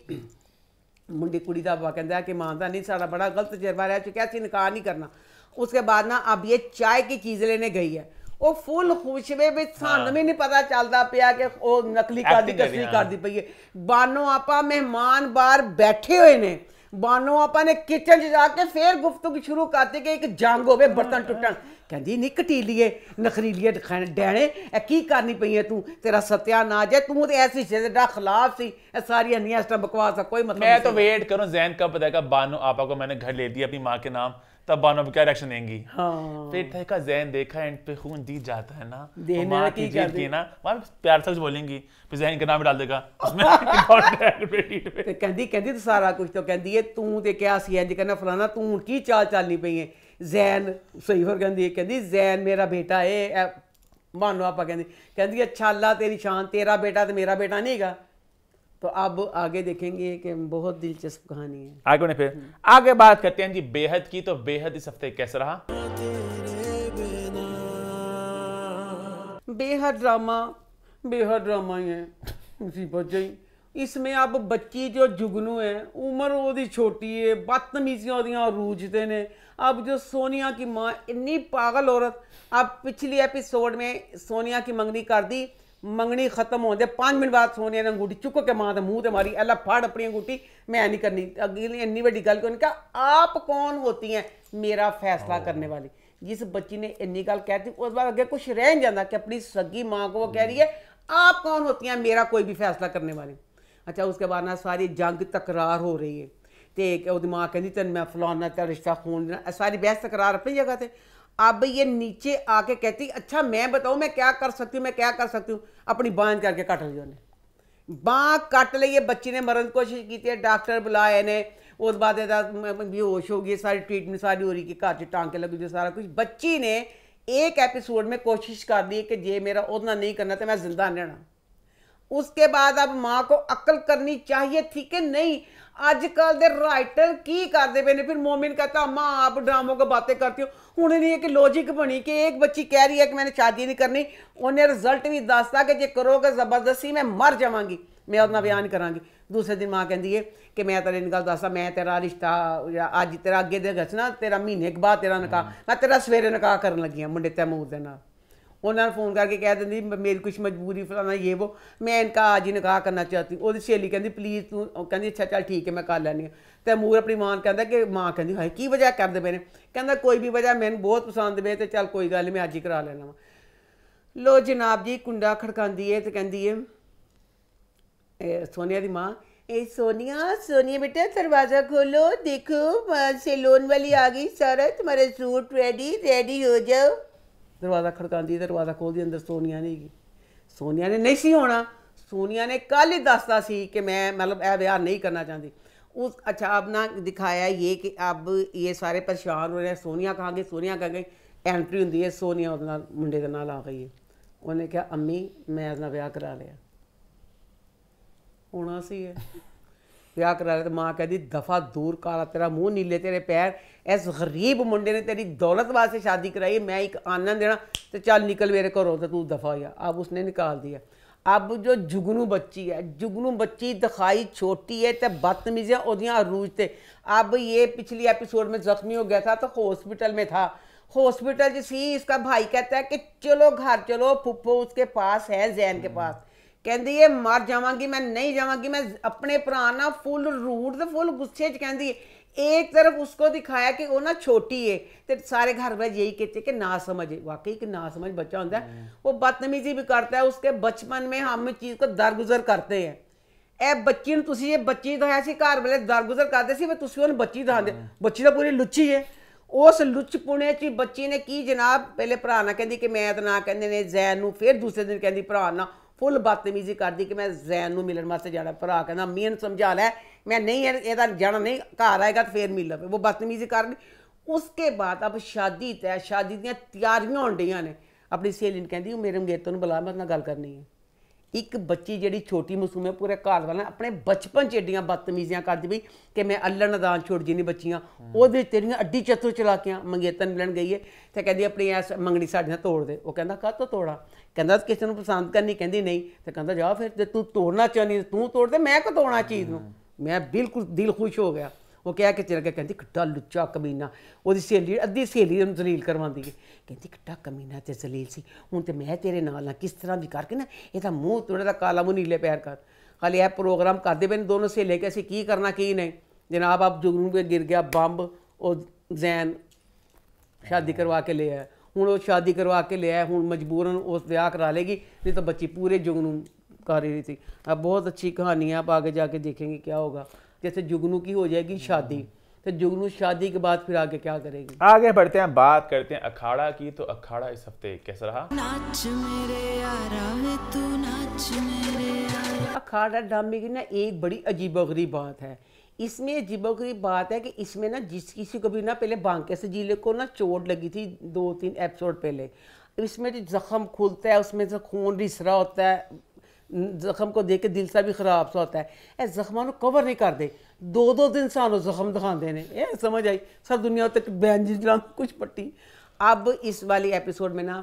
ਮੁੰਡੇ ਕੁੜੀ ਦਾ ਬਾ ਕਹਿੰਦਾ ਕਿ ਮਾਂ ਦਾ ਨਹੀਂ ਸਾਡਾ ਬੜਾ ਗਲਤ ਜਰਵਾ ਰਿਹਾ ਚੁੱਕਿਆ ਸੀ ਨਿਕਾਹ ਨਹੀਂ ਕਰਨਾ ਉਸਕੇ ਬਾਅਦ ਨਾ ਅਬ ਇਹ ਚਾਹ ਕੀ ਚੀਜ਼ ਲੈਣੇ ਗਈ ਹੈ ਉਹ ਫੁੱਲ ਖੁਸ਼ਵੇ ਵਿੱਚ ਸਾਨੂੰ ਵੀ ਨਹੀਂ ਪਤਾ ਚੱਲਦਾ ਪਿਆ ਕਿ ਉਹ ਨਕਲੀ ਕਾਦੀ ਕਸਰੀ ਕਰਦੀ ਪਈ ਹੈ ਬਾਨੋ ਆਪਾ ਮਹਿਮਾਨ ਬਾਹਰ ਬੈਠੇ ਹੋਏ ਨੇ ਬਾਨੋ ਆਪਾ ਨੇ ਕਿਚਨ 'ਚ ਜਾ ਕੇ ਫੇਰ ਗੁਫ਼ਤਗੂ ਸ਼ੁਰੂ ਕਰਤੀ ਕਿ ਇੱਕ ਜੰਗ ਹੋਵੇ ਬਰਤਨ ਟੁੱਟਣ ਕਹਿੰਦੀ ਨਹੀਂ ਕਟੀਲੀਏ ਨਖਰੀਲੀਏ ਦਿਖਾਣ ਡੈਣੇ ਇਹ ਕੀ ਕਰਨੀ ਪਈ ਹੈ ਤੂੰ ਤੇਰਾ ਸਤਿਆ ਨਾ ਜੇ ਤੂੰ ਤੇ ਐਸੀ ਸ਼ੇ ਦਾ ਖਿਲਾਫ ਸੀ ਇਹ ਸਾਰੀਆਂ ਨੀਆਂ ਸਟਾ ਬਕਵਾਸ ਕੋਈ ਮਤਲਬ ਮੈਂ ਤਾਂ ਵੇਟ ਕਰੂੰ ਜ਼ੈਨ ਕਬ ਪਤਾ ਕਾ ਬਾਨੋ ਆਪਾ ਕੋ ਮੈਨੇ ਘਰ ਲੈ ਲਈ ਆਪਣੀ ਮਾਂ ਕੇ ਨਾਮ तब बानो बकायद ਦੇਂਗੀ ਹਾਂ ਤੇ फिर का ਜ਼ੈਨ ਦੇਖਾ एंड पे खून जीत जाता है ना देने तो की ਨਾ की ਪਿਆਰ वहाँ प्यार ਫਿਰ ਜ਼ੈਨ फिर जैन ਡਾਲ ਦੇਗਾ ਉਸਮੇ ਕੰਟੈਕਟ उसमें ਤੇ ਕਹਿੰਦੀ ਕਹਿੰਦੀ ਤੂੰ ਸਾਰਾ ਕੁਝ ਤਾਂ ਕਹਿੰਦੀ ਏ ਤੂੰ ਤੇ ਕਿਹਾ ਸੀ ਇੰਜ ਕਹਿੰਦਾ ਫਲਾਣਾ ਤੂੰ ਹੁਣ ਕੀ ਚਾਲ ਚਾਲਨੀ ਪਈ ਏ ਜ਼ੈਨ ਸਹੀ ਹੋਰ ਕਹਿੰਦੀ ਏ ਕਹਿੰਦੀ ਜ਼ੈਨ ਮੇਰਾ ਬੇਟਾ ਏ ਮਾਨੋ ਆਪਾਂ ਕਹਿੰਦੀ ਕਹਿੰਦੀ ਅੱਛਾ ਅੱਲਾ ਤੇਰੀ ਸ਼ਾਨ ਤੇਰਾ ਬੇਟਾ ਤੇ ਮੇਰਾ ਬੇਟਾ ਨਹੀਂਗਾ तो अब आगे देखेंगे कि बहुत दिलचस्प कहानी है आगे फिर आगे बात करते हैं जी बेहद की तो बेहद इस हफ्ते कैसा रहा बेहद ड्रामा बेहद ड्रामा है मुसीबत जी इसमें अब बच्ची जो जुगनू है उम्र वो छोटी है बदतमीजियाँ रूझते ने अब जो सोनिया की माँ इतनी पागल औरत अब पिछली एपिसोड में सोनिया की मंगनी कर दी मंगनी खत्म हो जाए पांच मिनट बाद ਨੇ अंगूठी ਚੁੱਕ के मां ਦੇ ਮੂੰਹ मारी ਮਾਰੀ ਐਲਾ अपनी अंगूठी मैं नहीं करनी अगली ਅਗਲੀ ਇੰਨੀ गल ਗੱਲ ਕਿਉਂ ਕਹਾ ਆਪ ਕੌਣ ਹੋਤੀ ਹੈ ਮੇਰਾ करने वाली जिस बच्ची ने इन्नी गल कहती उस बाद अगर कुछ रह जाता कि अपनी सगी माँ को वो कह रही है आप कौन होती हैं मेरा कोई भी फैसला करने वाले अच्छा उसके बाद ना सारी जंग तकरार हो रही है तो वो माँ कहती तेन मैं फलाना तेरा रिश्ता खून देना सारी बहस तकरार अपनी जगह से अब ये नीचे आके कहती अच्छा मैं बताऊं मैं क्या कर सकती हूँ मैं क्या कर सकती हूँ अपनी बांध करके काट ली उन्हें बाँ काट ली बच्ची ने मरण कोशिश की थी डॉक्टर बुलाए ने उस बाद बेहोश हो गई सारी ट्रीटमेंट सारी हो रही कि घर से टांके लगी थी सारा कुछ बच्ची ने एक एपिसोड में कोशिश कर दी कि जे मेरा उतना नहीं करना तो मैं जिंदा नहीं रहना उसके बाद अब माँ को अकल करनी चाहिए थी कि नहीं ਅੱਜ ਕੱਲ ਦੇ ਰਾਈਟਰ ਕੀ ਕਰਦੇ ਪਏ ਨੇ ਫਿਰ ਮੋਮਿਨ ਕਹਤਾ अम्मा आप ड्रामों की बातें करती हो ਹੁਣ ਇਹਦੀ ਇੱਕ ਲੌਜੀਕ ਬਣੀ ਕਿ ਇੱਕ ਬੱਚੀ ਕਹਿ ਰਹੀ ਹੈ ਕਿ ਮੈਨੇ ਸ਼ਾਦੀ ਨਹੀਂ ਕਰਨੀ ਉਹਨੇ ਰਿਜ਼ਲਟ ਵੀ ਦੱਸਦਾ ਕਿ ਜੇ ਕਰੋਗੇ ਜ਼ਬਰਦਸਤੀ ਮੈਂ ਮਰ ਜਾਵਾਂਗੀ ਮੈਂ ਉਹਦਾ ਬਿਆਨ ਕਰਾਂਗੀ ਦੂਸਰੇ ਦਿਨ ਮਾਂ ਕਹਿੰਦੀ ਏ ਕਿ ਮੈਂ ਤੇਰੇ ਨਾਲ ਗੱਲ ਦੱਸਾਂ ਮੈਂ ਤੇਰਾ ਰਿਸ਼ਤਾ ਅੱਜ ਤੇਰਾ ਅੱਗੇ ਦੇ ਗਸਣਾ ਤੇਰਾ ਮਹੀਨੇ ਬਾਅਦ ਤੇਰਾ ਨਿਕਾਹ ਮੈਂ ਤੇਰਾ ਸਵੇਰੇ ਨਿਕਾਹ ਕਰਨ ਲੱਗੀ ਆ ਮੁੰਡੇ ਤੈਮੂਰ ਦੇ ਨਾਲ ਉਹਨਾਂ ਨੂੰ ਫੋਨ ਕਰਕੇ ਕਹਿ ਦਿੰਦੀ ਮੇਰੀ ਕੁਝ ਮਜਬੂਰੀ ਫਲਾਣਾ ਇਹ ਉਹ ਮੈਂ ਇਨਕਾ ਅੱਜ ਹੀ ਨਿਕਾਹ ਕਰਨਾ ਚਾਹਤੀ ਉਹਦੀ ਸਹੇਲੀ ਕਹਿੰਦੀ ਪਲੀਜ਼ ਤੂੰ ਕਹਿੰਦੀ ਅੱਛਾ ਚੱਲ ਠੀਕ ਹੈ ਮੈਂ ਕਰ ਲੈਣੀ ਮੂਰ ਆਪਣੀ ਮਾਂ ਕਹਿੰਦਾ ਕਿ ਮਾਂ ਕਹਿੰਦੀ ਹਾਏ ਕੀ ਵਜ੍ਹਾ ਕਰਦੇ ਪਏ ਨੇ ਕਹਿੰਦਾ ਕੋਈ ਵੀ ਵਜ੍ਹਾ ਮੈਨੂੰ ਬਹੁਤ ਪਸੰਦ ਵੇ ਤੇ ਚੱਲ ਕੋਈ ਗੱਲ ਮੈਂ ਅੱਜ ਹੀ ਕਰਾ ਲੈਣਾ ਵਾ ਲੋ ਜਨਾਬ ਜੀ ਕੁੰਡਾ ਖੜਕਾਂਦੀ ਏ ਤੇ ਕਹਿੰਦੀ ਏ ਸੋਨੀਆ ਦੀ ਮਾਂ ਏ ਸੋਨੀਆ ਸੋਨੀਆ ਬੇਟਾ ਦਰਵਾਜ਼ਾ ਖੋਲੋ ਦੇਖੋ ਸੈਲੂਨ ਵਾਲੀ ਆ ਗਈ ਸਾਰਾ ਤੁਹਾਰਾ ਸੂਟ ਰੈਡੀ ਰੈਡੀ ਹੋ ਜਾਓ ਦਰਵਾਜ਼ਾ ਖੜਕਾਉਂਦੀ ਦਰਵਾਜ਼ਾ ਖੋਲਦੀ ਅੰਦਰ ਸੋਨੀਆ ਨਹੀਂ ਗਈ ਸੋਨੀਆ ਨੇ ਨਹੀਂ ਸੀ ਹੋਣਾ ਸੋਨੀਆ ਨੇ ਕੱਲ ਹੀ ਦੱਸਤਾ ਸੀ ਕਿ ਮੈਂ ਮਤਲਬ ਇਹ ਵਿਆਹ ਨਹੀਂ ਕਰਨਾ ਚਾਹੁੰਦੀ ਉਸ ਅੱਛਾ अब ना दिखाया ये कि अब ये सारे परेशान हो रहे हैं ਸੋਨੀਆ कहाँ गई ਐਂਟਰੀ ਹੁੰਦੀ ਹੈ ਸੋਨੀਆ ਉਹਦੇ ਨਾਲ ਮੁੰਡੇ ਦੇ ਨਾਲ ਆ ਗਈ ਹੈ ਉਹਨੇ ਕਿਹਾ ਅੰਮੀ ਮੈਂ ਇਹਦਾ ਵਿਆਹ ਕਰਾ ਲਿਆ ਹੋਣਾ ਸੀ ਹੈ ਵਿਆਹ ਕਰਾ ਲਿਆ तो माँ कह दी दफ़ा दूर ਤੇਰਾ मुँह नीले तेरे पैर इस गरीब मुंडे ने तेरी दौलत वास्ते शादी कराई मैं एक आनंद देना तो चल निकल मेरे घरों ਤੇ तू दफ़ा हो ਜਾ अब उसने निकाल दिया अब जो जुगनू बच्ची है जुगनू बच्ची दिखाई छोटी है तो बदतमीज़ियाँ और अरूज थे अब ये पिछली एपिसोड में ज़ख्मी हो गया था तो हॉस्पिटल में था हॉस्पिटल जिस ही इसका भाई कहता है कि चलो घर चलो पुप्पो उसके पास है जैन के पास ਕਹਿੰਦੀ ਏ ਮਰ ਜਾਵਾਂਗੀ ਮੈਂ ਨਹੀਂ ਜਾਵਾਂਗੀ ਮੈਂ ਆਪਣੇ ਭਰਾ ਨਾਲ ਫੁੱਲ ਰੂਟ ਤੇ ਫੁੱਲ ਗੁੱਸੇ 'ਚ ਕਹਿੰਦੀ एक ਇੱਕ ਤਰਫ दिखाया ਦਿਖਾਇਆ ਕਿ ਉਹ ਨਾ ਛੋਟੀ ਏ ਤੇ ਸਾਰੇ ਘਰ ਵਿੱਚ ਇਹੀ कि ਕਿ ਨਾ वाकई ਵਾਕਈ ਕਿ ਨਾ ਸਮਝ ਬੱਚਾ ਹੁੰਦਾ ਉਹ ਬਦਤਮੀਜ਼ੀ ਵੀ ਕਰਦਾ ਹੈ ਉਸਕੇ ਬਚਪਨ ਮੇ ਹਮ ਚੀਜ਼ ਕੋ ਦਰਗੁਜ਼ਰ ਕਰਤੇ ਹੈ ਇਹ ਬੱਚੀ ਨੂੰ ਤੁਸੀਂ ਇਹ ਬੱਚੀ ਦਿਖਾਇਆ ਸੀ ਘਰ ਵਾਲੇ ਦਰਗੁਜ਼ਰ ਕਰਦੇ ਸੀ ਵੀ ਤੁਸੀਂ ਉਹਨੂੰ ਬੱਚੀ ਦਿਖਾਉਂਦੇ ਬੱਚੀ ਤਾਂ ਪੂਰੀ ਲੁੱਚੀ ਏ ਉਸ ਲੁੱਚ ਪੁਣੇ ਚ ਬੱਚੀ ਨੇ ਕੀ ਜਨਾਬ ਪਹਿਲੇ ਭਰਾ ਨਾਲ ਕਹਿੰਦੀ ਕਿ ਮੈਂ ਤਾਂ ਨਾ ਕਹਿੰਦੇ ਨੇ ਜ਼ੈਨ ਨੂੰ ਫਿਰ ਦੂਸਰੇ ਦਿਨ ਕਹਿੰਦੀ ਭਰਾ ਨਾਲ ਫੁੱਲ ਬਦਤਮੀਜ਼ੀ ਕਰਦੀ ਕਿ ਮੈਂ ਜ਼ੈਨ ਨੂੰ ਮਿਲਣ ਵਾਸਤੇ ਜਾਣਾ ਭਰਾ ਕਹਿੰਦਾ ਮੀਨ ਸਮਝਾ ਲੈ ਮੈਂ ਨਹੀਂ ਇਹਦਾ ਜਾਣਾ ਨਹੀਂ ਘਰ ਆਏਗਾ ਤਾਂ ਫੇਰ ਮਿਲ ਲਵੇ ਉਹ ਬਦਤਮੀਜ਼ੀ ਕਰਨ ਉਸਕੇ ਬਾਅਦ ਅਬ ਸ਼ਾਦੀ ਤੈ ਸ਼ਾਦੀ ਦੀਆਂ ਤਿਆਰੀਆਂ ਹੁੰਦੀਆਂ ਨੇ ਆਪਣੀ ਸਹੇਲੀ ਨੂੰ ਕਹਿੰਦੀ ਉਹ ਮੇਰੇ ਮਗੇਤੋਂ ਨੂੰ ਬੁਲਾ ਮੈਂ ਨਾਲ ਗੱਲ ਕਰਨੀ ਹੈ ਇੱਕ ਬੱਚੀ ਜਿਹੜੀ ਛੋਟੀ ਮਾਸੂਮ ਹੈ ਪੂਰੇ ਘਰ ਵਾਲਾ ਆਪਣੇ ਬਚਪਨ 'ਚ ਏਡੀਆਂ ਬਦਤਮੀਜ਼ੀਆਂ ਕਰਦੀ ਵੀ ਕਿ ਮੈਂ ਅੱਲਣ ਨਦਾਨ ਛੋੜ ਜੀ ਨਹੀਂ ਬੱਚੀਆਂ ਉਹਦੇ ਵਿੱਚ ਤੇਰੀਆਂ ਅੱਡੀ ਚਤੁਰ ਚਲਾਕੀਆਂ ਮੰਗੇਤਨ ਮਿਲਣ ਗਈ ਹੈ ਤੇ ਕਹਿੰਦੀ ਆਪਣੀ ਐਸ ਮੰਗਣੀ ਸਾਡੇ ਨਾਲ ਤੋੜ ਦੇ ਉਹ ਕਹਿੰਦਾ ਕਾ ਤੋ ਤੋੜਾ ਕਹਿੰਦਾ ਕਿਸੇ ਨੂੰ ਪਸੰਦ ਕਰਨੀ ਕਹਿੰਦੀ ਨਹੀਂ ਤੇ ਕਹਿੰਦਾ ਜਾ ਫਿਰ ਤੇ ਤੂੰ ਤੋੜਨਾ ਚਾਹਨੀ ਤੂੰ ਤੋੜ ਦੇ ਮੈਂ ਕੋ ਤੋੜਨਾ ਚੀਜ਼ ਨੂੰ ਮੈਂ ਬਿਲਕੁਲ ਦਿਲ ਖੁਸ਼ ਹੋ ਗਿਆ ਉਹ ਕਹਿ ਕੇ ਚਲ ਗਿਆ ਕਹਿੰਦੀ ਕਿੱਡਾ ਲੁੱਚਾ ਕਮੀਨਾ ਉਹਦੀ ਸਹੇਲੀ ਅੱਧੀ ਸਹੇਲੀ ਨੂੰ ਜ਼ਲੀਲ ਕਰਵਾਉਂਦੀ ਹੈ ਕਹਿੰਦੀ ਕਿੱਡਾ ਕਮੀਨਾ ਤੇ ਜ਼ਲੀਲ ਸੀ ਹੁਣ ਤੇ ਮੈਂ ਤੇਰੇ ਨਾਲ ਆ ਕਿਸ ਤਰ੍ਹਾਂ ਵੀ ਕਰਕੇ ਨਾ ਇਹਦਾ ਮੂੰਹ ਤੋੜੇ ਦਾ ਕਾਲਾ ਮੂੰਹ ਨੀਲੇ ਪੈਰ ਕਰ ਖਾਲੀ ਇਹ ਪ੍ਰੋਗਰਾਮ ਕਰਦੇ ਬੈਨ ਦੋਨੋਂ ਸਹੇਲੇ ਕਿ ਅਸੀਂ ਕੀ ਕਰਨਾ ਕੀ ਨਹੀਂ ਜਨਾਬ ਆਪ ਜੁਗਨੂ ਤੇ ਗਿਰ ਗਿਆ ਬੰਬ ਉਹ ਜ਼ੈਨ ਸ਼ਾਦੀ ਕਰਵਾ ਕੇ ਲਿਆ ਹੁਣ ਉਹ ਸ਼ਾਦੀ ਕਰਵਾ ਕੇ ਲਿਆ ਹੁਣ ਮਜਬੂਰਨ ਉਸ ਵਿਆਹ ਕਰਾ ਲੇਗੀ ਨਹੀਂ ਤਾਂ ਬੱਚੀ ਪੂਰੇ ਜੁਗਨੂ ਕਰ ਰਹੀ ਸੀ ਆ ਬਹੁਤ ਅੱਛੀ ਕਹਾਣੀ ਆ ਆਪ ਆਗੇ ਜਾ ਕੇ ਦੇਖेंगे ਕੀ ਹੋਗਾ जैसे जुगनू की हो जाएगी शादी तो जुगनू शादी के बाद फिर आगे क्या करेगी आगे बढ़ते हैं बात करते हैं अखाड़ा की तो अखाड़ा इस हफ्ते कैसा रहा नाच मेरे तू नाच मेरे अखाड़ा ड्रामे की ना एक बड़ी अजीबोगरीब बात है इसमें अजीबोगरीब बात है कि इसमें ना जिस किसी को भी ना पहले बांके से जिले को ना चोट लगी थी दो तीन एपिसोड पहले इसमें जो जख्म खुलता है उसमें से खून रिसरा होता है ਜ਼ਖਮ ਕੋ ਦੇਖ ਕੇ ਦਿਲ ਸਾ ਵੀ ਖਰਾਬ ਸੋ ਹੁੰਦਾ ਹੈ ਇਹ ਜ਼ਖਮਾਂ ਨੂੰ ਕਵਰ ਨਹੀਂ दो दिन ਦੋ ਦਿਨ दिखाते हैं ਦਿਖਾਉਂਦੇ ਨੇ ਇਹ ਸਮਝ ਆਈ ਸਰ ਦੁਨੀਆ ਤੱਕ ਬੈਂਜਲਾਂ ਕੁਝ ਪੱਟੀ अब इस वाली एपीसोड में ना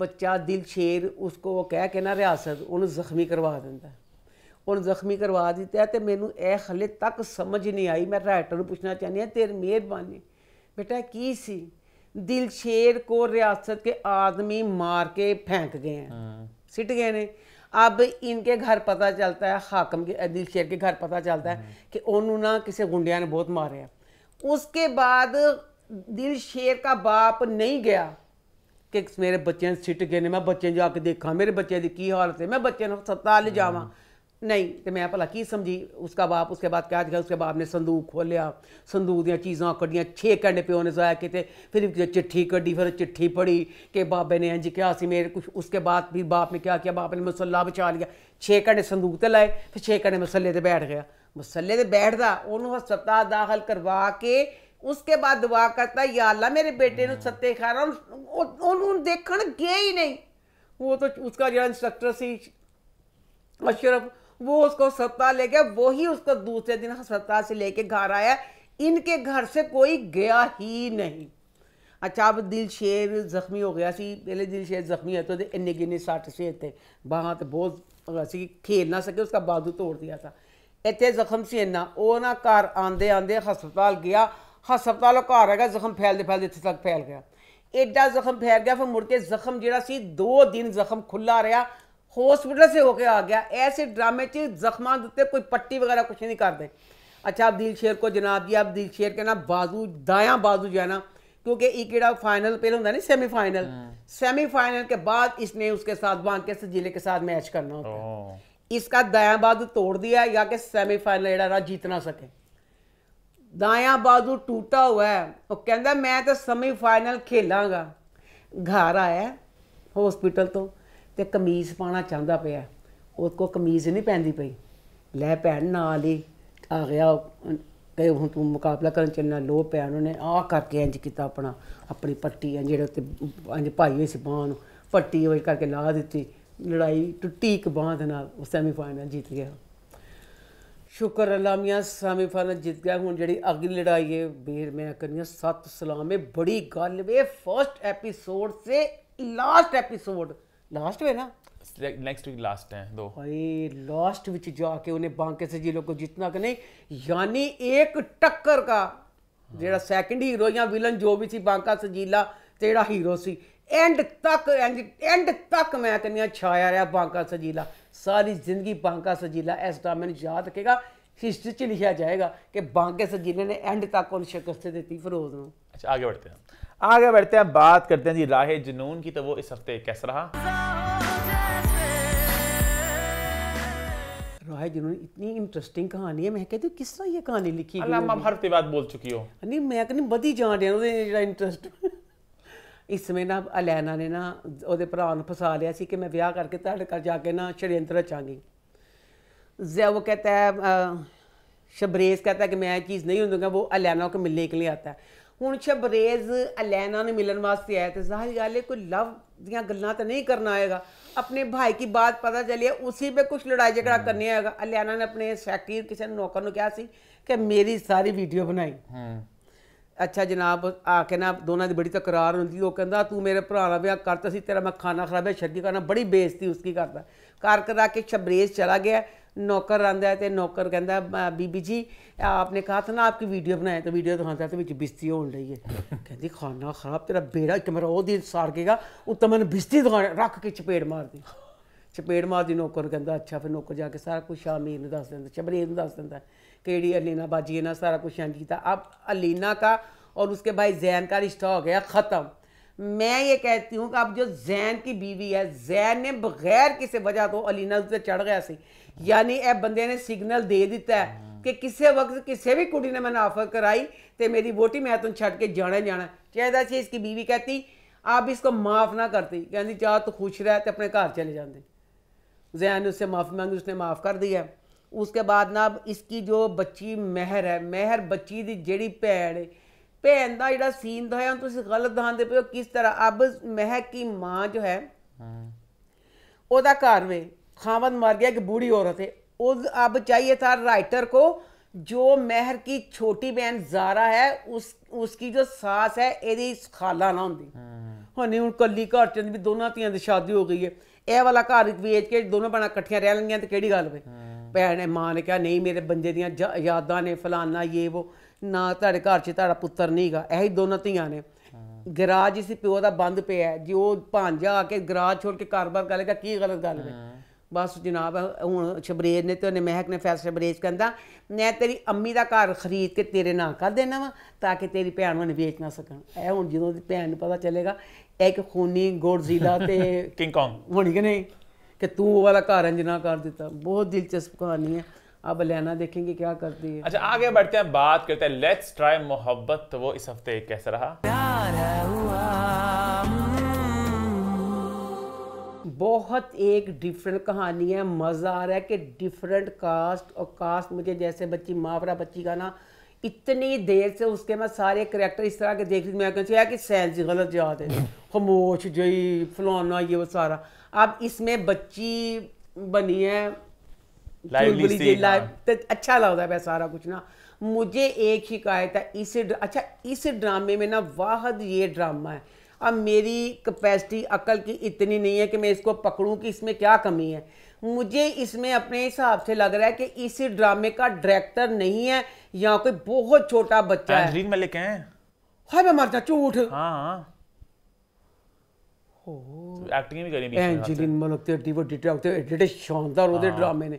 बच्चा दिल शेर उसको वो कह के ना रियासत उन्होंने जख्मी करवा दिता उन्हें जख्मी करवा दिता है तो मैं ए हले तक समझ नहीं आई मैं राइटर पूछना चाहनी हाँ तेरी मेहरबानी बेटा की सी दिल शेर को रियासत के आदमी मार के फेंक गए हैं हाँ। सिट गए हैं ਅਬ ਇਨਕੇ ਘਰ ਪਤਾ ਚਲਦਾ ਹੈ ਹਾਕਮ ਕੇ ਅਦਿਲ ਸ਼ੇਰ ਕੇ ਘਰ ਪਤਾ ਚਲਦਾ ਹੈ ਕਿ ਉਹਨੂੰ ਨਾ ਕਿਸੇ ਗੁੰਡਿਆਂ ਨੇ ਬਹੁਤ ਮਾਰਿਆ ਉਸਕੇ ਬਾਅਦ ਦਿਲ ਸ਼ੇਰ ਦਾ ਬਾਪ ਨਹੀਂ ਗਿਆ ਕਿ ਮੇਰੇ ਬੱਚਿਆਂ ਸਿੱਟ ਗਏ ਨੇ ਮੈਂ ਬੱਚਿਆਂ ਜਾ ਕੇ ਦੇਖਾਂ ਮੇਰੇ ਬੱਚਿਆਂ ਦੀ ਕੀ ਹਾਲਤ ਹੈ ਮੈਂ ਬੱਚਿਆਂ ਨੂੰ ਸਤਾਲ ਲਿਜਾਵਾਂ नहीं तो मैं भला की समझी उसका बाप उसके बाद क्या दिखा उसके बाप ने संदूक खोलिया संदूक दिया चीजा कड़िया छे घंटे प्यो ने जाया किते फिर चिट्ठी कड़ी फिर चिट्ठी पढ़ी कि बाबे ने इंज क्या सी मेरे कुछ उसके बाद फिर बाप ने क्या किया बाप ने मसला बचा लिया छे घंटे संदूक तो लाए फिर छे घंटे मसले से बैठ गया मसले से बैठता उन्होंने हस्पता दाखिल करवा के उसके बाद दुआ करता यार मेरे बेटे ने सत्ते खाना उन्होंने देख गए ही नहीं वो तो उसका जो इंस्ट्रक्टर सी अशरफ वो उसको अस्पताल ले गया वही उसको दूसरे दिन अस्पताल से लेके घर आया इनके घर से कोई गया ही नहीं अच्छा अब दिल शेर ज़ख्मी हो गया सी पहले दिल शेर ज़ख्मी है तो इन्ने गिने सट शेर थे बाहर तो बहुत ਅਸੀਂ ਖੇਲ ਨਾ ਸਕੇ ਉਸਕਾ ਬਾਦੂ ਤੋੜ ਦਿਆ ਥਾ ਇੱਥੇ ਜ਼ਖਮ ਸੀ ਇੰਨਾ ਉਹ ਨਾ ਘਰ ਆਂਦੇ ਆਂਦੇ ਹਸਪਤਾਲ ਗਿਆ ਹਸਪਤਾਲੋਂ ਘਰ ਆ ਗਿਆ ਜ਼ਖਮ ਫੈਲਦੇ ਫੈਲਦੇ ਇੱਥੇ ਤੱਕ ਫੈਲ ਗਿਆ ਐਡਾ ਜ਼ਖਮ ਫੈਲ ਗਿਆ ਫਿਰ ਮੁੜ ਕੇ ਜ਼ਖਮ ਜਿਹੜਾ ਸੀ 2 ਦਿਨ ਜ਼ਖਮ ਖੁੱਲਾ ਰਿਹਾ हॉस्पिटल से होके आ गया ऐसे ड्रामे च जख्मा उत्ते कोई पट्टी वगैरह कुछ नहीं करते अच्छा दिल शेर को जनाब जी दिल शेर के ना बाजू दाया बाजू जाना क्योंकि एक जरा फाइनल पहले होता नहीं सेमीफाइनल हाँ। सेमीफाइनल के बाद इसने उसके साथ बांके जिले के साथ मैच करना होता है इसका दाया बाजू तोड़ दिया या कि सेमीफाइनल जरा जीत ना सके दाया बाजू टूटा हुआ है वो कहता मैं तो सेमीफाइनल खेलांगा घर आया हॉस्पिटल तो ਤੇ ਕਮੀਜ਼ ਪਾਣਾ ਚਾਹੁੰਦਾ ਪਿਆ ਉਹ ਕੋ ਕਮੀਜ਼ ਨਹੀਂ ਪੈਂਦੀ ਪਈ ਲੈ ਭੈਣ ਨਾਲ ਹੀ ਆ ਗਿਆ ਕਹੇ ਹੁਣ ਤੂੰ ਮੁਕਾਬਲਾ ਕਰਨ ਚੱਲਣਾ ਲੋ ਪਿਆ ਉਹਨੇ ਆ ਕਰਕੇ ਇੰਜ ਕੀਤਾ ਆਪਣਾ ਆਪਣੀ ਪੱਟੀ ਆ ਜਿਹੜੇ ਉੱਤੇ ਇੰਜ ਭਾਈ ਹੋਈ ਸੀ ਬਾਹ ਨੂੰ ਪੱਟੀ ਹੋਈ ਕਰਕੇ ਲਾ ਦਿੱਤੀ ਲੜਾਈ ਟੁੱਟੀ ਇੱਕ ਬਾਹ ਦੇ ਨਾਲ ਉਹ ਸੈਮੀ ਫਾਈਨਲ ਜਿੱਤ ਗਿਆ ਸ਼ੁਕਰ ਅੱਲਾ ਮੀਆਂ ਸੈਮੀ ਫਾਈਨਲ ਜਿੱਤ ਗਿਆ ਹੁਣ ਜਿਹੜੀ ਅਗਲੀ ਲੜਾਈ ਹੈ ਬੇਰ ਮੈਂ ਕਰਨੀ ਸੱਤ ਸਲਾਮੇ ਬੜੀ ਗੱਲ ਵੇ ਫਰਸਟ ਐਪੀਸੋਡ ਸੇ ਲਾਸਟ ਐਪੀਸੋਡ ਲਾਸਟ ਵੇ ਨਾ ਨੈਕਸਟ ਵੀਕ ਲਾਸਟ ਹੈ ਦੋ भाई ਲਾਸਟ ਵਿੱਚ ਜਾ ਕੇ ਉਹਨੇ ਬਾਂਕੇ ਸੇ ਜੀ ਲੋਕੋ ਜਿੰਨਾ ਕਿ ਨਹੀਂ ਯਾਨੀ ਇੱਕ ਟੱਕਰ ਦਾ ਜਿਹੜਾ ਸੈਕੰਡ ਹੀਰੋ ਜਾਂ ਵਿਲਨ ਜੋ ਵੀ ਸੀ ਬਾਂਕਾ ਸਜੀਲਾ ਤੇ ਜਿਹੜਾ ਹੀਰੋ ਸੀ ਐਂਡ ਤੱਕ ਐਂਡ ਤੱਕ ਮੈਂ ਕਹਿੰਦੀ ਛਾਇਆ ਰਿਹਾ ਬਾਂਕਾ ਸਜੀਲਾ ਸਾਰੀ ਜ਼ਿੰਦਗੀ ਬਾਂਕਾ ਸਜੀਲਾ ਇਸ ਦਾ ਮੈਨੂੰ ਯਾਦ ਰੱਖੇਗਾ ਹਿਸਟਰੀ 'ਚ ਲਿਖਿਆ ਜਾਏਗਾ ਕਿ ਬਾਂਕੇ ਸਜੀਲੇ ਨੇ ਐਂਡ ਤੱਕ ਉਹਨੂੰ ਸ਼ਿਕਸਤ ਦਿੱਤੀ ਫਿਰੋਜ਼ ਨੂੰ ਅੱਛਾ ਅੱਗੇ ਵਧਦੇ ਹਾਂ आगे बढ़ते हैं बात करते हैं जी राह जुनून की तो वो इस हफ्ते कैसा रहा राह जुनून इतनी इंटरेस्टिंग कहानी है मैं कहती हूँ किस तरह ये कहानी लिखी अल्लाह हर बात बोल चुकी हो नहीं मैं कहनी बधी जान रही हूँ ਜਿਹੜਾ ਇੰਟਰਸਟ ਇਸ ਸਮੇਂ ਨਾ ਅਲੈਨਾ ਨੇ ਨਾ ਉਹਦੇ ਭਰਾ ਨੂੰ ਫਸਾ ਲਿਆ ਸੀ ਕਿ ਮੈਂ ਵਿਆਹ ਕਰਕੇ ਤੁਹਾਡੇ ਘਰ ਜਾ ਕੇ ਨਾ वो कहता है शबरेज कहता है कि मैं चीज़ नहीं होने दूंगा वो अलैना को मिलने के लिए आता है ਹੁਣ ਸ਼ਬਰੇਜ਼ ਅਲੈਨਾ ਨੂੰ ਮਿਲਣ ਵਾਸਤੇ ਆਇਆ ਤੇ ਜ਼ਾਹਿਰ ਗੱਲ ਹੈ ਕੋਈ ਲਵ ਦੀਆਂ ਗੱਲਾਂ ਤਾਂ ਨਹੀਂ ਕਰਨਾ ਆਏਗਾ ਆਪਣੇ ਭਾਈ ਕੀ ਬਾਤ ਪਤਾ ਚੱਲਿਆ ਉਸੇ 'ਤੇ ਕੁਝ ਲੜਾਈ ਝਗੜਾ ਕਰਨੇ ਆਏਗਾ ਅਲੈਨਾ ਨੇ ਆਪਣੇ ਸੈਕਟਰੀ ਕਿਸੇ ਨੌਕਰ ਨੂੰ ਕਿਹਾ ਸੀ ਕਿ ਮੇਰੀ ਸਾਰੀ ਵੀਡੀਓ ਬਣਾਈ ਹਾਂ ਅੱਛਾ ਜਨਾਬ ਆ ਕੇ ਨਾ ਦੋਨਾਂ ਦੀ ਬੜੀ ਤਕਰਾਰ ਹੁੰਦੀ ਉਹ ਕਹਿੰਦਾ ਤੂੰ ਮੇਰੇ ਭਰਾ ਨਾਲ ਵਿਆਹ ਕਰਤਾ ਸੀ ਤੇਰਾ ਮੈਂ ਖਾਣਾ ਖਰਾਬ ਹੈ ਸ਼ਰਦੀ ਕਰਨਾ ਬੜੀ ਬੇਇੱਜ਼ਤੀ ਉਸकी ਕਰਦਾ ਕਰ ਕਰਾ ਕੇ ਛਬਰੇਜ਼ ਚਲਾ ਗਿਆ ਨੌਕਰ ਆਂਦਾ ਤੇ ਨੌਕਰ ਕਹਿੰਦਾ ਬੀਬੀ ਜੀ ਆਪਨੇ ਕਹਾ ਥਾ ਨਾ ਆਪਕੀ ਵੀਡੀਓ ਬਣਾਏ ਤਾਂ ਵੀਡੀਓ ਦਿਖਾਉਂਦਾ ਤੇ ਵਿੱਚ ਬਿਸਤੀ ਹੋਣ ਰਹੀ ਹੈ ਕਹਿੰਦੀ ਖਾਣਾ ਖਰਾਬ ਤੇਰਾ ਬੇੜਾ ਇੱਕ ਮੇਰਾ ਉਹ ਦਿਨ ਸਾੜ ਕੇਗਾ ਉੱਤੋਂ ਮੈਨੂੰ ਬਿਸਤੀ ਦਿਖਾ ਰੱਖ ਕੇ ਚਪੇੜ ਮਾਰਦੀ ਚਪੇੜ ਮਾਰਦੀ ਨੌਕਰ ਕਹਿੰਦਾ ਅੱਛਾ ਫਿਰ ਨੌਕਰ ਜਾ ਕੇ ਸਾਰਾ ਕੁਝ ਸ਼ਾਮੀਰ ਨੂੰ ਦੱਸ ਦਿੰਦਾ ਚਬਰੀਰ ਨੂੰ ਦੱਸ ਦਿੰਦਾ ਕਿਹੜੀ ਅਲੀਨਾ ਬਾਜੀ ਇਹਨਾਂ ਸਾਰਾ ਕੁਝ ਹਾਂਜੀ ਕੀਤਾ अब अलीना का और उसके भाई जैन का रिश्ता हो गया ख़त्म मैं ये कहती हूँ कि अब जो जैन की बीवी है जैन ने बगैर किसी वजह तो अलीना उस पर चढ़ गया सही ਯਾਨੀ ਇਹ ਬੰਦੇ ਨੇ ਸਿਗਨਲ ਦੇ ਦਿੱਤਾ ਕਿ ਕਿਸੇ ਵਕਤ ਕਿਸੇ ਵੀ ਕੁੜੀ ਨੇ ਮੈਨੂੰ ਆਫਰ ਕਰਾਈ ਤੇ ਮੇਰੀ ਵੋਟੀ ਮੈਂ ਤੁਨ ਛੱਡ ਕੇ ਜਾਣਾ ਜਾਣਾ ਚਾਹੀਦਾ ਸੀ ਇਸਕੀ بیوی ਕਹਤੀ ਆਪ ਇਸ ਕੋ ਮਾਫ ਨਾ ਕਰਤੀ ਕਹਿੰਦੀ ਚਾਹ ਤੂੰ ਖੁਸ਼ ਰਹਿ ਤੇ ਆਪਣੇ ਘਰ ਚਲੇ ਜਾਂਦੇ ਜ਼ੈਨ ਨੇ ਉਸੇ ਮਾਫ ਮੰਗੀ ਉਸਨੇ ਮਾਫ ਕਰ ਦਿਆ ਉਸਕੇ ਬਾਅਦ ਨਾ ਇਸ ਕੀ ਜੋ ਬੱਚੀ ਮਹਿਰ ਹੈ ਮਹਿਰ ਬੱਚੀ ਦੀ ਜਿਹੜੀ ਭੈਣ ਭੈਣ ਦਾ ਜਿਹੜਾ ਸੀਨ ਦਾ ਹੈ ਤੁਸੀਂ ਗਲਤ ਦਹਾਂਦੇ ਪਿਓ ਕਿਸ ਤਰ੍ਹਾਂ ਅਬ ਮਹਿਕ ਦੀ ਮਾਂ ਜੋ ਹੈ ਉਹਦਾ ਘਰ ਵੇ खावन ਗਿਆ गया एक ਔਰਤ ਹੈ ਉਹ ਅਬ ਚਾਹੀਏ चाहिए ਰਾਈਟਰ ਕੋ ਜੋ ਮਹਿਰ ਕੀ ਛੋਟੀ छोटी ਜ਼ਾਰਾ ਹੈ ਉਸ ਉਸ उसकी ਜੋ ਸਾਸ ਹੈ ਇਹਦੀ ਖਾਲਾ ਨਾ ਹੁੰਦੀ ਹੁਣੇ ਹੁਣ ਕੱਲੀ ਘਰ ਚ ਵੀ ਦੋਨਾਂ ਧੀਆਂ ਦੀ ਸ਼ਾਦੀ ਹੋ ਗਈ ਹੈ ਇਹ ਵਾਲਾ ਘਰ ਵੇਚ ਕੇ ਦੋਨੋਂ ਬਣਾ ਇਕੱਠੀਆਂ ਰਹਿ ਲੰਗੀਆਂ ਤੇ ਕਿਹੜੀ ਗੱਲ ਵੇ ਭੈਣ ਨੇ ਮਾਂ ਨੇ ਕਿਹਾ ਨਹੀਂ ਮੇਰੇ ਬੰਦੇ ਦੀਆਂ ਯਾਦਾਂ ਨੇ ਫਲਾਨਾ ਇਹ ਉਹ ਨਾ ਤੁਹਾਡੇ ਘਰ 'ਚ ਤੁਹਾਡਾ ਪੁੱਤਰ ਨਹੀਂਗਾ ਇਹੀ ਦੋਨਾਂ ਧੀਆਂ ਨੇ ਗਰਾਜ ਇਸ ਪਿਓ ਦਾ ਬੰਦ ਪਿਆ ਜੀ ਉਹ ਭਾਂਜਾ ਆ ਕੇ ਗਰਾਜ ਛੋੜ ਕੇ ਕਾਰੋਬਾਰ ਕਰੇਗਾ ਕੀ ਗਲਤ ਗੱਲ ਵੇ ਬਸ ਜਨਾਬ ਹੁਣ ਛਬਰੇਜ ਨੇ ਤੇ ਉਹਨੇ ਮਹਿਕ ਨੇ ਫੈਸਲਾ ਬਰੇਜ ਕਹਿੰਦਾ ਮੈਂ ਤੇਰੀ ਅੰਮੀ ਦਾ ਘਰ ਖਰੀਦ ਕੇ ਤੇਰੇ ਨਾਂ ਕਰ ਦੇਣਾ ਵਾ ਤਾਂ ਕਿ ਤੇਰੀ ਭੈਣ ਨੂੰ ਵੇਚ ਨਾ ਸਕਣ ਇਹ ਹੁਣ ਜਦੋਂ ਦੀ ਭੈਣ ਨੂੰ ਪਤਾ ਚੱਲੇਗਾ ਇੱਕ ਖੂਨੀ ਗੋਡਜ਼ੀਲਾ ਤੇ ਕਿੰਗ ਕੌਂਗ ਹੋਣੀ ਕਿ ਨਹੀਂ ਕਿ ਤੂੰ ਉਹ ਵਾਲਾ ਘਰ ਅੰਜਨਾ ਕਰ ਦਿੱਤਾ ਬਹੁਤ ਦਿਲਚਸਪ ਕਹਾਣੀ ਹੈ ਅਬ ਲੈਣਾ ਦੇਖेंगे ਕੀ ਕਰਦੀ ਹੈ ਅੱਛਾ ਅੱਗੇ ਵਧਦੇ ਹਾਂ ਬਾਤ करते ਲੈਟਸ ਟ੍ਰਾਈ ਮੁਹੱਬਤ ਤੋ ਉਹ ਇਸ ਹਫਤੇ हफ्ते ਰਹਾ ਪਿਆਰ ਹੈ ਹੁਆ बहुत एक डिफरेंट कहानी है मज़ा आ रहा है कि डिफरेंट कास्ट और कास्ट मुझे जैसे बच्ची मावरा बच्ची का ना इतनी देर से उसके मैं सारे करेक्टर इस तरह के देख रही मैं कहती कि सैंसी गलत याद है खामोश जई फलाना ये वो सारा अब इसमें बच्ची बनी है हाँ। तो अच्छा लगता है सारा कुछ ना मुझे एक शिकायत है इस अच्छा इस ड्रामे में ना वाहद ये ड्रामा है अब मेरी कैपेसिटी अकल की इतनी नहीं है कि मैं इसको पकड़ूं कि इसमें क्या कमी है मुझे इसमें अपने हिसाब से लग रहा है कि इसी ड्रामे का डायरेक्टर नहीं है या कोई बहुत छोटा बच्चा है में लिखे हैं हाय मैं मर जा झूठ हाँ एक्टिंग हाँ। भी करी एंजेलिन मलक ते एड्डी वड्डी एडिटेड एड्डे शानदार ਉਹਦੇ ਡਰਾਮੇ ਨੇ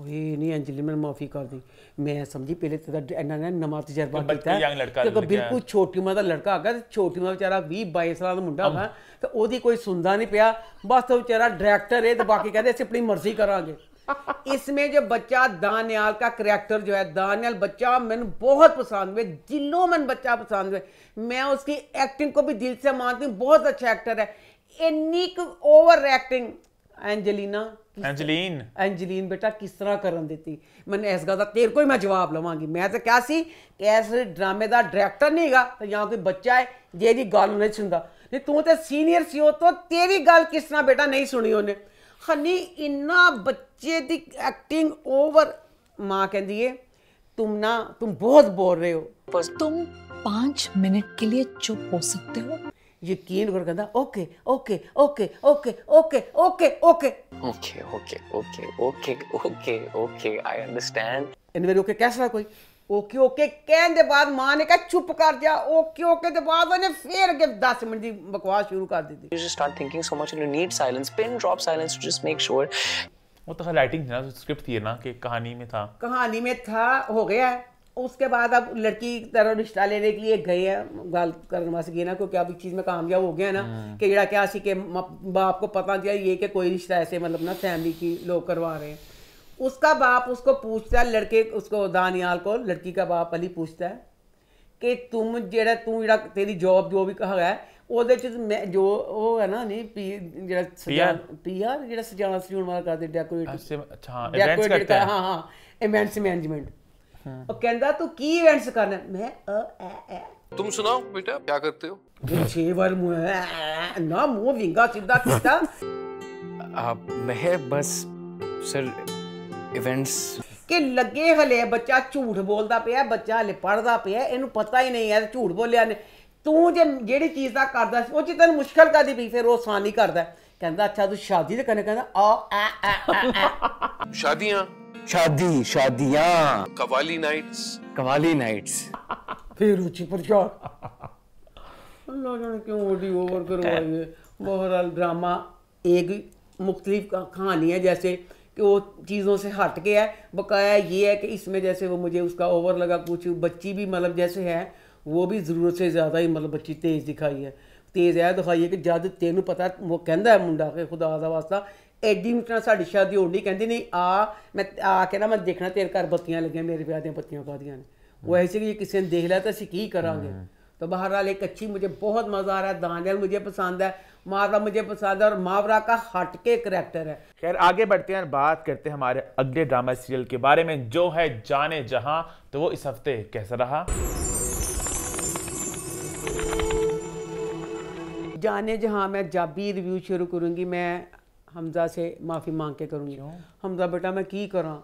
ਓਏ ਨਹੀਂ ਅੰਜਲੀ ਮੈਂ ਮਾਫੀ ਕਰਦੀ ਮੈਂ ਸਮਝੀ ਪਹਿਲੇ ਤੇ ਦਾ ਇਹਨਾਂ ਨੇ ਨਵਾਂ ਤਜਰਬਾ ਕੀਤਾ ਕਿਉਂਕਿ ਬਿਲਕੁਲ ਛੋਟੀ ਉਮਰ ਦਾ ਲੜਕਾ ਆਗਾ ਤੇ ਛੋਟੀ ਉਮਰ ਵਿਚਾਰਾ 20 22 ਸਾਲ ਦਾ ਮੁੰਡਾ ਹੋਗਾ ਤੇ ਉਹਦੀ ਕੋਈ ਸੁਣਦਾ ਨਹੀਂ ਪਿਆ ਬਸ ਉਹ ਵਿਚਾਰਾ ਡਾਇਰੈਕਟਰ ਹੈ ਤੇ ਬਾਕੀ ਕਹਿੰਦੇ ਅਸੀਂ ਆਪਣੀ ਮਰਜ਼ੀ ਕਰਾਂਗੇ इसमें ਜੋ ਬੱਚਾ ਦਾਨਿਆਲ ਦਾ ਕੈਰੈਕਟਰ ਜੋ ਹੈ ਦਾਨਿਆਲ ਬੱਚਾ ਮੈਨੂੰ ਬਹੁਤ ਪਸੰਦ ਹੈ ਜਿੰਨੋਂ मैंने ਬੱਚਾ ਪਸੰਦ ਹੈ ਮੈਂ उसकी ਐਕਟਿੰਗ ਕੋ ਵੀ ਦਿਲ ਸੇ मानती ਬਹੁਤ ਅੱਛਾ ਐਕਟਰ ਹੈ ਇੰਨੀ ਕੁ overreacting Angelina Angeline Angeline बेटा किस तरह करन देती मैं इस गल का तेरे को ही मैं जवाब लवानगी मैं तो क्या सी इस ड्रामे का डायरैक्टर नहीं है तो या कोई बच्चा है जेरी गल उन्हें सुनता नहीं तू तो सीनियर सी हो तो तेरी गल किस तरह बेटा नहीं सुनी उन्हें हनी इन्ना बच्चे की एक्टिंग ओवर माँ कहती है तुम ना तुम बहुत बोल रहे हो पर तुम पांच मिनट के लिए चुप हो सकते हो यकीन कर कहता okay okay okay okay okay okay okay okay okay okay okay okay okay I understand इन मेरे ओके कैसा कोई ओके ओके कहने के बाद मां ने कहा चुप कर जा ओके ओके के बाद उन्होंने फिर के 10 मिनट की बकवास शुरू कर दी you just start thinking so much and you need silence pin drop silence to just make sure वो तो लाइटिंग थी ना स्क्रिप्ट थी ना कि कहानी में था कहानी में था हो गया है उसके बाद अब लड़की तरह रिश्ता लेने के लिए गए हैं गल करने वास्ते गए ना क्योंकि अब एक चीज़ में कामयाब हो गया ना हाँ। कि जरा क्या सी के बाप को पता चला ये कि कोई रिश्ता ऐसे मतलब ना फैमिली की लोग करवा रहे हैं उसका बाप उसको पूछता है लड़के उसको दानियाल को लड़की का बाप अली पूछता है कि तुम जरा तू जेड़ा तेरी जॉब जो भी कहा है ਉਹਦੇ ਚ ਮੈਂ ਜੋ ਉਹ ਹੈ पी ਨਹੀਂ ਪੀ पी ਸਜਾਨ ਪੀਆਰ ਜਿਹੜਾ ਸਜਾਣਾ ਸਜਾਉਣ ਵਾਲਾ ਕਰਦੇ ਡੈਕੋਰੇਟ ਅੱਛਾ ਇਵੈਂਟਸ ਕਰਦਾ ਹਾਂ ਹਾਂ ਇਵੈਂਟਸ ਮੈਨੇਜਮੈਂਟ ਉਹ ਕਹਿੰਦਾ ਤੂੰ ਕੀ ਇਵੈਂਟਸ ਕਰਨਾ ਮੈਂ ਅ ਐ ਐ ਸੁਣਾਓ ਬੇਟਾ ਕੀ ਕਰਦੇ ਹੋ हो छह ਵਾਰ ਨਾ ਮੂੰਹ ਵਿੰਗਾ ਸਿੱਧਾ ਕੀਤਾ ਆਪ ਮੈਂ ਬਸ ਸਰ ਇਵੈਂਟਸ ਕਿ ਲੱਗੇ ਹਲੇ ਬੱਚਾ ਝੂਠ ਬੋਲਦਾ ਪਿਆ ਬੱਚਾ ਹਲੇ ਪੜਦਾ ਪਿਆ ਇਹਨੂੰ ਪਤਾ ਹੀ ਨਹੀਂ ਹੈ ਝੂਠ ਬੋਲਿਆ ਨੇ ਤੂੰ ਜੇ ਜਿਹੜੀ ਚੀਜ਼ ਦਾ ਕਰਦਾ ਉਹ ਚ ਤੈਨੂੰ ਮੁਸ਼ਕਲ ਕਰਦੀ ਪਈ ਫਿਰ ਉਹ ਆਸਾਨ ਕਰਦਾ ਕਹਿੰਦਾ ਅੱਛਾ ਤੂੰ ਸ਼ਾਦੀ ਦੇ ਕਰਨੇ ਕਹਿੰਦਾ ਆ ਆ ਆ ਸ਼ਾਦੀਆਂ शादी शादियाँ कवाली नाइट्स कवाली नाइट्स फिर रुचि पर चौर अल्लाह जाने क्यों ओडी ओवर करवाएंगे बहरहाल ड्रामा एक मुख्तलिफ कहानी है जैसे कि वो चीज़ों से हट के है बकाया ये है कि इसमें जैसे वो मुझे उसका ओवर लगा कुछ बच्ची भी मतलब जैसे है वो भी ज़रूरत से ज़्यादा ही मतलब बच्ची तेज़ दिखाई है तेज़ है दिखाई है कि जद तेन पता वो कहता है मुंडा के खुदा वास्ता एडी ਨੂੰ ਤਾਂ शादी होनी कहें नहीं आ मैं आ के ना मैं देखना तेरे घर बत्तियां ਬੱਤੀਆਂ मेरे ਮੇਰੇ ਵਿਆਹ पा ਬੱਤੀਆਂ ਪਾਦੀਆਂ वो ऐसे कि किसी ने देख लिया तो असं की करा तो बहरहाल एक अच्छी मुझे बहुत मज़ा आ रहा है दानियल मुझे पसंद है मावरा मुझे पसंद है और मावरा का हटके करेक्टर है खैर आगे बढ़ते हैं बात करते हैं हमारे अगले ड्रामा सीरियल के बारे में जो है जाने जहां तो वो इस हफ्ते कैसा रहा जाने जहां मैं जाबी रिव्यू शुरू करूंगी मैं हमजा से माफ़ी मांग के करूँगी हमजा बेटा मैं की करा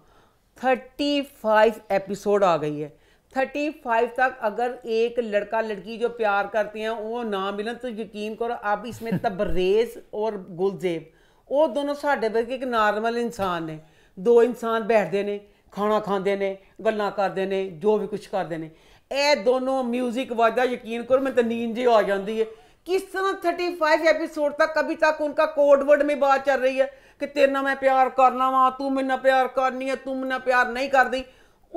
थर्टी फाइव एपिसोड आ गई है थर्टी फाइव तक अगर एक लड़का लड़की जो प्यार करते हैं वो ना मिलन तो यकीन करो आप इसमें तबरेज और गुलजेब वो दोनों साढ़े वर्ग एक नॉर्मल इंसान ने दो इंसान बैठते ने खाना खाते ने गल करते ने जो भी कुछ करते ने ਇਹ दोनों म्यूजिक ਵਾਜਾ यकीन करो ਮੈਂ ਤਾਂ ਨੀਂਦ ਜੀ ਆ ਜਾਂਦੀ ਹੈ किस तरह थर्टी फाइव एपिसोड तक अभी तक उनका कोडवर्ड में बात चल रही है कि तेरे ना मैं प्यार करना वहां तू मैं ना प्यार करनी है तुम ना प्यार नहीं कर दी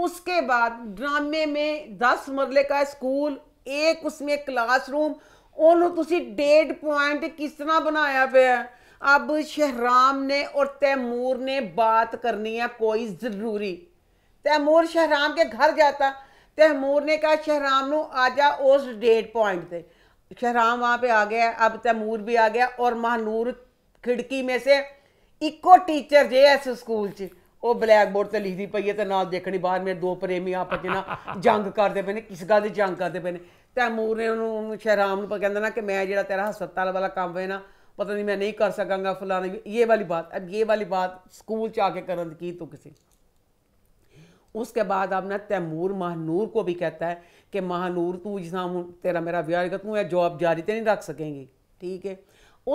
उसके बाद ड्रामे में दस मरले का स्कूल एक उसमें क्लासरूम उन्होंने डेट पॉइंट किस तरह बनाया पे है अब शहराम ने और तैमूर ने बात करनी है कोई ज़रूरी तैमूर शहराम के घर जाता तैमूर ने कहा शहराम आ जा उस डेट पॉइंट से शराम वहाँ पे आ गया अब तैमूर भी आ गया और महानूर खिड़की में से ਇੱਕੋ ਟੀਚਰ ਜੇ ਇਸ ਸਕੂਲ 'ਚ ਉਹ ਬਲੈਕ ਬੋਰਡ ਤੇ ਲਿਖਦੀ ਪਈ ਹੈ ਤੇ ਨਾਲ ਦੇਖਣੀ ਬਾਹਰ ਮੇਰੇ ਦੋ ਪ੍ਰੇਮੀ ਆਪਸ 'ਚ ਨਾ ਜੰਗ ਕਰਦੇ ਪਏ ਨੇ ਕਿਸ ਗੱਲ ਦੀ ਜੰਗ ਕਰਦੇ ਪਏ ਨੇ ਤੈਮੂਰ ਨੇ ਉਹਨੂੰ ਸ਼ਹਿਰਾਮ ਨੂੰ ਕਹਿੰਦਾ ਨਾ ਕਿ ਮੈਂ ਜਿਹੜਾ ਤੇਰਾ ਹਸਪਤਾਲ ਵਾਲਾ ਕੰਮ ਹੈ ਨਾ ਪਤਾ ਨਹੀਂ ਮੈਂ ਨਹੀਂ ਕਰ ਸਕਾਂਗਾ ਫਲਾਣਾ ਇਹ ਵਾਲੀ ਬਾਤ अब ये वाली बात स्कूल ਚ ਆ ਕੇ ਕਰਨ की तो किसी उसके बाद अब ना तैमूर महानूर को भी कहता है कि महानूर तू जिसना तेरा मेरा विवाह कर तू यह जॉब जारी तो नहीं रख सकेंगी ठीक है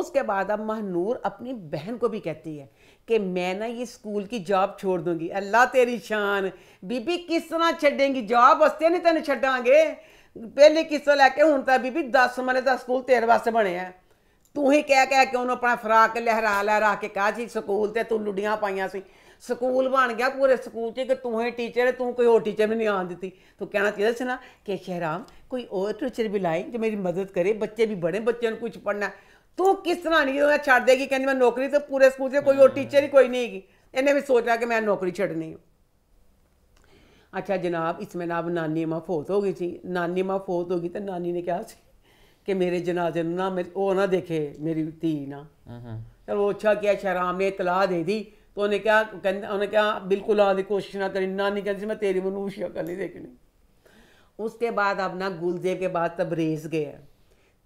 उसके बाद अब महानूर अपनी बहन को भी कहती है कि मैं ना ये स्कूल की जॉब छोड़ दूंगी अल्लाह तेरी शान बीबी किस तरह छेडेंगी जॉब वस्ते नहीं तेन पहले किस तरह लैके हूं तो बीबी दस 10 का स्कूल तेरे ਤੇਰੇ बने है तू ही कह कह के उन्होंने अपना ਫਰਾਕ लहरा लहरा के कहा सकूल तो तू लुडिया पाइया सी स्कूल बन गया पूरे स्कूल 'ਚ ਕਿ ਤੂੰ ਹੀ ਟੀਚਰ ਹੈ ਤੂੰ ਕੋਈ ਹੋਰ ਟੀਚਰ ਵੀ ਨਹੀਂ ਆਣ तो कहना चाहिए था ना कि शहराम कोई और टीचर भी लाए जो मेरी मदद करे बच्चे भी बड़े बच्चों कुछ पढ़ना है तू किस तरह नहीं छड़ देगी कहती मैं नौकरी तो पूरे स्कूल से कोई और टीचर ही कोई नहीं हैगी इन्हें भी सोच रहा कि मैं नौकरी छड़नी हूँ अच्छा जनाब इसमें जनाब नानी माँ फोत हो गई थी नानी माँ फोत होगी तो नानी ने कहा कि मेरे जनाजे ना मेरे वो ना देखे मेरी धी ना चलो अच्छा किया शहराम ने इतलाह दे दी तो उन्हें क्या कहते उन्हें क्या बिल्कुल आधी कोशिश ना करी नानी कहती मैं तेरी मनु शक्ल नहीं देखनी उसके बाद अपना गुलजेब के बाद तबरेज गया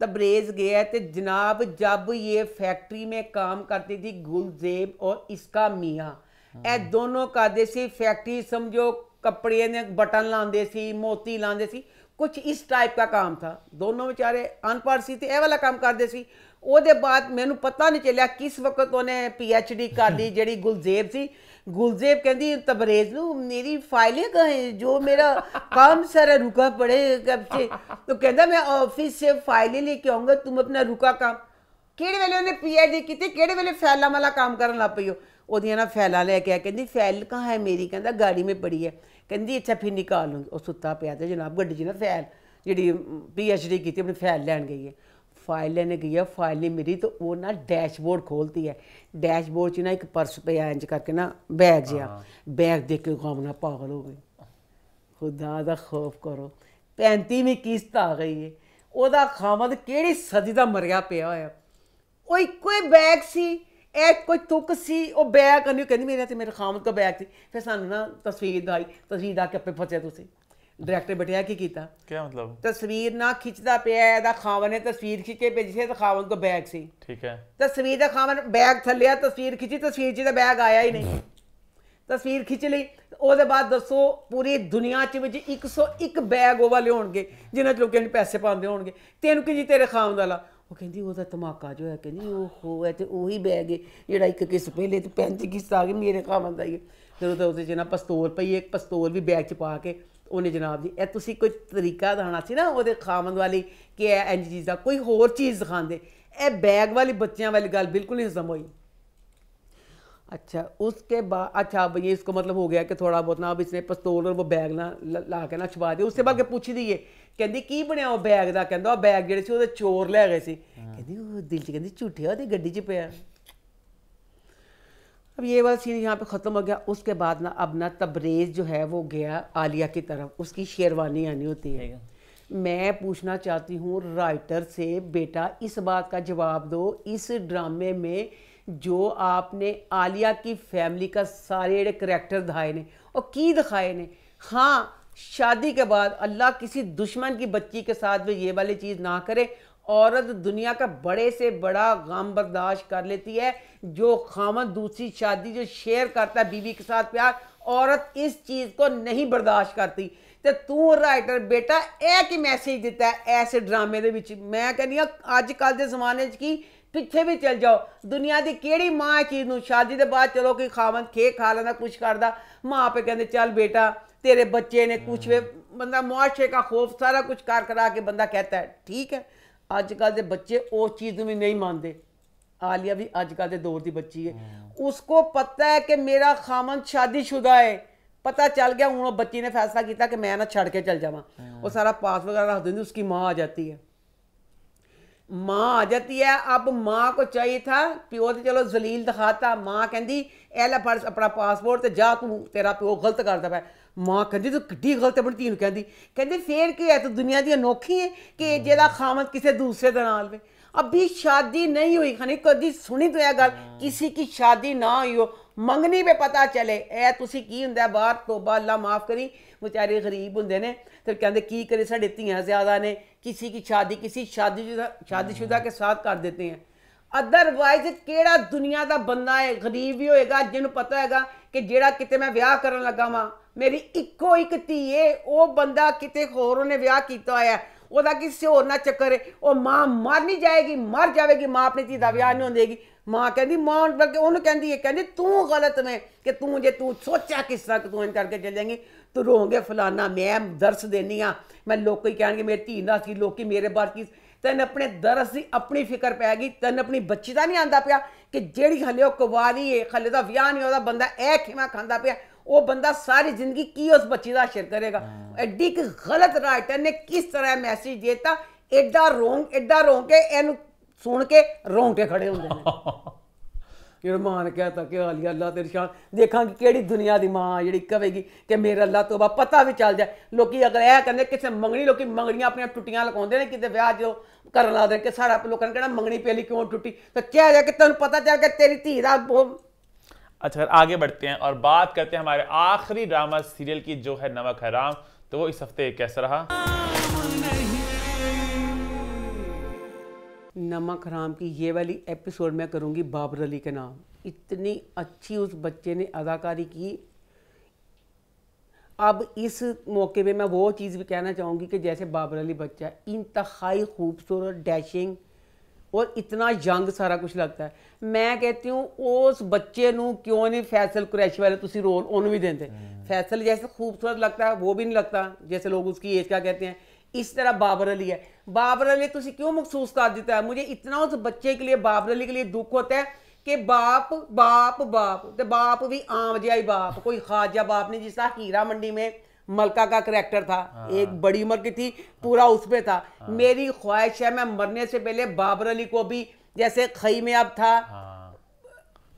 तबरेज गया तो जनाब जब ये फैक्ट्री में काम करती थी गुलजेब और इसका मियाँ ए हाँ। दोनों करते सी फैक्ट्री समझो कपड़े बटन लाते ਲਾਉਂਦੇ ਸੀ ਮੋਤੀ ਲਾਉਂਦੇ ਸੀ ਕੁਝ ਇਸ ਟਾਈਪ ਦਾ ਕੰਮ ਥਾ ਦੋਨੋਂ ਵਿਚਾਰੇ वाला काम करते ਉਹਦੇ ਬਾਅਦ ਮੈਨੂੰ ਪਤਾ ਨਹੀਂ ਚੱਲਿਆ ਕਿਸ ਵਕਤ ਉਹਨੇ ਪੀ ਐਚ ਡੀ ਕਰ ਲਈ ਜਿਹੜੀ ਗੁਲਜ਼ੇਬ ਸੀ ਗੁਲਜ਼ੇਬ ਕਹਿੰਦੀ ਤਬਰੇਜ਼ ਨੂੰ ਮੇਰੀ ਫਾਈਲੇ ਕਹੇ ਜੋ ਮੇਰਾ ਕੰਮ ਸਾਰਾ ਰੁਕਾ ਪੜੇ ਕਬ ਸੇ ਤੋ ਕਹਿੰਦਾ ਮੈਂ ਆਫਿਸ ਸੇ ਫਾਈਲੇ ਲੈ ਕੇ ਆਉਂਗਾ ਤੂੰ ਆਪਣਾ ਰੁਕਾ ਕੰਮ ਕਿਹੜੇ ਵੇਲੇ ਉਹਨੇ ਪੀ ਐਚ ਡੀ ਕੀਤੀ ਕਿਹੜੇ ਵੇਲੇ ਫੈਲਾ ਵਾਲਾ ਕੰਮ ਕਰਨ ਲੱਗ ਪਈ ਉਹਦੀਆਂ ਨਾ ਫੈਲਾ ਲੈ ਕੇ ਆ ਕਹਿੰਦੀ ਫੈਲ ਕਹਾਂ ਹੈ ਮੇਰੀ ਕਹਿੰਦਾ ਗਾੜੀ ਮੇ ਪੜੀ ਹੈ ਕਹਿੰਦੀ ਅੱਛਾ ਫਿਰ ਨਿਕਾਲ ਲੂੰਗੀ ਉਹ ਸੁੱਤਾ ਪਿਆ ਤੇ ਜਨਾਬ ਗੱਡੀ 'ਚ ਨਾ ਫੈਲ ਜਿਹੜੀ ਪੀ ਐਚ ਡੀ ਕੀਤੀ ਆਪਣੀ ਫੈਲ ਲੈਣ ਗਈ ਹੈ ਫਾਈਲ ਲੈਣੇ ਗਈ ਆ ਫਾਈਲ ਨਹੀਂ ਮਿਲੀ ਤਾਂ ਉਹ ਨਾ ਡੈਸ਼ਬੋਰਡ ਖੋਲਦੀ ਹੈ ਡੈਸ਼ਬੋਰਡ 'ਚ ਨਾ ਇੱਕ ਪਰਸ ਪਿਆ ਇੰਜ ਕਰਕੇ ਨਾ ਬੈਗ ਜਿਆ ਬੈਗ ਦੇਖ ਕੇ ਗਾਮ ਨਾ ਪਾਗਲ ਹੋ ਗਈ ਖੁਦਾ ਦਾ ਖੌਫ ਕਰੋ 35ਵੀਂ ਕਿਸ਼ਤ ਆ ਗਈ ਏ ਉਹਦਾ ਖਾਮਦ ਕਿਹੜੀ ਸਦੀ ਦਾ ਮਰਿਆ ਪਿਆ ਹੋਇਆ ਉਹ ਇੱਕੋ ਹੀ ਬੈਗ ਸੀ ਇਹ ਕੋਈ ਤੁਕ ਸੀ ਉਹ ਬੈਗ ਕਹਿੰਦੀ ਕਹਿੰਦੀ ਮੇਰੇ ਤੇ ਮੇਰੇ ਖਾਮਦ ਕੋ ਬੈਗ ਸੀ ਫਿਰ ਸਾਨੂੰ ਨਾ ਤਸਵੀਰ ਆਈ ਤਸਵੀਰ ਆ ਕੇ ਆਪੇ ਫਸਿਆ ਤੁਸੀਂ ਡਾਇਰੈਕਟਰ ਬਟਿਆ ਕੀ ਕੀਤਾ ਕੀ ਮਤਲਬ ਤਸਵੀਰ ਨਾ ਖਿੱਚਦਾ ਪਿਆ ਇਹਦਾ ਖਾਵਨ ਨੇ ਤਸਵੀਰ ਖਿੱਚ ਕੇ ਭੇਜੀ ਸੀ ਤਾਂ ਖਾਵਨ ਕੋ ਬੈਗ ਸੀ ਠੀਕ ਹੈ ਤਸਵੀਰ ਦਾ ਖਾਵਨ ਬੈਗ ਥੱਲਿਆ ਤਸਵੀਰ ਖਿੱਚੀ ਤਸਵੀਰ 'ਚ ਦਾ ਬੈਗ ਆਇਆ ਹੀ ਨਹੀਂ ਤਸਵੀਰ ਖਿੱਚ ਲਈ ਉਹਦੇ ਬਾਅਦ ਦੱਸੋ ਪੂਰੀ ਦੁਨੀਆ 'ਚ ਵਿੱਚ 101 ਬੈਗ ਉਹ ਵਾਲੇ ਹੋਣਗੇ ਜਿਨ੍ਹਾਂ 'ਚ ਲੋਕਾਂ ਨੇ ਪੈਸੇ ਪਾਉਂਦੇ ਹੋਣਗੇ ਤੈਨੂੰ ਕਿ ਜੀ ਤੇਰੇ ਖਾਵਨ ਦਾ ਲਾ ਉਹ ਕਹਿੰਦੀ ਉਹਦਾ ਤਮਾਕਾ ਜੋ ਹੈ ਕਹਿੰਦੀ ਉਹ ਹੋ ਹੈ ਤੇ ਉਹੀ ਬੈਗ ਹੈ ਜਿਹੜਾ ਇੱਕ ਕਿਸ ਪਹਿਲੇ ਤੇ 35 ਕਿਸ ਆ ਗਏ ਮੇਰੇ ਖਾਵਨ ਦਾ ਹੀ ਜਦੋਂ ਤਾਂ ਉਹਦੇ ਜਿਹਨਾਂ ਪਸਤੌਲ ਪਈ ਇੱਕ ਪਸਤੌਲ ਵੀ ਬੈਗ 'ਚ ਪਾ ਕੇ ਉਹਨੇ ਜਨਾਬ ਜੀ ਇਹ ਤੁਸੀਂ ਕੋਈ ਤਰੀਕਾ ਦਿਖਾਣਾ ਸੀ ਨਾ ਉਹਦੇ ਖਾਮਦ ਵਾਲੀ ਕਿ ਇਹ ਇੰਜ ਚੀਜ਼ ਦਾ ਕੋਈ ਹੋਰ ਚੀਜ਼ ਦਿਖਾਉਂਦੇ ਇਹ ਬੈਗ ਵਾਲੀ ਬੱਚਿਆਂ ਵਾਲੀ ਗੱਲ ਬਿਲਕੁਲ ਨਹੀਂ ਹਜ਼ਮ ਹੋਈ ਅੱਛਾ ਉਸਕੇ ਬਾਅਦ ਅੱਛਾ ਬਈ ਇਸ ਕੋ ਮਤਲਬ ਹੋ ਗਿਆ ਕਿ ਥੋੜਾ ਬਹੁਤ ਨਾ ਅਬ ਇਸਨੇ ਪਿਸਤੌਲ ਉਹ ਬੈਗ ना ਲਾ ਕੇ ਨਾ ਛਵਾ ਦੇ ਉਸੇ बाद पूछ दी ਕਹਿੰਦੀ ਕੀ ਬਣਿਆ ਉਹ ਬੈਗ ਦਾ ਕਹਿੰਦਾ ਉਹ ਬੈਗ ਜਿਹੜੇ ਸੀ ਉਹਦੇ ਚੋਰ ਲੈ ਗਏ ਸੀ ਕਹਿੰਦੀ ਉਹ ਦਿਲ ਚ ਕਹਿੰਦੀ ਝੂਠਿਆ ਉਹਦੀ ਗੱਡੀ 'ਚ ਪਿਆ अब ये वाला सीन यहाँ पे ख़त्म हो गया उसके बाद ना अब ना तबरेज़ जो है वो गया आलिया की तरफ उसकी शेरवानी आनी होती है मैं पूछना चाहती हूँ राइटर से बेटा इस बात का जवाब दो इस ड्रामे में जो आपने आलिया की फैमिली का सारे जेडे करैक्टर दिखाए ने और की दिखाए ने हाँ शादी के बाद अल्लाह किसी दुश्मन की बच्ची के साथ भी ये वाली चीज़ ना करे औरत दुनिया का बड़े से बड़ा गम बर्दाश्त कर लेती है जो खामन दूसरी शादी जो शेयर करता है बीवी के साथ प्यार औरत इस चीज़ को नहीं बर्दाश्त करती ਤੇ ਤੂੰ ਰਾਈਟਰ ਬੇਟਾ ਇਹ ਕੀ ਮੈਸੇਜ ਦਿੱਤਾ ਐਸੇ ਡਰਾਮੇ ਦੇ ਵਿੱਚ ਮੈਂ ਕਹਿੰਦੀ ਆ ਅੱਜ ਕੱਲ ਦੇ ਜ਼ਮਾਨੇ 'ਚ ਕੀ ਪਿੱਛੇ ਵੀ ਚਲ ਜਾਓ ਦੁਨੀਆ ਦੀ ਕਿਹੜੀ ਮਾਂ ਚੀਜ਼ ਨੂੰ ਸ਼ਾਦੀ ਦੇ ਬਾਅਦ ਚਲੋ ਕਿ ਖਾਵਨ ਖੇ ਖਾ ਲੈਂਦਾ ਕੁਛ ਕਰਦਾ ਮਾਂ ਆਪੇ ਕਹਿੰਦੇ ਚੱਲ ਬੇਟਾ ਤੇਰੇ ਬੱਚੇ ਨੇ ਕੁਛ ਵੇ ਬੰਦਾ ਮੁਆਸ਼ੇ ਦਾ ਖੋਫ ਸਾਰਾ ਕੁਝ ਕਰ ਕਰਾ ਕੇ ਬੰਦਾ ਕਹਤਾ ਹੈ ਠੀਕ ਹੈ ਅੱਜਕੱਲ ਦੇ ਬੱਚੇ ਉਸ ਚੀਜ਼ ਨੂੰ ਵੀ ਨਹੀਂ ਮੰਨਦੇ ਆਲੀਆ ਵੀ ਅੱਜਕੱਲ ਦੇ ਦੌਰ ਦੀ ਬੱਚੀ ਹੈ ਉਸਕੋ ਪਤਾ ਹੈ ਕਿ ਮੇਰਾ ਖਾਮਨ ਸ਼ਾਦੀशुदा ਹੈ ਪਤਾ ਚੱਲ ਗਿਆ ਹੁਣ ਉਹ ਬੱਚੀ ਨੇ ਫੈਸਲਾ ਕੀਤਾ ਕਿ ਮੈਂ ਨਾ ਛੱਡ ਕੇ ਚੱਲ ਜਾਵਾਂ ਉਹ ਸਾਰਾ ਪਾਸ ਵਗੈरह रख ਦਿੰਦੀ ਉਸकी ਮਾਂ ਆ ਜਾਂਦੀ ਹੈ माँ आ जाती है अब माँ को चाहिए था प्यो तो चलो जलील दिखाता माँ कहती ए ला फर्ज अपना पासपोर्ट तो जा तू तेरा प्यो गलत करता पाया ਮਾਂ ਕਹਿੰਦੀ ਤੂੰ ਕਿੱਡੀ ਗਲਤ ਆਪਣੀ ਧੀ ਨੂੰ ਕਹਿੰਦੀ ਕਹਿੰਦੇ ਫੇਰ ਕੀ ਹੈ ਤੂੰ ਦੁਨੀਆ ਦੀ ਅਨੋਖੀ ਹੈ ਕਿ ਜਿਹਦਾ ਖਾਮਤ ਕਿਸੇ ਦੂਸਰੇ ਦੇ ਨਾਲ ਵੇ ਅਭੀ ਸ਼ਾਦੀ ਨਹੀਂ ਹੋਈ ਖਣੀ ਕਦੀ ਸੁਣੀ तो ਇਹ ਗੱਲ ਕਿਸੇ की ਸ਼ਾਦੀ ਨਾ ਹੋਈ ਹੋ ਮੰਗਣੀ ਵੀ ਪਤਾ ਚਲੇ ਐ ਤੁਸੀਂ ਕੀ ਹੁੰਦਾ ਬਾਹਰ ਤੋਬਾ ਅੱਲਾ ਮਾਫ ਕਰੀ ਵਿਚਾਰੇ ਗਰੀਬ ਹੁੰਦੇ ਨੇ ਫਿਰ ਕਹਿੰਦੇ ਕੀ ਕਰੇ ਸਾਡੇ ਧੀਆਂ ਜ਼ਿਆਦਾ ਨੇ ਕਿਸੇ ਕੀ ਸ਼ਾਦੀ ਕਿਸੇ ਸ਼ਾਦੀ ਸ਼ਾਦੀशुदा ਕੇ ਸਾਥ ਕਰ ਦਿੰਦੇ ਆ ਅਦਰਵਾਇਜ਼ ਕਿਹੜਾ ਦੁਨੀਆ ਦਾ ਬੰਦਾ ਹੈ ਗਰੀਬ ਹੀ ਹੋਏਗਾ ਜਿਹਨੂੰ ਪਤਾ ਹੈਗਾ ਕਿ ਜਿਹੜਾ ਕਿਤੇ ਮੈਂ ਵਿਆਹ ਕਰਨ ਲੱਗਾ ਵਾਂ ਮੇਰੀ ਇੱਕੋ ਇੱਕ ਧੀ ਏ ਉਹ ਬੰਦਾ ਕਿਤੇ ਹੋਰ ਉਹਨੇ ਵਿਆਹ ਕੀਤਾ ਹੋਇਆ ਉਹਦਾ ਕਿਸੇ ਹੋਰ ਨਾਲ ਚੱਕਰ ਏ ਉਹ ਮਾਂ ਮਰ ਨਹੀਂ ਜਾਏਗੀ ਮਰ ਜਾਵੇਗੀ ਮਾਂ ਆਪਣੀ ਧੀ ਦਾ ਵਿਆਹ ਨਹੀਂ ਹੁੰਦੇਗੀ ਮਾਂ ਕਹਿੰਦੀ ਮਾਂ ਬਲਕਿ ਉਹਨੂੰ ਕਹਿੰਦੀ ਏ ਕਹਿੰਦੀ ਤੂੰ ਗਲਤ ਮੈਂ ਕਿ ਤੂੰ ਜੇ ਤੂੰ ਸੋਚਿਆ ਕਿਸ ਤਰ੍ਹਾਂ ਤੂੰ ਇੰਜ ਕਰਕੇ ਚੱਲੇਂਗੀ ਤੂੰ ਰੋਂਗੇ ਫਲਾਣਾ ਮੈਂ ਦਰਸ ਦੇਣੀ ਆ ਮੈਂ ਲੋਕੀ ਕਹਿਣਗੇ ਮੇਰੀ ਧੀ ਨਾਲ ਸੀ ਲੋਕੀ ਮੇਰੇ ਬਾਰ ਕੀ ਤੈਨ ਆਪਣੇ ਦਰਸ ਦੀ ਆਪਣੀ ਫਿਕਰ ਪੈ ਗਈ ਤੈਨ ਆਪਣੀ ਬੱਚੀ ਦਾ ਨਹੀਂ ਆਂਦਾ ਪਿਆ ਕਿ ਜਿਹੜੀ ਹਲੇ ਉਹ ਕੁਵਾਰੀ ਏ ਹਲੇ ਦਾ ਵਿਆਹ ਨਹੀਂ ਉਹਦਾ ਬੰਦਾ ਐ ਖਿਮਾ ਖਾਂਦਾ ਪਿਆ ਉਹ ਬੰਦਾ ਸਾਰੀ ਜ਼ਿੰਦਗੀ ਕੀ ਉਸ ਬੱਚੀ ਦਾ ਅਸ਼ਰ ਕਰੇਗਾ ਐਡੀ ਕਿ ਗਲਤ ਰਾਈਟਰ ਨੇ ਕਿਸ ਤਰ੍ਹਾਂ ਮੈਸੇਜ ਦਿੱਤਾ ਐਡਾ ਰੋਂਗ ਐਡਾ ਰੋਂਗ ਕੇ ਇਹਨੂੰ ਸੁਣ ਕੇ ਰੋਂਗਟੇ ਖੜੇ ਹੁੰਦੇ ਨੇ ਇਰਮਾਨ ਕਹਤਾ ਕਿ ਹਾਲੀ ਅੱਲਾ ਤੇ ਦੇਖਾਂ ਦੇਖਾਂਗੇ ਕਿਹੜੀ ਦੁਨੀਆ ਦੀ ਮਾਂ ਜਿਹੜੀ ਕਵੇਗੀ ਕਿ ਮੇਰਾ ਅੱਲਾ ਤੋਬਾ ਪਤਾ ਵੀ ਚੱਲ ਜਾਏ ਲੋਕੀ ਅਗਰ ਇਹ ਕਹਿੰਦੇ ਕਿਸੇ ਮੰਗਣੀ ਲੋਕੀ ਮੰਗਣੀਆਂ ਆਪਣੀਆਂ ਟੁੱਟੀਆਂ ਲਗਾਉਂਦੇ ਨੇ ਕਿਤੇ ਵਿਆਹ ਜੋ ਕਰਨ ਲਾਦੇ ਕਿ ਸਾਡਾ ਲੋਕਾਂ ਨੇ ਮੰਗਣੀ ਪੇਲੀ ਕਿਉਂ ਟੁੱਟੀ ਤਾਂ ਕਿਹਾ ਜਾ ਕਿ ਤੈਨੂੰ ਪਤਾ ਚੱਲ ਗਿਆ ਤੇਰੀ ਧੀ ਦਾ अच्छा आगे बढ़ते हैं और बात करते हैं हमारे आखिरी ड्रामा सीरियल की जो है नमक है तो वो इस हफ्ते कैसा रहा नमक हराम की ये वाली एपिसोड मैं करूँगी बाबर अली के नाम इतनी अच्छी उस बच्चे ने अदाकारी की अब इस मौके पे मैं वो चीज़ भी कहना चाहूँगी कि जैसे बाबर अली बच्चा इंतहाई खूबसूरत डैशिंग और इतना यंग सारा कुछ लगता है मैं कहती हूँ उस बच्चे नु क्यों नहीं फैसल कुरैशी वाले तुम रोल ओनू भी देते हम्म। फैसल जैसे खूबसूरत लगता है वो भी नहीं लगता जैसे लोग उसकी एज का कहते हैं इस तरह बाबर अली है बाबर अली तुम क्यों महसूस कर दिता है मुझे इतना उस बच्चे के लिए बाबर अली के लिए दुख होता है कि बाप बाप बाप तो बाप भी आम जहा बाप कोई खास जहा बाप नहीं जिस हीरा मंडी में मलका का करेक्टर था हाँ। एक बड़ी उम्र की थी पूरा उसमें था हाँ। मेरी ख्वाहिश है मैं मरने से पहले बाबर अली को भी जैसे खई में अब था हाँ।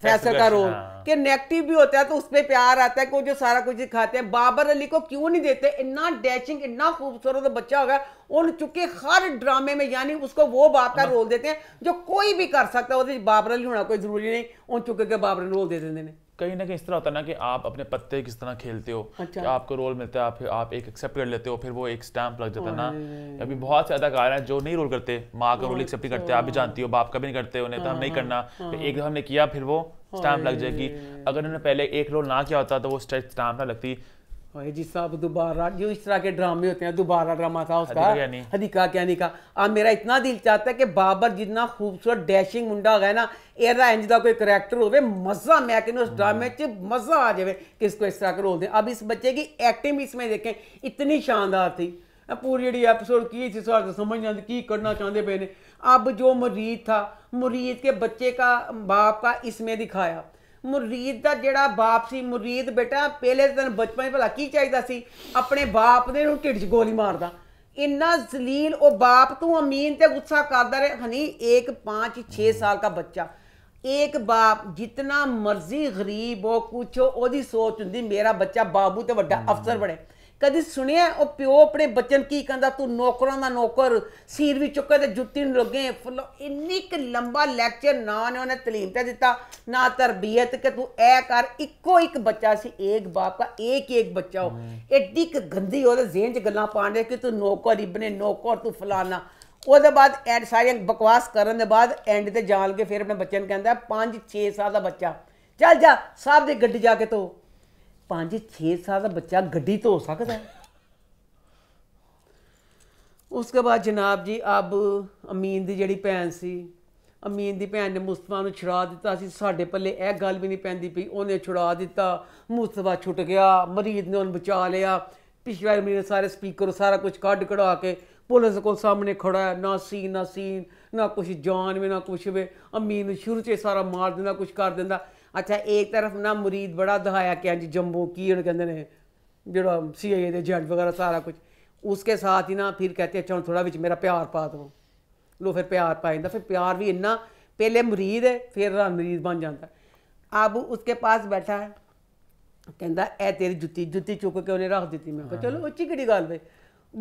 फैसल का रोल कि नेगेटिव भी होता है तो उसमें प्यार आता है कि वो जो सारा कुछ दिखाते हैं बाबर अली को क्यों नहीं देते इतना डैशिंग इतना खूबसूरत तो बच्चा होगा उन चुके हर ड्रामे में यानी उसको वो बाप का रोल देते हैं जो कोई भी कर सकता है बाबर अली होना कोई जरूरी नहीं उन चुके के बाबर रोल दे देते हैं कहीं ना कहीं इस तरह होता है ना कि आप अपने पत्ते किस तरह खेलते हो अच्छा। कि आपको रोल मिलता है आप फिर आप एक एक्सेप्ट कर लेते हो फिर वो एक स्टैंप लग जाता है ना अभी बहुत से अदाकार हैं जो नहीं रोल करते माँ का रोल एक्सेप्ट नहीं अच्छा। करते आप भी जानती हो बाप का भी नहीं करते उन्हें तो हम नहीं हाँ, करना हाँ, हाँ। एक हमने किया फिर वो स्टैम्प लग जाएगी अगर उन्होंने पहले एक रोल ना किया होता तो वो स्टैम्प ना लगती जी साहब दोबारा जो इस तरह के ड्रामे होते हैं दोबारा ड्रामा था उसका हदिका क्या नहीं अब मेरा इतना दिल चाहता है कि बाबर जितना खूबसूरत डैशिंग मुंडा हो गया ना एरा इंज का कोई करैक्टर होवे मजा मैं कहने उस ड्रामे च मजा आ जाए किसको इस तरह का रोल दें अब इस बच्चे की एक्टिंग भी इसमें देखें इतनी शानदार थी पूरी जी एपिसोड की थी सारे समझ नहीं आती की करना चाहते पे ने अब जो मुरीद था मुरीद के बच्चे का बाप का इसमें दिखाया ਮੁਰੀਦ ਦਾ ਜਿਹੜਾ ਬਾਪ ਸੀ ਮੁਰੀਦ ਬੇਟਾ ਪਹਿਲੇ ਦਿਨ ਬਚਪਨ ਭਲਾ ਕੀ ਚਾਹੀਦਾ ਸੀ ਆਪਣੇ ਬਾਪ ਦੇ ਨੂੰ ਢਿੱਡ 'ਚ ਗੋਲੀ ਮਾਰਦਾ ਇੰਨਾ ਜ਼ਲੀਲ ਉਹ ਬਾਪ ਤੋਂ ਅਮੀਨ ਤੇ ਗੁੱਸਾ ਕਰਦਾ ਰਹੇ ਹਨੀ ਇੱਕ 5 6 ਸਾਲ ਦਾ ਬੱਚਾ ਇੱਕ ਬਾਪ ਜਿੰਨਾ ਮਰਜ਼ੀ ਗਰੀਬ ਹੋ ਕੁਛ ਉਹਦੀ ਸੋਚ ਹੁੰਦੀ ਮੇਰਾ ਬੱਚਾ ਬਾਬੂ ਤੇ ਵੱਡਾ ਅਫਸਰ ਬਣੇ ਕਦੀ ਸੁਣਿਆ ਉਹ ਪਿਓ ਆਪਣੇ ਬੱਚਨ ਕੀ ਕਹਿੰਦਾ ਤੂੰ ਨੌਕਰਾਂ ਦਾ ਨੌਕਰ ਸੀਰ ਵੀ ਚੁੱਕੇ ਤੇ ਜੁੱਤੀ ਨੂੰ ਲੱਗੇ ਇੰਨੀ ਕਿ ਲੰਬਾ ਲੈਕਚਰ ਨਾ ਨੇ ਉਹਨੇ ਤਾਲੀਮ ਤੇ ਦਿੱਤਾ ਨਾ ਤਰਬੀਅਤ ਕਿ ਤੂੰ ਐ ਕਰ ਇੱਕੋ ਇੱਕ ਬੱਚਾ ਸੀ ਇੱਕ ਬਾਪ ਦਾ ਇੱਕ ਇੱਕ ਬੱਚਾ ਹੋ ਐਡੀ ਕਿ ਗੰਦੀ ਉਹਦੇ ਜ਼ਿਹਨ 'ਚ ਗੱਲਾਂ ਪਾਣ ਦੇ ਕਿ ਤੂੰ ਨੌਕਰ ਇਬਨੇ ਨੌਕਰ ਤੂੰ ਫਲਾਣਾ ਉਹਦੇ ਬਾਅਦ ਐਡ ਸਾਰੀਆਂ ਬਕਵਾਸ ਕਰਨ ਦੇ ਬਾਅਦ ਐਂਡ ਤੇ ਜਾਣ ਕੇ ਫਿਰ ਆਪਣੇ ਬੱਚੇ ਨੂੰ ਕਹਿੰਦਾ 5 6 ਸਾਲ ਦਾ ਬੱਚਾ ਚੱਲ ਜਾ ਸਾਹਿਬ ਦੀ ਗੱਡੀ ਜਾ ਕੇ ਤੋ 5-6 ਸਾਲ ਦਾ ਬੱਚਾ ਗੱਡੀ ਧੋ ਸਕਦਾ ਉਸ ਕੇ ਬਾਅਦ ਜਨਾਬ ਜੀ ਅਬ ਅਮੀਨ ਦੀ ਜਿਹੜੀ ਭੈਣ ਸੀ ਅਮੀਨ ਦੀ ਭੈਣ ਨੇ ਮੁਸਤਫਾ ਨੂੰ ਛੁੜਾ ਦਿੱਤਾ ਸੀ ਸਾਡੇ ਪੱਲੇ ਇਹ ਗੱਲ ਵੀ ਨਹੀਂ ਪੈਂਦੀ ਪਈ ਉਹਨੇ ਛੁੜਾ ਦਿੱਤਾ ਮੁਸਤਫਾ ਛੁੱਟ ਗਿਆ ਮਰੀਦ ਨੇ ਉਹਨੂੰ ਬਚਾ ਲਿਆ ਪਿਛਲੇ ਵਾਰ ਸਾਰੇ ਸਪੀਕਰ ਸਾਰਾ ਕੁਝ ਕੱਢ ਕਢਾ ਕੇ ਪੁਲਿਸ ਕੋਲ ਸਾਹਮਣੇ ਖੜਾ ਨਾ ਸੀ ਨਾ ਸੀ ਨਾ ਕੁਝ ਜਾਨ ਵੀ ਨਾ ਕੁਝ ਵੇ ਅਮੀਨ ਸ਼ੁਰੂ ਚ ਸਾਰਾ ਮਾਰ ਦਿੰਦਾ ਕੁਝ ਕਰ ਦਿੰਦਾ अच्छा एक तरफ ना मुरीद बड़ा ਦਿਖਾਇਆ ਕਿ ਹਾਂਜੀ ਜੰਬੋ ਕੀ ਹੁਣ ਕਹਿੰਦੇ ਨੇ ਜਿਹੜਾ ਸੀਆਈਏ ਦੇ ਏਜੰਟ ਵਗੈरह सारा कुछ उसके साथ ही ना फिर कहते अच्छा हूँ थोड़ा बिच मेरा प्यार पा दो लो फिर प्यार पाए जाता फिर प्यार भी इन्ना पहले मरीज है फिर रा मरीज बन जाता अब उसके पास बैठा है कहता है तेरी जुत्ती जुत्ती चुक के उन्हें रख दी मैं चलो अच्छी कि गल भाई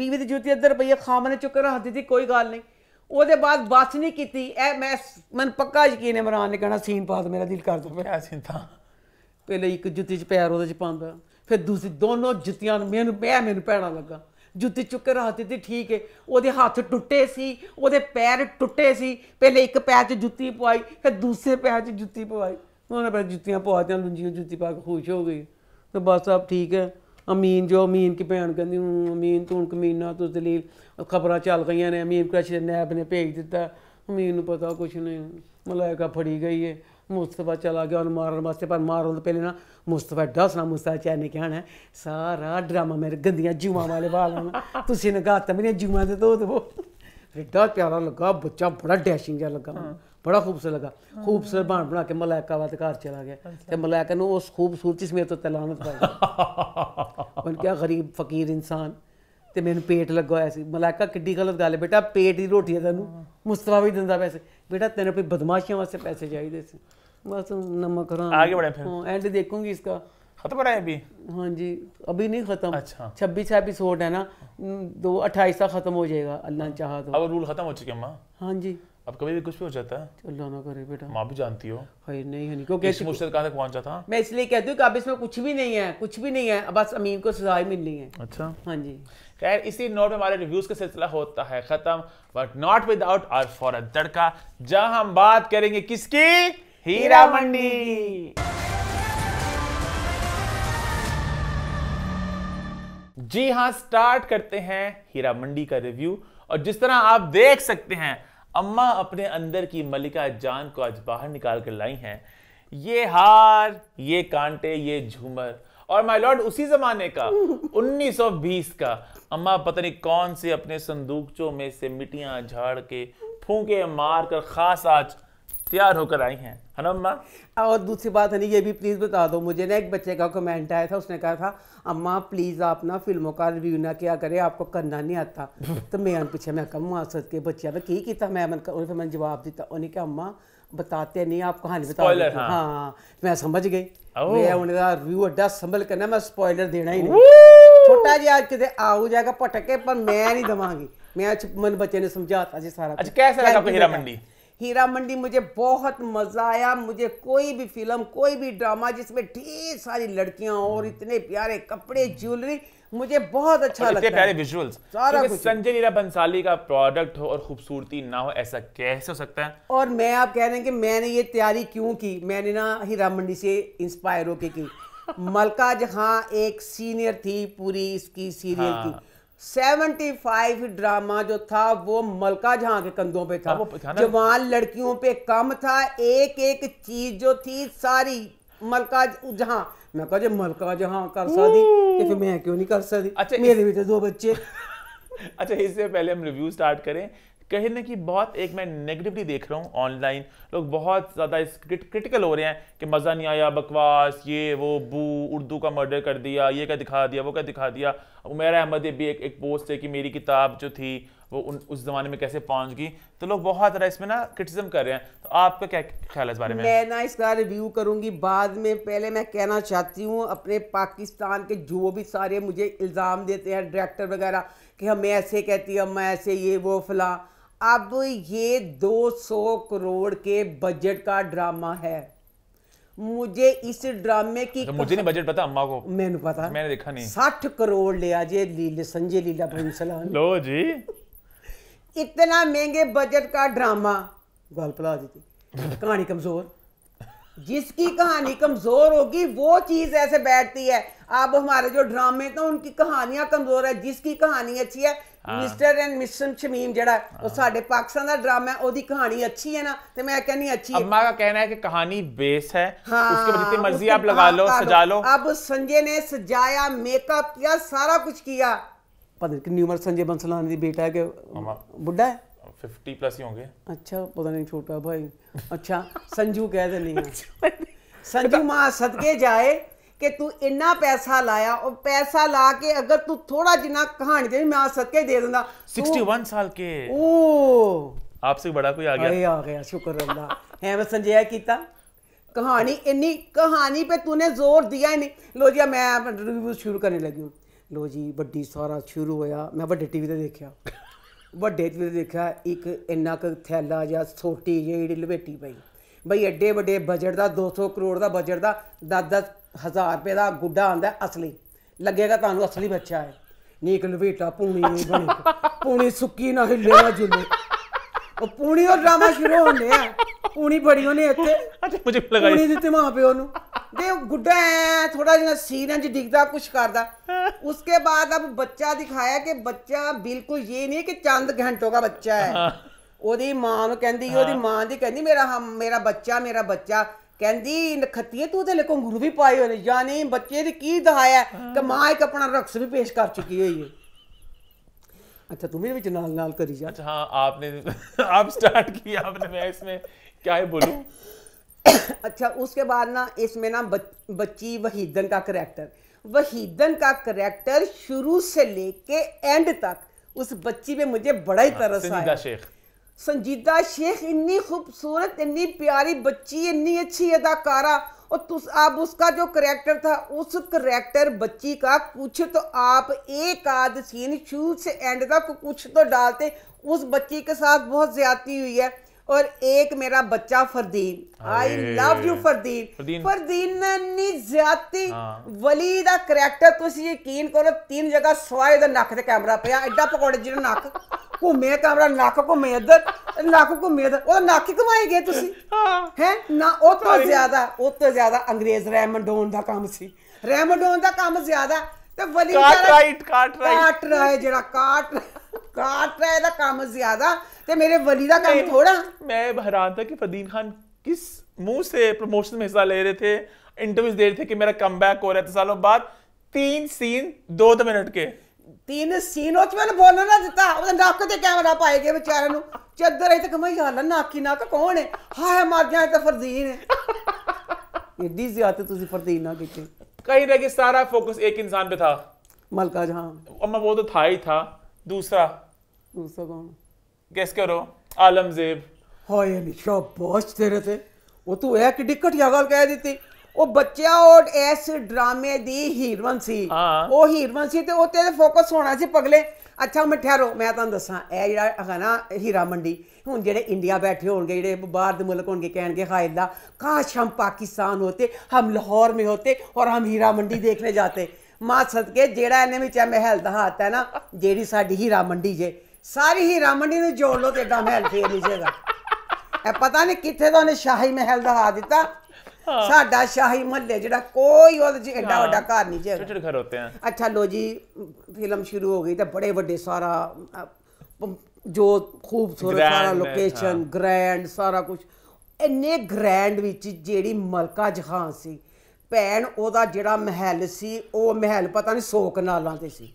बीवी की जुत्ती इधर पई है खाम ने चुक रख दी कोई गल नहीं ਉਹਦੇ ਬਾਅਦ ਬਸ ਨਹੀਂ ਕੀਤੀ ਇਹ ਮੈਂ ਮਨ ਪੱਕਾ ਯਕੀਨ ਹੈ ਮਰਾਨ ਨੇ ਕਹਣਾ ਸੀਨ ਪਾ ਮੇਰਾ ਦਿਲ ਕਰ ਦੋ ਪਿਆ ਸੀ ਤਾਂ ਪਹਿਲੇ ਇੱਕ ਜੁੱਤੀ 'ਚ ਪੈਰ ਉਹਦੇ 'ਚ ਪਾਉਂਦਾ ਫਿਰ ਦੂਸਰੀ ਦੋਨੋਂ ਜੁੱਤੀਆਂ ਮੈਨੂੰ ਪੈ ਮੈਨੂੰ ਪੈਣਾ ਲੱਗਾ ਜੁੱਤੀ ਚੁੱਕ ਕੇ ਰੱਖ ਤੇ ਠੀਕ ਹੈ ਉਹਦੇ ਹੱਥ ਟੁੱਟੇ ਸੀ ਉਹਦੇ ਪੈਰ ਟੁੱਟੇ ਸੀ ਪਹਿਲੇ ਇੱਕ ਪੈਰ 'ਚ ਜੁੱਤੀ ਪਵਾਈ ਫਿਰ ਦੂਸਰੇ ਪੈਰ 'ਚ ਜੁੱਤੀ ਪਵਾਈ ਉਹਨੇ ਪਰ ਜੁੱਤੀਆਂ ਪਵਾਤੀਆਂ ਲੁੰਜੀਆਂ ਜੁੱਤੀ ਪਾ ਕੇ ਖੁਸ਼ ਹੋ ਗਈ ਤੇ ਬਸ ਆਪ ਠੀਕ ਹੈ ਅਮੀਨ ਜੋ ਅਮੀਨ ਕੀ ਭੈਣ ਕਹਿੰਦੀ ਹੂੰ ਅਮੀਨ ਤੂੰ ਕਮੀਨਾ ਤੂੰ ਦਲੀਲ ਖਬਰਾਂ ਚੱਲ ਗਈਆਂ ਨੇ ਅਮੀਨ ਦੇ ਨੈਬ ਨੇ ਭੇਜ ਦਿੱਤਾ ਅਮੀਨ ਨੂੰ ਪਤਾ ਕੁਛ ਨਹੀਂ ਮਲਾਇਕਾ ਫੜੀ ਗਈ ਹੈ ਮੁਸਤਫਾ ਚਲਾ ਗਿਆ ਉਹਨ ਮਾਰਨ ਵਾਸਤੇ ਪਰ ਮਾਰਨ ਤੋਂ ਪਹਿਲੇ ਨਾ ਮੁਸਤਫਾ ਨਾ ਮੁਸਤਫਾ ਚਾਹ ਨੇ ਕਿਹਾ ਨਾ ਸਾਰਾ ਡਰਾਮਾ ਮੇਰੇ ਗੰਦੀਆਂ ਜੂਆਂ ਵਾਲੇ ਵਾਲਾਂ ਨਾਲ ਤੁਸੀਂ ਨਗਾਤ ਮੇਰੀਆਂ ਜੂਆਂ ਦੇ ਦੋ ਦੋ ਫਿਰ ਪਿਆਰਾ ਲੱਗਾ ਬੱਚਾ ਬੜਾ ਡੈਸ਼ਿੰਗ ਜਿਹਾ ਲੱਗਾ बड़ा खूबसूरत लगा खूबसूरत हाँ। बन बना के मलायका वाद घर चला गया तो मलायका ने उस खूबसूरती में तो तलानत पाई मैंने क्या गरीब फकीर इंसान ਤੇ ਮੈਨੂੰ ਪੇਟ ਲੱਗਾ ਹੋਇਆ ਸੀ ਮਲਾਇਕਾ ਕਿੱਡੀ ਗਲਤ ਗੱਲ ਹੈ ਬੇਟਾ ਪੇਟ ਦੀ ਰੋਟੀ ਹੈ ਤੈਨੂੰ ਮੁਸਤਫਾ ਵੀ ਦਿੰਦਾ ਪੈਸੇ ਬੇਟਾ ਤੈਨੂੰ ਕੋਈ ਬਦਮਾਸ਼ੀਆਂ ਵਾਸਤੇ ਪੈਸੇ ਚਾਹੀਦੇ ਸੀ ਬਸ ਨਮਕ ਰਾਂ ਆਗੇ ਬੜਾ खत्म कराए अभी हाँ जी अभी नहीं खत्म अच्छा छब्बीस छब्बीस है ना दो अट्ठाईस का खत्म हो जाएगा अल्लाह चाहा तो अब रूल खत्म हो चुके हाँ जी अब कभी भी कुछ भी हो जाता है अल्लाह ना करे बेटा माँ भी जानती हो है नहीं है क्योंकि इस मुश्किल कहाँ तक पहुँचा था मैं इसलिए कहती हूँ कि अब इसमें कुछ भी नहीं है कुछ भी नहीं है बस अमीन को सजा ही मिलनी है अच्छा हाँ जी खैर इसी नोट में हमारे रिव्यूज़ का सिलसिला होता है ख़त्म but not without our for tadka जहां हम बात करेंगे किसकी हीरा मंडी जी हाँ स्टार्ट करते हैं हीरा मंडी का रिव्यू और जिस तरह आप देख सकते हैं अम्मा अपने अंदर की मलिका जान को आज बाहर निकाल कर लाई हैं ये हार ये कांटे ये झूमर और माय लॉर्ड उसी जमाने का 1920 का अम्मा पता नहीं कौन से अपने संदूकचों में से मिट्टियां झाड़ के फूके मार कर खास आज तैयार होकर आई हैं है और दूसरी बात है ये भी प्लीज़ बता दो मुझे ना एक बच्चे का कमेंट आया था उसने कहा था अम्मा प्लीज़ आप ना फिल्मों का रिव्यू ना किया करें आपको करना नहीं आता तो मैं पूछे मैं कम मास्टर के बच्चे ने की किया मैं मन मैंने जवाब दिया उन्हें कहा अम्मा बताते नहीं आप कहानी बता हाँ।, हाँ मैं समझ गई मैं उनका रिव्यू अड्डा संभल करना मैं स्पॉयलर देना ही नहीं छोटा जी आज कितने आओ जाएगा पटके पर मैं नहीं दवागी मैं मन बच्चे ने समझाता जी सारा अच्छा कैसा लगा हीरा मंडी हीरा मंडी मुझे बहुत मज़ा आया मुझे कोई भी फिल्म कोई भी ड्रामा जिसमें ढेर सारी लड़कियां और हम्म। इतने प्यारे कपड़े ज्वेलरी मुझे बहुत अच्छा लगता प्यारे है विजुअल्स सारा कुछ संजय लीला बंसाली का प्रोडक्ट हो और खूबसूरती ना हो ऐसा कैसे हो सकता है और मैं आप कह रहे हैं कि मैंने ये तैयारी क्यों की मैंने ना हीरा मंडी से इंस्पायर होके की मलका जहां एक सीनियर थी पूरी इसकी सीरियल हाँ। की 75 ड्रामा जो था वो मलका जहां के कंधों पे था हाँ, जवान लड़कियों पे कम था एक एक चीज जो थी सारी मलका जहां मैं कहा मलका जहां कर सकती तो फिर मैं क्यों नहीं कर सकती अच्छा मेरे भी तो दो बच्चे अच्छा इससे पहले हम रिव्यू स्टार्ट करें कहने की बहुत एक मैं नेगेटिवली देख रहा हूँ ऑनलाइन लोग बहुत ज़्यादा इस क्रिटिकल हो रहे हैं कि मज़ा नहीं आया बकवास ये वो बू उर्दू का मर्डर कर दिया ये क्या दिखा दिया वो क्या दिखा दिया उमेर अहमद ये भी एक एक पोस्ट है कि मेरी किताब जो थी वो उन उस ज़माने में कैसे पहुंच गई तो लोग बहुत ज़्यादा इसमें ना क्रिटिसिज्म कर रहे हैं तो आपका क्या ख्याल है इस बारे में मैं ना इसका रिव्यू करूंगी बाद में पहले मैं कहना चाहती हूँ अपने पाकिस्तान के जो भी सारे मुझे इल्ज़ाम देते हैं डायरेक्टर वगैरह कि हमें ऐसे कहती है हम ऐसे ये वो फला अब ये 200 करोड़ के बजट का ड्रामा है मुझे इस ड्रामे की तो मुझे नहीं बजट पता अम्मा को मैंने पता मैंने देखा नहीं साठ करोड़ लिया जे लीले संजय लीला भंसला लो जी इतना महंगे बजट का ड्रामा गल भला दी कहानी कमजोर जिसकी कहानी कमजोर होगी वो चीज ऐसे बैठती है अब हमारे जो ड्रामे तो उनकी कहानियां कमजोर है जिसकी कहानी अच्छी है हाँ। मिस्टर एंड मिस्टर शमीम ਜਿਹੜਾ ਉਹ हाँ। पाकिस्तान का ਦਾ है ਹੈ कहानी अच्छी है ना तो मैं कहनी अच्छी अम्मा का कहना है कि कहानी बेस है हाँ, उसके बाद जितनी मर्जी आप लगा लो हाँ, सजा लो अब संजय ने सजाया मेकअप किया सारा कुछ किया पता नहीं कितनी उम्र संजय बंसलानी दी बेटा है कि बुढ़ा है 50 ਪਲੱਸ ਹੀ ਹੋਗੇ ਅੱਛਾ ਪਤਾ ਨਹੀਂ ਛੋਟਾ ਭਾਈ ਅੱਛਾ ਸੰਜੂ ਕਹਿ ਦਿੰਨੀ ਆ ਸੰਜੂ ਮਾਂ ਸਦਕੇ ਜਾਏ ਕਿ ਤੂੰ ਇੰਨਾ ਪੈਸਾ ਲਾਇਆ ਉਹ ਪੈਸਾ ਲਾ ਕੇ ਅਗਰ ਤੂੰ ਥੋੜਾ ਜਿੰਨਾ ਕਹਾਣੀ ਦੇ ਮੈਂ ਸਦਕੇ ਦੇ ਦਿੰਦਾ 61 ਸਾਲ ਕੇ ਓ ਆਪਸੇ ਬੜਾ ਕੋਈ ਆ ਗਿਆ ਆ ਗਿਆ ਸ਼ੁਕਰ ਅੱਲਾ ਹੈ ਮੈਂ ਸੰਜਿਆ ਕੀਤਾ ਕਹਾਣੀ ਇੰਨੀ ਕਹਾਣੀ पे तूने ਜ਼ੋਰ ਦਿਆ ही नहीं लो जी मैं ਮੈਂ शुरू ਸ਼ੁਰੂ लगी हूँ ਲੋ ਜੀ बड़ी ਸਾਰਾ ਸ਼ੁਰੂ ਹੋਇਆ ਮੈਂ ਵੱਡੇ ਟੀਵੀ ਤੇ ਦੇਖਿਆ ਵੱਡੇ ਤੇ ਦੇਖਿਆ ਇੱਕ ਇੰਨਾ ਕੁ ਥੈਲਾ ਜਾਂ ਛੋਟੀ ਜਿਹੀ ਲਵੇਟੀ ਪਈ ਬਈ ਐਡੇ ਵੱਡੇ ਬਜਟ ਦਾ 200 ਕਰੋੜ ਦਾ ਬਜਟ ਦਾ 10-10 ਹਜ਼ਾਰ ਰੁਪਏ ਦਾ ਗੁੱਡਾ ਆਂਦਾ ਅਸਲੀ ਲੱਗੇਗਾ ਤੁਹਾਨੂੰ ਅਸਲੀ ਬੱਚਾ ਹੈ ਨੀ ਇੱਕ ਲਵੇਟਾ ਪੂਣੀ ਨਹੀਂ ਬਣੀ ਪੂਣੀ ਸੁੱਕੀ ਨਾ ਹਿੱਲੇ ਨਾ ਉਹ ਪੂਣੀ ਉਹ ਡਰਾਮਾ ਸ਼ੁਰੂ ਹੋਣੇ ਆ ਪੂਣੀ ਬੜੀ ਉਹਨੇ ਇੱਥੇ ਅੱਛਾ ਮੁਝੇ ਲਗਾਈ ਪੂਣੀ ਦਿੱਤੇ ਮਾਂ ਪਿਓ ਨੂੰ ਦੇ ਗੁੱਡਾ ਥੋੜਾ ਜਿਹਾ ਸੀਰਾਂ ਚ ਡਿੱਗਦਾ ਕੁਛ ਕਰਦਾ ਉਸਕੇ ਬਾਅਦ ਅਬ ਬੱਚਾ ਦਿਖਾਇਆ ਕਿ ਬੱਚਾ ਬਿਲਕੁਲ ਇਹ ਨਹੀਂ ਕਿ ਚੰਦ ਘੰਟੋ ਦਾ ਬੱਚਾ ਹੈ ਉਹਦੀ ਮਾਂ ਨੂੰ ਕਹਿੰਦੀ ਉਹਦੀ ਮਾਂ ਦੀ ਕਹਿੰਦੀ ਮੇਰਾ ਮੇਰਾ ਬੱਚਾ ਮੇਰਾ ਬੱਚਾ ਕਹਿੰਦੀ ਨਖਤੀਏ ਤੂੰ ਤੇ ਲੈ ਗੁਰੂ ਵੀ ਪਾਏ ਹੋਏ ਨੇ ਯਾਨੀ ਬੱਚੇ ਦੀ ਕੀ ਦਹਾਇਆ ਕਿ ਮਾਂ ਇੱਕ ਆਪਣਾ ਰਕਸ ਵੀ ਪੇਸ਼ ਕਰ ਚੁੱਕੀ ਹੋਈ ਹੈ ਅੱਛਾ ਤੂੰ ਵੀ ਵਿੱਚ ਨਾਲ ਨਾਲ ਕਰੀ ਜਾ ਅੱਛਾ ਹਾਂ ਆਪਨੇ स्टार्ट की आपने मैं इसमें क्या ही बोलूं अच्छा उसके बाद ना इसमें ना बच्ची वहीदन का करेक्टर वहीदन का करेक्टर शुरू से लेके एंड तक उस बच्ची में मुझे बड़ा ही हाँ, तरस आया शेख संजीदा शेख इतनी खूबसूरत इतनी प्यारी बच्ची इतनी अच्छी अदाकारा और तुस आप उसका जो करेक्टर था उस करेक्टर बच्ची का कुछ तो आप एक आध सीन शुरू से एंड तक कुछ तो डालते उस बच्ची के साथ बहुत ज़्यादती हुई है ਔਰ ਇੱਕ ਮੇਰਾ ਬੱਚਾ ਫਰਦੀਨ ਆਈ ਲਵ ਯੂ ਫਰਦੀਨ ਫਰਦੀਨ ने ਜ਼ਿਆਤੀ ਵਲੀ ਦਾ ਕੈਰੈਕਟਰ ਤੁਸੀਂ ਯਕੀਨ ਕਰੋ ਤਿੰਨ ਜਗ੍ਹਾ ਸਵਾਏ ਦਾ ਨੱਕ ਤੇ ਕੈਮਰਾ ਪਿਆ ਐਡਾ ਪਕੌੜੇ ਜਿਹੜਾ ਨੱਕ ਘੁੰਮੇ ਕੈਮਰਾ ਨੱਕ ਘੁੰਮੇ ਇੱਧਰ ਨੱਕ ਘੁੰਮੇ ਇੱਧਰ ਉਹ ਨੱਕ ਹੀ ਘੁਮਾਏ ਗਏ ਤੁਸੀਂ ਹੈ ਨਾ ਉਹ ਤੋਂ ਜ਼ਿਆਦਾ ਉਹ ਤੋਂ ਜ਼ਿਆਦਾ ਅੰਗਰੇਜ਼ ਰੈਮਡੋਨ ਦਾ ਕੰਮ ਸੀ ਰੈਮਡੋਨ ਦਾ ਕੰਮ ਜ਼ਿਆਦਾ ਤੇ ਵਲੀ ਕਾਟ ਰਾਈਟ ਕਾਟ ਰਾਈਟ ਕਾਟ ਰਾਈਟ ਜਿਹੜਾ ਕਾਟ ਕਾਟ ਇਹਦਾ ਕੰਮ ਜ਼ਿਆਦਾ ਤੇ ਮੇਰੇ ਵਲੀ ਦਾ ਕੰਮ ਥੋੜਾ ਮੈਂ ਹੈਰਾਨ ਤਾਂ ਕਿ ਫਦੀਨ ਖਾਨ था मलका जहां था दूसरा दूसरा कौन गेस करो आलमजेब हाय अली शाबाश तेरे से वो तू एक टिकट या गल कह दी थी वो बच्चा और ऐसे ड्रामे दी हीरवन सी हाँ। वो हीरवन सी ते तेरे फोकस होना सी पगले अच्छा मैं ठहरो मैं तुम दसा ए जरा है ना हीरा मंडी हूँ जे इंडिया बैठे हो जे बहर मुल्क हो कह गए खाएदा काश हम पाकिस्तान होते हम लाहौर में होते और हम हीरा मंडी देखने जाते ਮਾਂ ਸਦਕੇ ਜਿਹੜਾ ਇਹਨੇ ਵਿੱਚ ਇਹ ਮਹਿਲ ਦਾ ਹੱਥ ਹੈ ਨਾ ਜਿਹੜੀ ਸਾਡੀ ਹੀਰਾ ਮੰਡੀ ਜੇ ਸਾਰੀ ਹੀਰਾ ਮੰਡੀ ਨੂੰ ਜੋੜ ਲੋ ਤੇ ਏਡਾ ਮਹਿਲ ਫੇਰ ਨਹੀਂ ਜੇਗਾ ਇਹ ਪਤਾ ਨਹੀਂ ਕਿੱਥੇ ਤੋਂ ਉਹਨੇ ਸ਼ਾਹੀ ਮਹਿਲ ਦਾ ਹਾ ਦਿੱਤਾ ਸਾਡਾ ਸ਼ਾਹੀ ਮਹੱਲੇ ਜਿਹੜਾ ਕੋਈ ਉਹਦੇ ਚ ਐਡਾ ਵੱਡਾ ਘਰ ਨਹੀਂ ਜੇ ਛੋਟੇ ਘਰ ਹੁੰਦੇ ਆ ਅੱਛਾ ਲੋ ਜੀ ਫਿਲਮ ਸ਼ੁਰੂ ਹੋ ਗਈ ਤਾਂ ਬੜੇ ਵੱਡੇ ਸਾਰਾ ਜੋ ਖੂਬਸੂਰਤ ਸਾਰਾ ਲੋਕੇਸ਼ਨ ਗ੍ਰੈਂਡ ਸਾਰਾ ਕੁਝ ਇੰਨੇ ਗ੍ਰੈਂਡ ਵਿੱਚ ਜਿਹੜੀ ਮਲਕਾ ਜਹਾਂ ਸੀ ਭੈਣ ਉਹਦਾ ਜਿਹੜਾ ਮਹਿਲ ਸੀ ਉਹ ਮਹਿਲ ਪਤਾ ਨਹੀਂ ਸੋਕ ਨਾਲਾਂ ਤੇ ਸੀ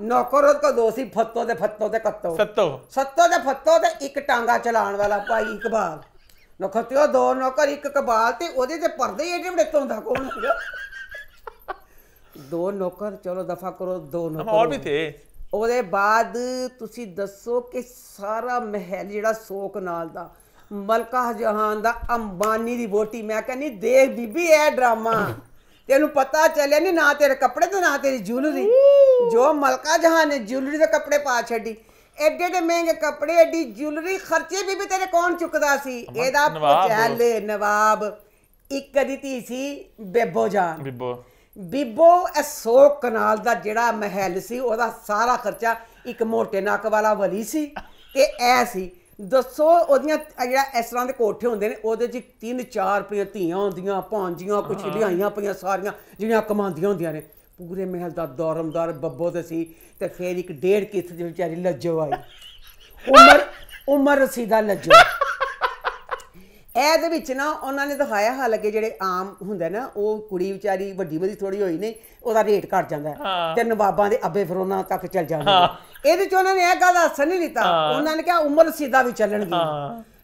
ਨੌਕਰ ਉਹਦੇ ਦੋਸੀ ਫੱਤੋ ਤੇ ਫੱਤੋ ਤੇ ਕੱਤੋ ਸੱਤੋ ਸੱਤੋ ਤੇ ਫੱਤੋ ਤੇ ਇੱਕ ਟਾਂਗਾ ਚਲਾਉਣ ਵਾਲਾ ਭਾਈ ਇਕਬਾਲ ਨਖਤਿਓ ਦੋ ਨੌਕਰ ਇੱਕ ਕਬਾਲ ਤੇ ਉਹਦੇ ਤੇ ਪਰਦੇ ਏਡੇ ਵੱਡੇ ਧੋਂਦਾ ਕੋਣ ਹੋਗਾ ਦੋ ਨੌਕਰ ਚਲੋ ਦਫਾ ਕਰੋ ਦੋ ਨੌਕਰ ਹੋਰ ਵੀ ਥੇ ਉਹਦੇ ਬਾਅਦ ਤੁਸੀਂ ਦੱਸੋ ਕਿ ਸਾਰਾ ਮਹਿਲ ਜਿਹੜਾ ਸੋਕ ਨਾਲ ਦਾ ਮਲਕਾ ਜਹਾਨ ਦਾ ਅੰਬਾਨੀ ਦੀ ਵੋਟੀ ਮੈਂ ਕਹਿੰਨੀ ਦੇਖ ਬੀਬੀ ਇਹ ਡਰਾਮਾ ਤੈਨੂੰ ਪਤਾ ਚੱਲਿਆ ਨਹੀਂ ਨਾ ਤੇਰੇ ਕੱਪੜੇ ਤੇ ਨਾ ਤੇਰੀ ਜੁਲਰੀ ਜੋ ਮਲਕਾ ਜਹਾਨ ਨੇ ਜੁਲਰੀ ਦੇ ਕੱਪੜੇ ਪਾ ਛੱਡੀ ਐਡੇ ਦੇ ਮਹਿੰਗੇ ਕੱਪੜੇ ਐਡੀ ਜੁਲਰੀ ਖਰਚੇ ਵੀ ਤੇਰੇ ਕੌਣ ਚੁੱਕਦਾ ਸੀ ਇਹਦਾ ਪਚੈਲੇ ਨਵਾਬ ਇੱਕ ਦੀ ਧੀ ਸੀ ਬੇਬੋ ਜਾਨ ਬੇਬੋ ਬੀਬੋ ਐਸੋ ਕਨਾਲ ਦਾ ਜਿਹੜਾ ਮਹਿਲ ਸੀ ਉਹਦਾ ਸਾਰਾ ਖਰਚਾ ਇੱਕ ਮੋਟੇ ਨੱਕ ਵਾਲਾ ਵਲੀ ਸੀ ਤੇ ਐ ਸੀ ਦੱਸੋ ਉਹਦੀਆਂ ਜਿਹੜਾ ਇਸ ਤਰ੍ਹਾਂ ਦੇ ਕੋਠੇ ਹੁੰਦੇ ਨੇ ਉਹਦੇ 'ਚ ਤਿੰਨ ਚਾਰ ਪਈਆਂ ਧੀਆਂ ਹੁੰਦੀਆਂ ਭਾਂਜੀਆਂ ਕੁਛ ਲਿਆਈਆਂ ਪਈਆਂ ਸਾਰੀਆਂ ਜਿਹੜੀਆਂ ਕਮਾਉਂਦੀਆਂ ਹੁੰਦੀਆਂ ਨੇ ਪੂਰੇ ਮਹਿਲ ਦਾ ਦੌਰਮਦਾਰ ਬੱਬੋ ਤੇ ਸੀ ਤੇ ਫੇਰ ਇੱਕ ਡੇਢ ਕਿੱਥ ਵਿਚਾਰੀ ਲੱਜੋ ਆਈ ਉਮਰ ਉਮਰ ਰਸੀਦਾ ਲੱਜੋ ਇਹ ਦੇ ਵਿੱਚ ਨਾ ਉਹਨਾਂ ਨੇ ਦਿਖਾਇਆ ਹਾਲਾਂਕਿ ਜਿਹੜੇ ਆਮ ਹੁੰਦੇ ਨਾ ਉਹ ਕੁੜੀ ਵਿਚਾਰੀ ਵੱਡੀ ਵੱਡੀ ਥੋੜੀ ਹੋਈ ਨਹੀਂ ਉਹਦਾ ਰੇਟ ਘਟ ਜਾਂਦਾ ਤੇ ਨਵਾਬਾਂ ਦੇ ਅੱਬੇ ਫਰੋਨਾ ਤੱਕ ਚੱਲ ਜਾਂਦਾ ਇਹਦੇ ਚ ਉਹਨਾਂ ਨੇ ਇਹ ਗੱਲ ਹੱਸ ਨਹੀਂ ਲੀਤਾ ਉਹਨਾਂ ਨੇ ਕਿਹਾ ਉਮਰ ਸਿੱਧਾ ਵੀ ਚੱਲਣਗੀ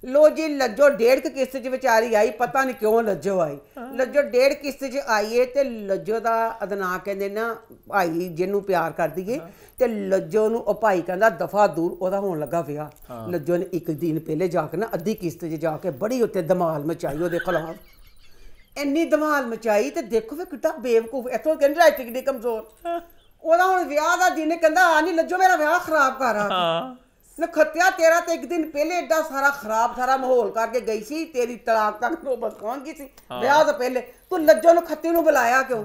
ਲੋ ਜੀ ਲੱਜੋ ਡੇਢ ਕਿਸ਼ਤ ਚ ਵਿਚਾਰੀ ਆਈ ਪਤਾ ਨਹੀਂ ਕਿਉਂ ਲੱਜੋ ਆਈ ਲੱਜੋ ਡੇਢ ਕਿਸ਼ਤ ਚ ਆਈਏ ਤੇ ਲੱਜੋ ਦਾ ਅਦਨਾ ਕਹਿੰਦੇ ਨਾ ਭਾਈ ਜਿਹਨੂੰ ਪਿਆਰ ਕਰਦੀ ਏ ਤੇ ਲੱਜੋ ਨੂੰ ਉਹ ਭਾਈ ਕਹਿੰਦਾ ਦਫਾ ਦੂਰ ਉਹਦਾ ਹੋਣ ਲੱਗਾ ਪਿਆ ਲੱਜੋ ਨੇ ਇੱਕ ਦਿਨ ਪਹਿਲੇ ਜਾ ਕੇ ਨਾ ਅੱਧੀ ਕਿਸ਼ਤ 'ਚ ਜਾ ਕੇ ਬੜੀ ਉੱਤੇ ਧਮਾਲ ਮਚਾਈ ਉਹਦੇ ਖਿਲਾਫ ਇੰਨੀ ਧਮਾਲ ਮਚਾਈ ਤੇ ਦੇਖੋ ਵੀ ਕਿੱਡਾ ਬੇਵਕੂਫ ਇਥੋਂ ਕਹਿੰਦੇ ਰਾਈਟਿੰਗ ਦੀ ਕਮਜ਼ੋਰ ਉਹਦਾ ਹੁਣ ਵਿਆਹ ਦਾ ਦਿਨ ਕਹਿੰਦਾ ਆ ਨਹੀਂ ਲੱਜੋ ਮੇਰਾ ਵਿਆਹ ਖਰਾਬ ਕਰ ਰਹਾ ਹਾਂ ਨਖਤਿਆ ਤੇਰਾ ਤੇ ਇੱਕ ਦਿਨ ਪਹਿਲੇ ਐਡਾ ਸਾਰਾ ਖਰਾਬ ਸਾਰਾ ਮਾਹੌਲ ਕਰਕੇ ਗਈ ਸੀ ਤੇਰੀ ਤਲਾਕ ਤੱਕ ਨੋਬਤ ਕੌਣ ਗਈ ਸੀ ਵਿਆਹ ਤੋਂ ਪਹਿਲੇ ਤੂੰ ਲੱਜੋ ਨੂੰ ਖੱਤੇ ਨੂੰ ਬੁਲਾਇਆ ਕਿਉਂ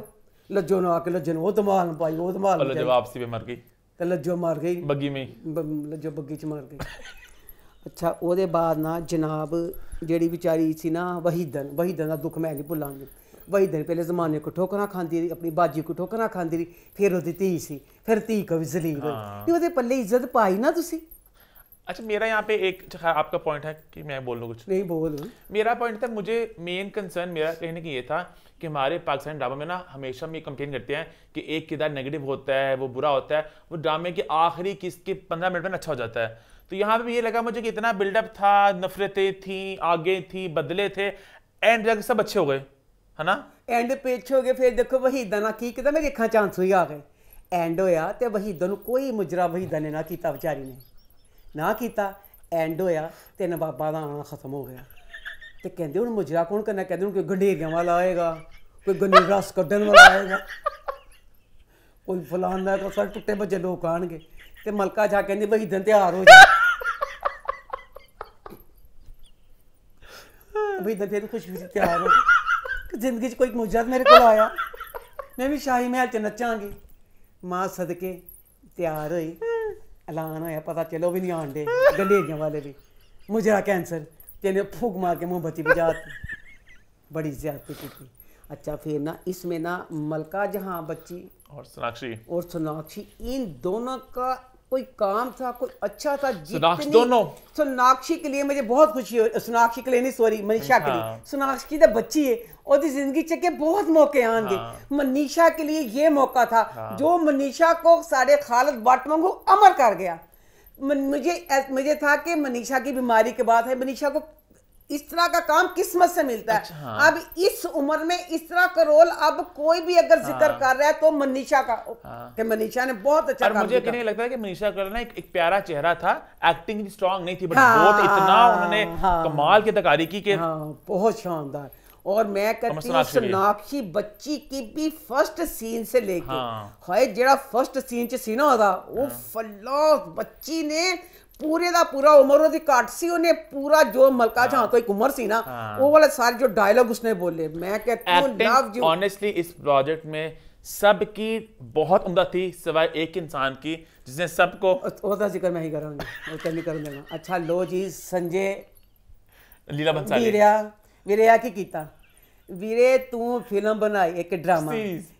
ਲੱਜੋ ਨੂੰ ਆ ਕੇ ਲੱਜੋ ਨੂੰ ਉਹ ਧਮਾਲ ਪਾਈ ਉਹ ਧਮਾਲ ਲੱਜੋ ਵਾਪਸੀ ਵੀ ਮਰ ਗਈ ਤੇ ਲੱਜੋ ਮਰ ਗਈ ਬੱਗੀ ਮੇ ਲੱਜੋ ਬੱਗੀ ਚ ਮਰ ਗਈ ਅੱਛਾ ਉਹਦੇ ਬਾਅਦ ਨਾ ਜਨਾਬ ਜਿਹੜੀ ਵਿਚਾਰੀ ਸੀ ਨਾ ਵਹੀਦਨ ਵਹੀਦਨ ਦਾ ਦੁੱਖ ਮੈਂ ਨਹੀਂ ਭੁੱਲਾਂਗੀ ਵਹੀਦਨ ਪਹਿਲੇ ਜ਼ਮਾਨੇ ਕੋ ਠੋਕਰਾਂ ਖਾਂਦੀ ਰਹੀ ਆਪਣੀ ਬਾਜੀ ਕੋ ਠੋਕਰਾਂ ਖਾਂਦੀ ਰਹੀ ਫਿਰ ਉਹਦੀ ਧੀ ਸੀ ਫਿਰ ਧੀ ਕਵੀ ਜ਼ਲੀਲ ਹੋਈ ਤੇ ਉਹਦੇ ਪੱਲੇ ਇੱਜ਼ਤ ਪਾਈ ਨਾ ਤੁਸੀਂ अच्छा मेरा यहाँ पे एक अच्छा, आपका पॉइंट है कि मैं बोल लूँ कुछ नहीं बोल मेरा पॉइंट था मुझे मेन कंसर्न मेरा कहने की ये था कि हमारे पाकिस्तान ड्रामा में ना हमेशा हम ये कंप्लेन करते हैं कि एक किरदार नेगेटिव होता है वो बुरा होता है वो ड्रामे की आखिरी किस्त के पंद्रह मिनट में अच्छा हो जाता है तो यहाँ पे भी ये लगा मुझे कि इतना बिल्डअप था नफरतें थी आगे थी बदले थे एंड तक सब अच्छे हो गए है ना एंड पे अच्छे हो गए फिर देखो वही दाना की कितना मेरे चांस हुई आ गए एंड होया तो वही दोनों कोई मुजरा वही दने ना किया बेचारी ने ਨਾ ਕੀਤਾ ਐਂਡ ਹੋਇਆ ਤੇ ਨਵਾਬਾਂ ਦਾ ਆਣਾ ਖਤਮ ਹੋ ਗਿਆ ਤੇ ਕਹਿੰਦੇ ਹੁਣ ਮੁਜਰਾ ਕੌਣ ਕਰਨਾ ਕਹਿੰਦੇ ਹੁਣ ਕੋਈ ਗੰਢੇਰਿਆਂ ਵਾਲਾ ਆਏਗਾ ਕੋਈ ਗੰਨੇ ਰਸ ਕੱਢਣ ਵਾਲਾ ਆਏਗਾ ਕੋਈ ਫਲਾਨ ਦਾ ਕਸਰ ਟੁੱਟੇ ਬੱਜੇ ਲੋਕ ਆਣਗੇ ਤੇ ਮਲਕਾ ਜਾ ਕਹਿੰਦੀ ਬਈ ਦਿਨ ਤਿਆਰ ਹੋ ਜਾ ਬਈ ਦਿਨ ਤੇਰੀ ਖੁਸ਼ੀ ਵਿੱਚ ਤਿਆਰ ਹੋ ਜ਼ਿੰਦਗੀ 'ਚ ਕੋਈ ਮੁਜਰਾ ਮੇਰੇ ਕੋਲ ਆਇਆ ਮੈਂ ਵੀ ਸ਼ਾਹੀ ਮਹਿਲ 'ਚ ਨੱਚਾਂਗੀ ਮਾਂ ਸਦਕੇ ਤਿਆਰ ਹੋਈ ऐलान आया पता चलो भी नहीं आंडे गलेरिया वाले भी मुझे कैंसर तेने फूक मार के मोमबत्ती बुझा बड़ी ज्यादा की थी अच्छा फिर ना इसमें ना मलका जहां बच्ची और सोनाक्षी और सोनाक्षी इन दोनों का कोई काम था कोई अच्छा था सोनाक्षी दोनों सोनाक्षी के लिए मुझे बहुत खुशी हो सोनाक्षी के लिए नहीं सॉरी मनीषा के लिए सोनाक्षी हाँ। तो बच्ची है और जिंदगी चके बहुत मौके आएंगे हाँ। मनीषा के लिए ये मौका था हाँ। जो मनीषा को सारे खालत बाटमा को अमर कर गया मुझे मुझे था कि मनीषा की बीमारी के बाद है मनीषा को इस तरह का काम किस्मत से मिलता है अच्छा, हाँ। अब इस उम्र में इस तरह का रोल अब कोई भी अगर हाँ। जिक्र हाँ। कर रहा है तो मनीषा का हाँ। कि मनीषा ने बहुत अच्छा और काम मुझे नहीं लगता है कि मनीषा का एक, एक प्यारा चेहरा था एक्टिंग भी स्ट्रांग नहीं थी बट हाँ, बहुत इतना हाँ, उन्होंने हाँ, कमाल की तकारी की के हाँ, बहुत शानदार और मैं कहती हूँ सोनाक्षी बच्ची की भी फर्स्ट सीन से लेके हाँ। जरा फर्स्ट सीन चीना सीना वो हाँ। फला बच्ची ने ਪੂਰੇ ਦਾ ਪੂਰਾ ਉਮਰ ਉਹਦੀ ਘੱਟ ਸੀ ਉਹਨੇ ਪੂਰਾ ਜੋ ਮਲਕਾ ਜਹਾਂ ਕੋ ਇੱਕ ਉਮਰ ਸੀ ਨਾ ਉਹ ਵਾਲੇ ਸਾਰੇ ਜੋ ਡਾਇਲॉग उसने बोले मैं कहता हूं लव यू ऑनेस्टली इस प्रोजेक्ट में सब की बहुत उम्दा थी सिवाय एक इंसान की जिसने सबको ਉਹਦਾ ਜ਼ਿਕਰ ਮੈਂ ਹੀ ਕਰਾਂਗਾ ਉਹ ਕਹਿੰਦੀ ਕਰ ਦੇਣਾ ਅੱਛਾ ਲੋ ਜੀ ਸੰਜੇ ਲੀਲਾ ਬੰਸਾਲੀ ਵੀਰਿਆ ਵੀਰਿਆ ਕੀ ਕੀਤਾ ਵੀਰੇ ਤੂੰ ਫਿਲਮ ਬਣਾਈ ਇੱਕ ਡਰਾਮਾ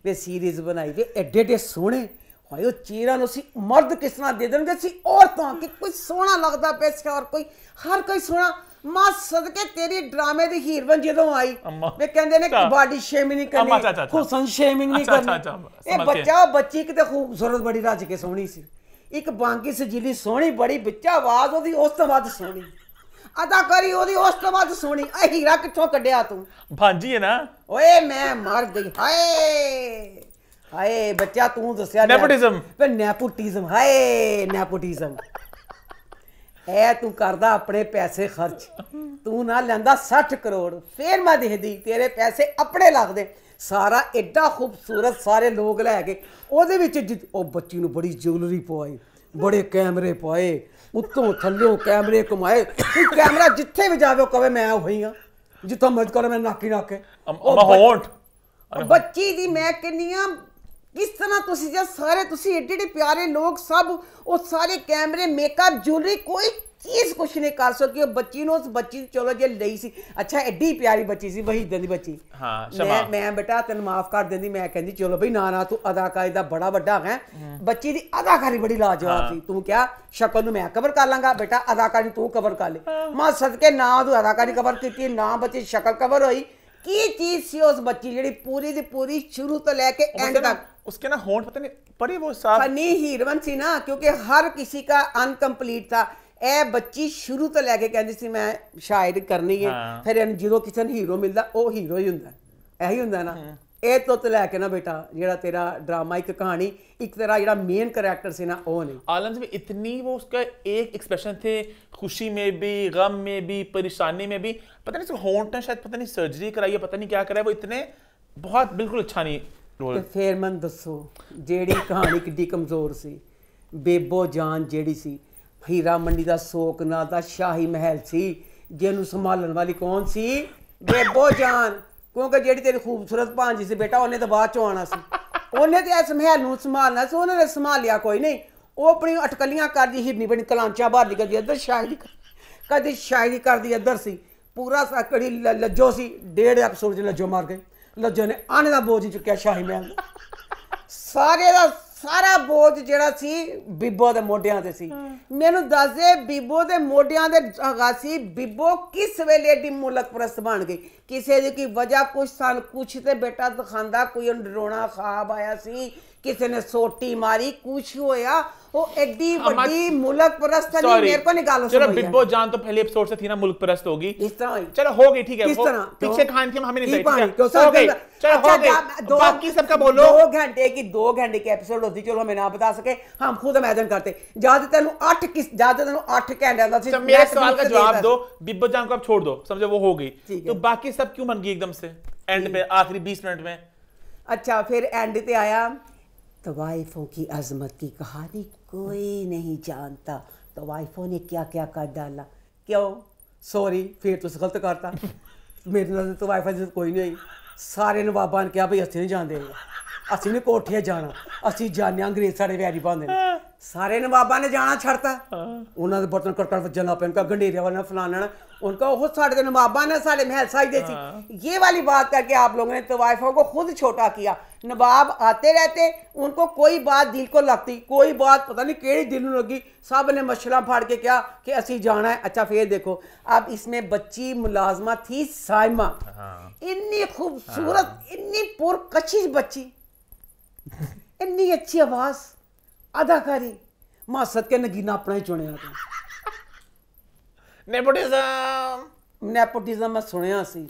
ਵੇ ਸੀਰੀਜ਼ ਬਣਾਈ ਵੇ ਐਡੇ ਐਡੇ ਸੋਹਣੇ ਹੋਏ ਉਹ ਚੀਰਾਂ ਨੂੰ ਸੀ ਮਰਦ ਕਿਸ ਤਰ੍ਹਾਂ ਦੇ ਦੇਣਗੇ ਸੀ ਔਰਤਾਂ ਕਿ ਕੋਈ ਸੋਹਣਾ ਲੱਗਦਾ ਪਿਆ ਸੀ ਔਰ ਕੋਈ ਹਰ ਕੋਈ ਸੋਹਣਾ ਮਾ ਸਦਕੇ ਤੇਰੀ ਡਰਾਮੇ ਦੀ ਹੀਰਵਨ ਜਦੋਂ ਆਈ ਵੇ ਕਹਿੰਦੇ ਨੇ ਕਿ ਬਾਡੀ ਸ਼ੇਮਿੰਗ ਨਹੀਂ ਕਰਨੀ ਹੁਸਨ ਸ਼ੇਮਿੰਗ ਨਹੀਂ ਕਰਨੀ ਇਹ ਬੱਚਾ ਬੱਚੀ ਕਿਤੇ ਖੂਬਸੂਰਤ ਬੜੀ ਰੱਜ ਕੇ ਸੋਹਣੀ ਸੀ ਇੱਕ ਬਾਂਕੀ ਸਜੀਲੀ ਸੋਹਣੀ ਬੜੀ ਬੱਚਾ ਆਵਾਜ਼ ਉਹਦੀ ਉਸ ਤੋਂ ਵੱਧ ਸੋਹਣੀ ਕਰੀ ਉਹਦੀ ਉਸ ਤੋਂ ਵੱਧ ਸੋਹਣੀ ਆ ਹੀਰਾ ਕਿੱਥੋਂ ਕੱਢਿਆ ਤੂੰ ਭਾਂਜੀ ਹੈ ਨਾ ਓਏ ਮੈਂ ਮਰ ਗਈ ਹਾਏ ਹਾਏ ਬੱਚਾ ਤੂੰ ਦੱਸਿਆ ਨੈਪੋਟਿਜ਼ਮ ਵੇ ਨੈਪੋਟਿਜ਼ਮ ਹਾਏ ਨੈਪੋਟਿਜ਼ਮ ਐ ਤੂੰ ਕਰਦਾ ਆਪਣੇ ਪੈਸੇ ਖਰਚ ਤੂੰ ਨਾ ਲੈਂਦਾ 60 ਕਰੋੜ ਫੇਰ ਮੈਂ ਦੇਖਦੀ ਤੇਰੇ ਪੈਸੇ ਆਪਣੇ ਲੱਗਦੇ ਸਾਰਾ ਐਡਾ ਖੂਬਸੂਰਤ ਸਾਰੇ ਲੋਕ ਲੈ ਕੇ ਉਹਦੇ ਵਿੱਚ ਉਹ ਬੱਚੀ ਨੂੰ ਬੜੀ ਜਿਊਲਰੀ ਪਵਾਈ ਬੜੇ ਕੈਮਰੇ ਪਵਾਏ ਉੱਤੋਂ ਥੱਲੇੋਂ ਕੈਮਰੇ ਕਮਾਏ ਕੋਈ ਕੈਮਰਾ ਜਿੱਥੇ ਵੀ ਜਾਵੇ ਕਵੇ ਮੈਂ ਹੋਈ ਆ ਜਿੱਥੋਂ ਮਰਜ਼ ਕਰੇ ਮੈਂ ਨਾਕੀ ਨਾਕੇ ਉਹ ਹੋਂਟ ਬੱਚੀ ਦੀ ਮੈਂ ਕਿੰਨੀਆਂ ਕਿਸ ਤਰ੍ਹਾਂ ਤੁਸੀਂ ਜੇ ਸਾਰੇ ਤੁਸੀਂ ਏਡੇ ਏਡੇ ਪਿਆਰੇ ਲੋਕ ਸਭ ਉਹ ਸਾਰੇ ਕੈਮਰੇ ਮੇਕਅਪ ਜੁਐਲਰੀ ਕੋਈ ਚੀਜ਼ ਕੁਛ ਨਹੀਂ ਕਰ ਸਕੀ ਉਹ ਬੱਚੀ ਨੂੰ ਉਸ ਬੱਚੀ ਚਲੋ ਜੇ ਲਈ ਸੀ ਅੱਛਾ ਐਡੀ ਪਿਆਰੀ ਬੱਚੀ ਸੀ ਵਹੀਦ ਦੀ ਬੱਚੀ ਹਾਂ ਸ਼ਮਾ ਮੈਂ ਮੈਂ ਬੇਟਾ ਤੈਨੂੰ ਮਾਫ ਕਰ ਦਿੰਦੀ ਮੈਂ ਕਹਿੰਦੀ ਚਲੋ ਭਈ ਨਾ ਨਾ ਤੂੰ ਅਦਾਕਾਰੀ ਦਾ ਬੜਾ ਵੱਡਾ ਹੈ ਬੱਚੀ ਦੀ ਅਦਾਕਾਰੀ ਬੜੀ ਲਾਜਵਾਬ ਸੀ ਤੂੰ ਕਿਹਾ ਸ਼ਕਲ ਨੂੰ ਮੈਂ ਕਵਰ ਕਰ ਲਾਂਗਾ ਬੇਟਾ ਅਦਾਕਾਰੀ ਤੂੰ ਕਵਰ ਕਰ ਲੈ ਮਾਂ ਸਦਕੇ ਨਾ ਤੂੰ ਅਦਾਕਾਰੀ ਕਵਰ ਕੀਤੀ ਨਾ ਬੱਚੀ ਸ਼ਕਲ ਕਵਰ ਹੋਈ ਕੀ ਚੀਜ਼ ਸੀ ਉਸ ਬੱਚੀ ਜਿਹੜੀ ਪੂਰੀ ਦੀ ਪੂਰੀ ਸ਼ੁਰੂ ਤੋਂ ਲੈ ਕੇ ਐਂਡ ਤੱਕ ਉਸਕੇ ਨਾ होंठ ਪਤਾ ਨਹੀਂ परे ਉਹ ਸਾਫ ਫਨੀ ਹੀਰਵਨ ਸੀ ਨਾ ਕਿਉਂਕਿ ਹਰ ਕਿਸੇ ਦਾ ਅਨਕੰਪਲੀਟ ਥਾ ਇਹ ਬੱਚੀ ਸ਼ੁਰੂ ਤੋਂ ਲੈ ਕੇ ਕਹਿੰਦੀ ਸੀ ਮੈਂ ਸ਼ਾਇਦ ਕਰਨੀ ਹੈ ਫਿਰ ਜਦੋਂ ਕਿਸੇ ਨੂੰ ਹੀਰੋ ਮਿਲਦਾ ਉਹ ਹੀਰੋ ਹੀ ਹੁੰਦਾ ਇਹੀ ਹੁੰਦਾ ਨਾ ਇਹ ਤੋਂ ਤੇ ਲੈ ਕੇ ਨਾ ਬੇਟਾ ਜਿਹੜਾ ਤੇਰਾ ਡਰਾਮਾ ਇੱਕ ਕਹਾਣੀ ਇੱਕ ਤੇਰਾ ਜਿਹੜਾ ਮੇਨ ਕੈਰੈਕਟਰ ਸੀ ਨਾ ਉਹ ਨਹੀਂ ਆਲਮ ਜੀ ਇਤਨੀ ਉਹ ਉਸਕਾ ਇੱਕ ਐਕਸਪ੍ਰੈਸ਼ਨ ਥੇ ਖੁਸ਼ੀ ਮੇ ਵੀ ਗਮ ਮੇ ਵੀ ਪਰੇਸ਼ਾਨੀ ਮੇ ਵੀ ਪਤਾ ਨਹੀਂ होंठ ਹੋਂਟ शायद ਸ਼ਾਇਦ ਪਤਾ ਨਹੀਂ ਸਰਜਰੀ ਕਰਾਈ ਹੈ ਪਤਾ ਨਹੀਂ ਕੀ ਕਰਾਇਆ ਉਹ ਇਤਨੇ ਬਹੁਤ ਬਿਲਕੁਲ ਅੱਛਾ ਨਹੀਂ ਤੇ ਰੋਲ ਫੇਰ ਮੈਨੂੰ ਦੱਸੋ ਜਿਹੜੀ ਕਹਾਣੀ ਕਿੱਡੀ ਕਮਜ਼ੋਰ ਸੀ ਬੇਬੋ ਜਾਨ ਜਿਹੜੀ ਸੀ ਹੀਰਾ ਮੰਡੀ ਦਾ ਸੋਕ ਨਾ ਦਾ ਸ਼ਾਹੀ ਮਹਿਲ ਸੀ ਜਿਹਨੂੰ ਸੰਭਾਲਣ ਵਾਲੀ ਕੌਣ ਸੀ ਬੇਬੋ ਜਾਨ ਕਿਉਂਕਿ ਜਿਹੜੀ ਤੇਰੀ ਖੂਬਸੂਰਤ ਭਾਂਜੀ ਸੀ ਬੇਟਾ ਉਹਨੇ ਤਾਂ ਬਾਅਦ ਚੋਂ ਆਣਾ ਸੀ ਉਹਨੇ ਤੇ ਇਸ ਮਹਿਲ ਨੂੰ ਸੰਭਾਲਣਾ ਸੀ ਉਹਨੇ ਸੰਭਾਲਿਆ ਕੋਈ ਨਹੀਂ ਉਹ ਆਪਣੀ ਅਟਕਲੀਆਂ ਕਰਦੀ ਹਿਰਨੀ ਬਣੀ ਕਲਾਂਚਾ ਬਾਹਰ ਨਿਕਲਦੀ ਅੰਦਰ ਸ਼ਾਇਰੀ ਕਦੀ ਸ਼ਾਇਰੀ ਕਰਦੀ ਅੰਦਰ ਸੀ ਪੂਰਾ ਸਾਕੜੀ ਲੱਜੋ ਸੀ ਡੇਢ ਐਪੀਸੋਡ ਜਿਹਾ ਲੱਜੋ ਮਾਰ ਗਏ ਲੱਜੋ ਨੇ ਆਣੇ ਦਾ ਬੋਝ ਚੁੱਕਿਆ ਸ਼ਾਹੀ ਮਹਿਲ ਸਾਰੇ ਦਾ ਸਾਰਾ ਬੋਝ ਜਿਹੜਾ ਸੀ ਬੀਬੋ ਦੇ ਮੋਢਿਆਂ ਤੇ ਸੀ ਮੈਨੂੰ ਦੱਸ ਦੇ ਬੀਬੋ ਦੇ ਮੋਢਿਆਂ ਦੇ ਅਗਾਸੀ ਬੀਬੋ ਕਿਸ ਵੇਲੇ ਦੀ ਮੁਲਕ ਪ੍ਰਸਤ ਬਣ ਗਈ ਕਿਸੇ ਦੀ ਕੀ ਵਜ੍ਹਾ ਕੁਛ ਸਨ ਕੁਛ ਤੇ ਬੇਟਾ ਦਿਖਾਂਦਾ ਕੋਈ ਡਰੋਣਾ ਖਾਬ ਆਇਆ ਸੀ किसी ने सोटी मारी कुछ होया वो एडी बड़ी हाँ, मुल्क परस्त नहीं मेरे को निकालो चलो बिग ਬॉस जान तो पहले एपिसोड से थी ना मुल्क परस्त होगी इस तरह ही चलो हो गई ठीक है किस तरह पीछे खान तो थी हमें नहीं देखी तो हो गई चलो हो अच्छा, गई दो बाकी सबका बोलो दो घंटे की दो घंटे के एपिसोड होती चलो हमें ना बता सके हम खुद इमेजिन करते ज्यादा तेन अठ किस ज्यादा तेन अठ घंटे का सी मेरे सवाल का जवाब दो बिग बॉस जान को आप छोड़ दो समझो वो हो गई तो बाकी सब क्यों बन गई एकदम से एंड पे आखिरी 20 मिनट में अच्छा फिर एंड पे आया ਤਵਾਇਫੋਂ ਕੀ ਅਜ਼ਮਤ ਕੀ ਕਹਾਣੀ ਕੋਈ ਨਹੀਂ ਜਾਣਦਾ ਤਵਾਇਫੋਂ ਨੇ ਕੀ ਕੀ ਕਰ ਡਾਲਾ ਕਿਉਂ ਸੌਰੀ ਫੇਰ ਤੁਸੀਂ ਗਲਤ ਕਰਤਾ ਮੇਰੇ ਨਾਲ ਤਾਂ ਵਾਈਫਾਈ ਕੋਈ ਨਹੀਂ ਸਾਰੇ ਨਵਾਬਾਂ ਨੇ ਕਿਹਾ ਭਈ ਅਸੀਂ ਨਹੀਂ ਜਾਂਦੇ ਅਸੀਂ ਨਹੀਂ ਕੋਠੇ ਜਾਣਾ ਅਸੀਂ ਜਾਣਿਆ ਅੰਗਰੇਜ਼ ਸਾਡੇ ਵੈਰੀ ਪਾਉਂਦੇ ਨੇ ਸਾਰੇ ਨਵਾਬਾਂ ਨੇ ਜਾਣਾ ਛੱਡਤਾ ਉਹਨਾਂ ਦੇ ਬਰਤਨ ਕਟਕਟ ਵੱਜਣ ਲੱਗ ਪੈਣ ਕਾ ਗੰਢੇਰੇ ਵਾਲਾ ਫਲਾਣਾ उनको खुद साढ़े दिन ने साढ़े महल साई दे हाँ। ये वाली बात करके आप लोगों ने तवाइफों तो को खुद छोटा किया नवाब आते रहते उनको कोई बात दिल को लगती कोई बात पता नहीं केड़ी दिल लगी सब ने मछला फाड़ के क्या कि असी जाना है अच्छा फिर देखो अब इसमें बच्ची मुलाजमा थी साइमा हाँ। इन्नी हाँ। खूबसूरत इन्नी पुरकशिश बच्ची इन्नी अच्छी आवाज़ अदाकारी मां के नगीना अपना ही चुने ਨੈਪੋਟਿਜ਼ਮ ਨੈਪੋਟਿਜ਼ਮ ਮੈਂ ਸੁਣਿਆ ਸੀ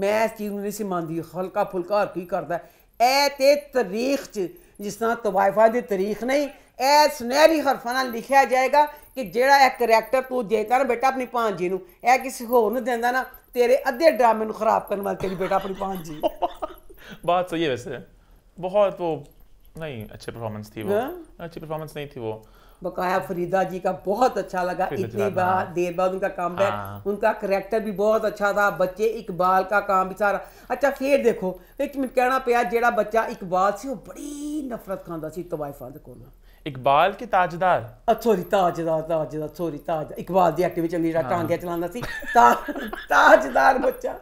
ਮੈਂ ਇਸ ਚੀਜ਼ ਨੂੰ ਨਹੀਂ ਸੀ ਮੰਨਦੀ ਹਲਕਾ ਫੁਲਕਾ ਕੀ ਕਰਦਾ ਇਹ ਤੇ ਤਾਰੀਖ 'ਚ ਜਿਸ ਤਰ੍ਹਾਂ ਤਵਾਇਫਾ ਦੀ ਤਾਰੀਖ ਨਹੀਂ ਇਹ ਸੁਨਹਿਰੀ ਹਰਫਾਂ ਨਾਲ ਲਿਖਿਆ ਜਾਏਗਾ ਕਿ ਜਿਹੜਾ ਇਹ ਕੈਰੈਕਟਰ ਤੂੰ ਜੇਕਰ ਨਾ ਬੇਟਾ ਆਪਣੀ ਭਾਂਜੀ ਨੂੰ ਇਹ ਕਿਸੇ ਹੋਰ ਨੂੰ ਦਿੰਦਾ ਨਾ ਤੇਰੇ ਅੱਧੇ ਡਰਾਮੇ ਨੂੰ ਖਰਾਬ ਕਰਨ ਵਾਲੇ ਤੇਰੀ ਬੇਟਾ ਆਪਣੀ ਭਾਂਜੀ ਬਾਤ ਸੋ ਇਹ ਵੈਸੇ ਬਹੁਤ ਉਹ ਨਹੀਂ ਅੱਛੇ ਪਰਫਾਰਮੈਂਸ ਥੀ ਉਹ ਅੱਛੀ ਪਰਫਾਰਮੈਂਸ ਨਹੀਂ ਥੀ ਉਹ ਜੀ ਦਾ ਬਹੁਤ ਅੱਛਾ बहुत ਇਤਨੀ लगा ਦੇਰ ਬਾਅਦ ਉਹਨਾਂ ਦਾ ਕੰਮ ਹੈ ਉਹਨਾਂ ਦਾ ਕੈਰੈਕਟਰ ਵੀ ਬਹੁਤ ਅੱਛਾ ਦਾ ਬੱਚੇ ਇਕਬਾਲ ਦਾ ਕੰਮ ਵੀ ਸਾਰਾ ਅੱਛਾ ਫੇਰ ਦੇਖੋ ਇੱਕ ਮਿੰਟ ਕਹਿਣਾ ਪਿਆ ਜਿਹੜਾ ਬੱਚਾ ਇਕਬਾਲ ਸੀ ਉਹ ਬੜੀ ਨਫ਼ਰਤ ਖਾਂਦਾ ਸੀ ਤਵਾਇਫਾਂ ਦੇ ਕੋਲੋਂ ਇਕਬਾਲ ਕੇ ਤਾਜਦਾਰ ਸੋਰੀ ਤਾਜਦਾਰ ਤਾਜਦਾਰ ਸੋਰੀ ਤਾਜ ਇਕਬਾਲ ਦੀ ਐਕਟਿਵ ਚੰਗੀ ਜਿਹੜਾ ਟਾਂਗਿਆ ਚਲਾਉਂਦਾ ਸੀ ਤਾਜਦਾਰ ਬੱਚਾ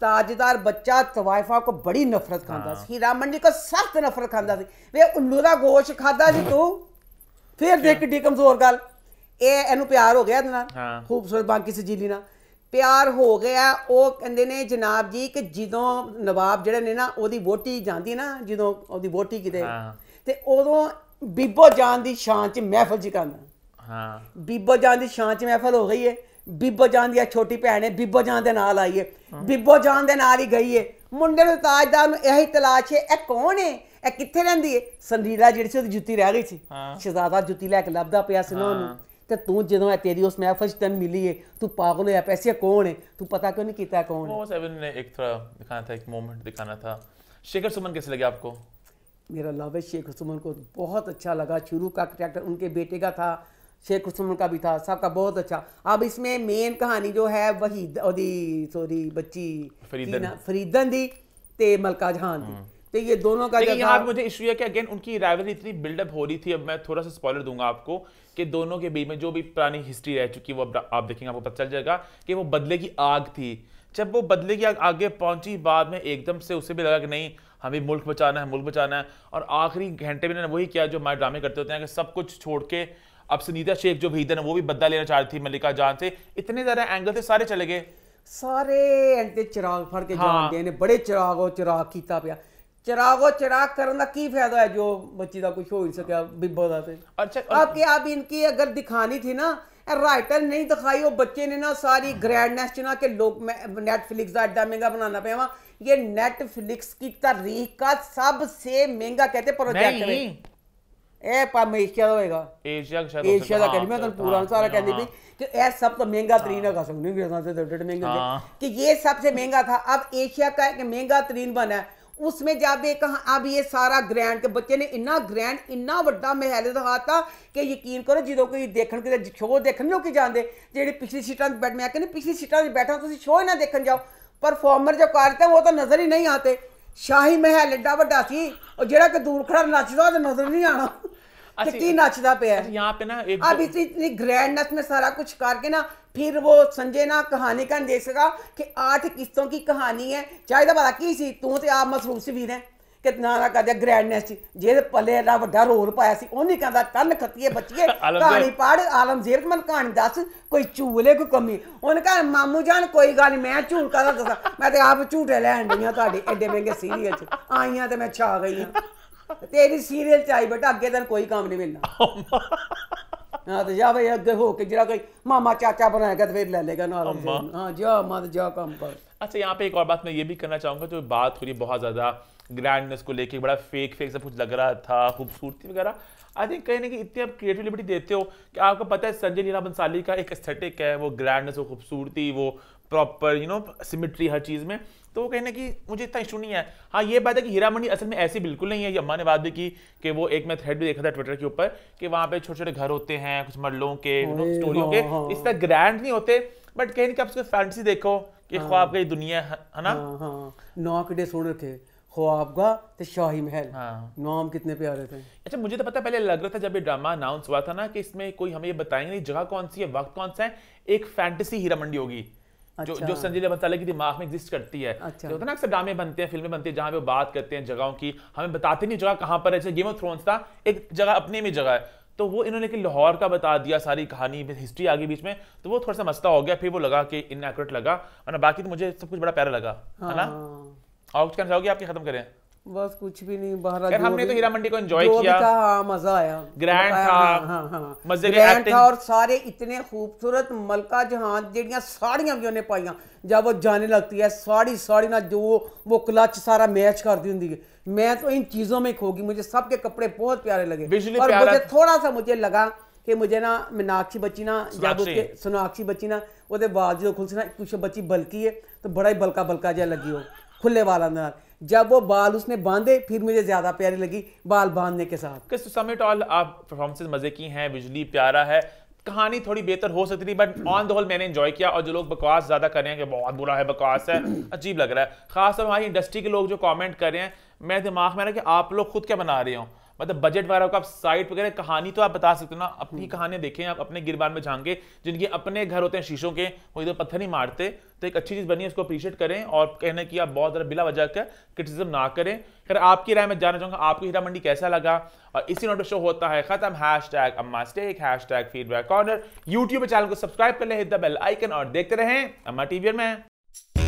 ਤਾਜਦਾਰ ਬੱਚਾ ਤਵਾਇਫਾ ਕੋ ਬੜੀ ਨਫ਼ਰਤ ਖਾਂਦਾ ਸੀ ਰਾਮਨ ਜੀ ਕੋ ਸਖਤ ਨਫ਼ਰਤ ਖਾਂਦਾ ਸੀ ਵੇ ਉੱਲੂ ਦਾ ਗੋਸ਼ ਖਾਦਾ ਸੀ ਤੂੰ ਫਿਰ ਦੇਖ ਕਿੱਡੀ ਕਮਜ਼ੋਰ ਗੱਲ ਇਹ ਇਹਨੂੰ ਪਿਆਰ ਹੋ ਗਿਆ ਇਹਦੇ ਨਾਲ ਖੂਬਸੂਰਤ ਬਾਂਕੀ ਸਜੀਲੀ ਨਾਲ ਪਿਆਰ ਹੋ ਗਿਆ ਉਹ ਕਹਿੰਦੇ ਨੇ ਜਨਾਬ ਜੀ ਕਿ ਜਦੋਂ ਨਵਾਬ ਜਿਹੜੇ ਨੇ ਨਾ ਉਹਦੀ ਵੋਟੀ ਜਾਂਦੀ ਨਾ ਜਦੋਂ ਉਹਦੀ ਵੋਟੀ ਕਿਤੇ ਤੇ ਉਦੋਂ ਬੀਬੋ ਜਾਨ ਦੀ ਸ਼ਾਨ ਚ ਮਹਿਫਲ ਜੀ ਕਰਨਾ ਹਾਂ ਬੀਬੋ ਜਾਨ ਦੀ ਸ਼ਾਨ ਚ ਮਹਿਫਲ ਹੋ ਗਈ ਏ बीबो जान दिया छोटी भैन है बीबो जान के नाल आई है बीबो जान के नाल ही गई है मुंडे ताजदार यही तलाश है यह कौन है यह कितने रही है संरीला जी जुत्ती रह गई थी शहजादा जुत्ती लैके लभदा पिया सिन्हा तो तू जो तेरी उस मैफ तेन मिली है तू पागल हो पैसे कौन है तू पता क्यों नहीं किया कौन ने एक थोड़ा दिखाना था एक मोमेंट दिखाना था शेखर सुमन कैसे लगे आपको मेरा लव है शेखर सुमन को बहुत अच्छा लगा शुरू का करेक्टर उनके बेटे का था शेख खुसमन का भी था सबका बहुत अच्छा अब इसमें मेन कहानी जो है वही सॉरी बच्ची फरीदन फरीदन दी ते मलका जहान दी हाँ। तो ये दोनों का लेकिन यहाँ मुझे इशू है कि अगेन उनकी राइवल इतनी बिल्डअप हो रही थी अब मैं थोड़ा सा स्पॉलर दूंगा आपको कि दोनों के बीच में जो भी पुरानी हिस्ट्री रह चुकी है वो आप देखेंगे आपको पता चल जाएगा कि वो बदले की आग थी जब वो बदले की आग आगे पहुंची बाद में एकदम से उसे भी लगा कि नहीं हमें मुल्क बचाना है मुल्क बचाना है और आखिरी घंटे में वही किया जो हमारे ड्रामे करते होते हैं कि सब कुछ छोड़ के अब सुनीता शेख जो भीदन है वो भी बदला लेना चाहती थी मल्लिका जान से इतने ज्यादा एंगल थे सारे चले गए सारे एंटे चिराग फड़ के हाँ। जानते हैं बड़े चिरागो चिराग किया पाया चिरागो चिराग करने का की फायदा है जो बच्ची का कुछ हो ਨਹੀਂ ਸਕਿਆ ਬਿੱਬੋ ਦਾ ਤੇ ਅੱਛਾ आप ਕਿ ਆਪ ਇਨਕੀ ਅਗਰ ਦਿਖਾਣੀ ਥੀ ਨਾ राइटर नहीं दिखाई वो बच्चे ने ना सारी ग्रैंडनेस च ना कि लोग नेटफ्लिक्स का एडा महंगा बनाना पे वहां ये नेटफ्लिक्स की तारीख का सबसे महंगा कहते प्रोजेक्ट है बच्चे ने इन्ना ग्रैंड इन्ना वड्डा महल दिखाता कि यकीन करो जो कोई देखने शो देखने जाते जेडी पिछली सीटा बैठ मैं कहने पिछली सीटा बैठा शो ही ना देखने जाओ परफॉर्मर जो करते वो तो नज़र ही नहीं आते शाही महल एडा व्डा जो दूर खड़ा नचदा नज़र नहीं आना कि ਕੀ ਨੱਚਦਾ ਪਿਆ है ਪੇ ਨਾ ना एक अब इतनी इतनी ग्रैंडनेस में सारा कुछ करके ना फिर वो संजय ना कहानी का देख सका कि आठ किस्तों की कहानी है ਚਾਹੀਦਾ ਭਲਾ ਕੀ ਸੀ ਤੂੰ ਤੇ ਆਪ ਮਸਰੂਫ ਸੀ ਵੀਰ ਹੈ ਕਿਤਨਾ ਨਾ ਕਰਦੇ ਗ੍ਰੈਂਡਨੈਸ ਸੀ ਜਿਹਦੇ ਪੱਲੇ ਦਾ ਵੱਡਾ ਰੋਲ ਪਾਇਆ ਸੀ ਉਹਨੇ ਕਹਿੰਦਾ ਕੰਨ ਖੱਤੀਏ ਬੱਚੀਏ ਕਹਾਣੀ ਪੜ ਆਲਮ ਜ਼ੇਰਕਮਨ ਕਹਾਣੀ ਦੱਸ ਕੋਈ ਝੂਲੇ ਕੋ ਕਮੀ ਉਹਨੇ ਕਾ ਮਾਮੂ ਜਾਨ ਕੋਈ ਗੱਲ ਮੈਂ ਝੂਲ ਕਰਾ ਦੱਸਾਂ ਮੈਂ ਤੇ ਆਪ ਝੂਟੇ ਲੈਣ ਦੀਆਂ ਤੁਹਾਡੇ ਐਡੇ ਮਹਿੰਗੇ ਸੀਰੀਅਲ ਚ ਆਈਆਂ ਤੇ ਮੈਂ ਛਾ ਗਈ ਹਾਂ तेरी सीरियल चाहिए बेटा अगे तेन कोई काम नहीं मिलना हाँ तो जा भाई अगे हो के जरा कोई मामा चाचा बनाएगा तो फिर ले लेगा ना हाँ जा तो जा काम कर अच्छा यहाँ पे एक और बात मैं ये भी करना जो तो बात बहुत ज़्यादा ग्रैंडनेस को लेके बड़ा फेक फेक सब कुछ लग रहा था खूबसूरती वगैरह आई थिंक कहीं ना कहीं इतनी आप क्रिएटिव देते हो कि आपको पता है संजय लीला बंसाली का एक एस्थेटिक है वो ग्रैंडनेस वो खूबसूरती वो प्रॉपर यू नो सिमिट्री हर चीज़ में तो वो कहने की मुझे इतना इशू नहीं है हाँ ये बात है कि हीरा मंडी असल में ऐसी बिल्कुल नहीं है ये अम्मा ने बात भी की कि वो एक मैं थ्रेड भी देखा था ट्विटर के ऊपर कि वहाँ पे छोटे छोटे घर होते हैं कुछ मरलों के स्टोरियों के हाँ, हाँ। इस तरह ग्रैंड नहीं होते बट कहने की आप उसके फैंटसी देखो कि हाँ। ख्वाब का दुनिया है ना नौ किडे सुन रखे ख्वाबगा तो शाही महल हाँ। नाम कितने प्यारे थे अच्छा मुझे तो पता पहले लग रहा था जब ये ड्रामा अनाउंस हुआ था ना कि इसमें कोई हमें ये बताएंगे नहीं जगह कौन सी है वक्त कौन सा है एक फैंटेसी हीरा मंडी होगी अच्छा। जो जो संजीदा बंसाली के दिमाग में एग्जिस्ट करती है अच्छा। ना अक्सर ड्रामे बनते हैं फिल्में बनती है जहाँ पे बात करते हैं जगहों की हमें बताते नहीं जगह कहाँ पर है गेम ऑफ थ्रोन्स था एक जगह अपने में जगह है तो वो इन्होंने कि लाहौर का बता दिया सारी कहानी हिस्ट्री आगे बीच में तो वो थोड़ा सा मस्ता हो गया फिर वो लगा कि इनएक्यूरेट लगा और बाकी तो मुझे सब कुछ बड़ा प्यारा लगा है ना हाँ। और कुछ कहना चाहोगे आपके खत्म करें बस कुछ भी नहीं बाहर हमने तो हीरा मंडी को एंजॉय किया था, हाँ, मजा आया ग्रैंड था हाँ, हाँ, हाँ, ग्रैंड हाँ। था और सारे इतने खूबसूरत मलका जहां ਜਿਹੜੀਆਂ ਸਾੜੀਆਂ ਵੀ ਉਹਨੇ ਪਾਈਆਂ ਜਦ ਉਹ ਜਾਣੇ ਲੱਗਦੀ ਹੈ ਸਾੜੀ ਸਾੜੀ ਨਾਲ ਜੋ वो क्लच सारा मैच कर दी है मैं तो इन चीज़ों में खोगी मुझे सबके कपड़े बहुत प्यारे लगे और मुझे थोड़ा सा मुझे लगा कि मुझे ना मीनाक्षी बची ना जब उसके सोनाक्षी बची ना ਉਹਦੇ ਬਾਅਦ ਜਦੋਂ ਖੁੱਲਸੀ ਨਾ ਕੁਛ ਬੱਚੀ ਬਲਕੀ ਹੈ तो बड़ा ही बलका बलका जहा लगी हो खुले वाला जब वो बाल उसने बांधे फिर मुझे ज्यादा प्यारी लगी बाल बांधने के साथ समिट ऑल आप परफॉर्मेंसेज मजे की हैं बिजली प्यारा है कहानी थोड़ी बेहतर हो सकती थी बट ऑन द होल मैंने इन्जॉय किया और जो लोग बकवास ज़्यादा कर रहे हैं कि बहुत बुरा है बकवास है अजीब लग रहा है खासकर हमारी इंडस्ट्री के लोग जो कमेंट कर रहे हैं मेरे दिमाग में रहा कि आप लोग खुद क्या बना रहे हो मतलब बजट वगैरह का आप साइट वगैरह कहानी तो आप बता सकते हो ना अपनी हम्म। कहानियां देखें आप अपने गिरबान में झांके जिनके अपने घर होते हैं शीशों के वो इधर पत्थर नहीं मारते तो एक अच्छी चीज बनी है उसको अप्रिशिएट करें और कहने की आप बहुत ज़्यादा बिला वजह का क्रिटिसिज्म ना करें खैर आपकी राय में जानना चाहूंगा आपको हीरा मंडी कैसा लगा और इसी नोट शो होता है खत्म hashtag Amma stake hashtag feedback corner YouTube channel को सब्सक्राइब कर लें हिट द बेल आइकन और देखते रहें अम्मा टीवी में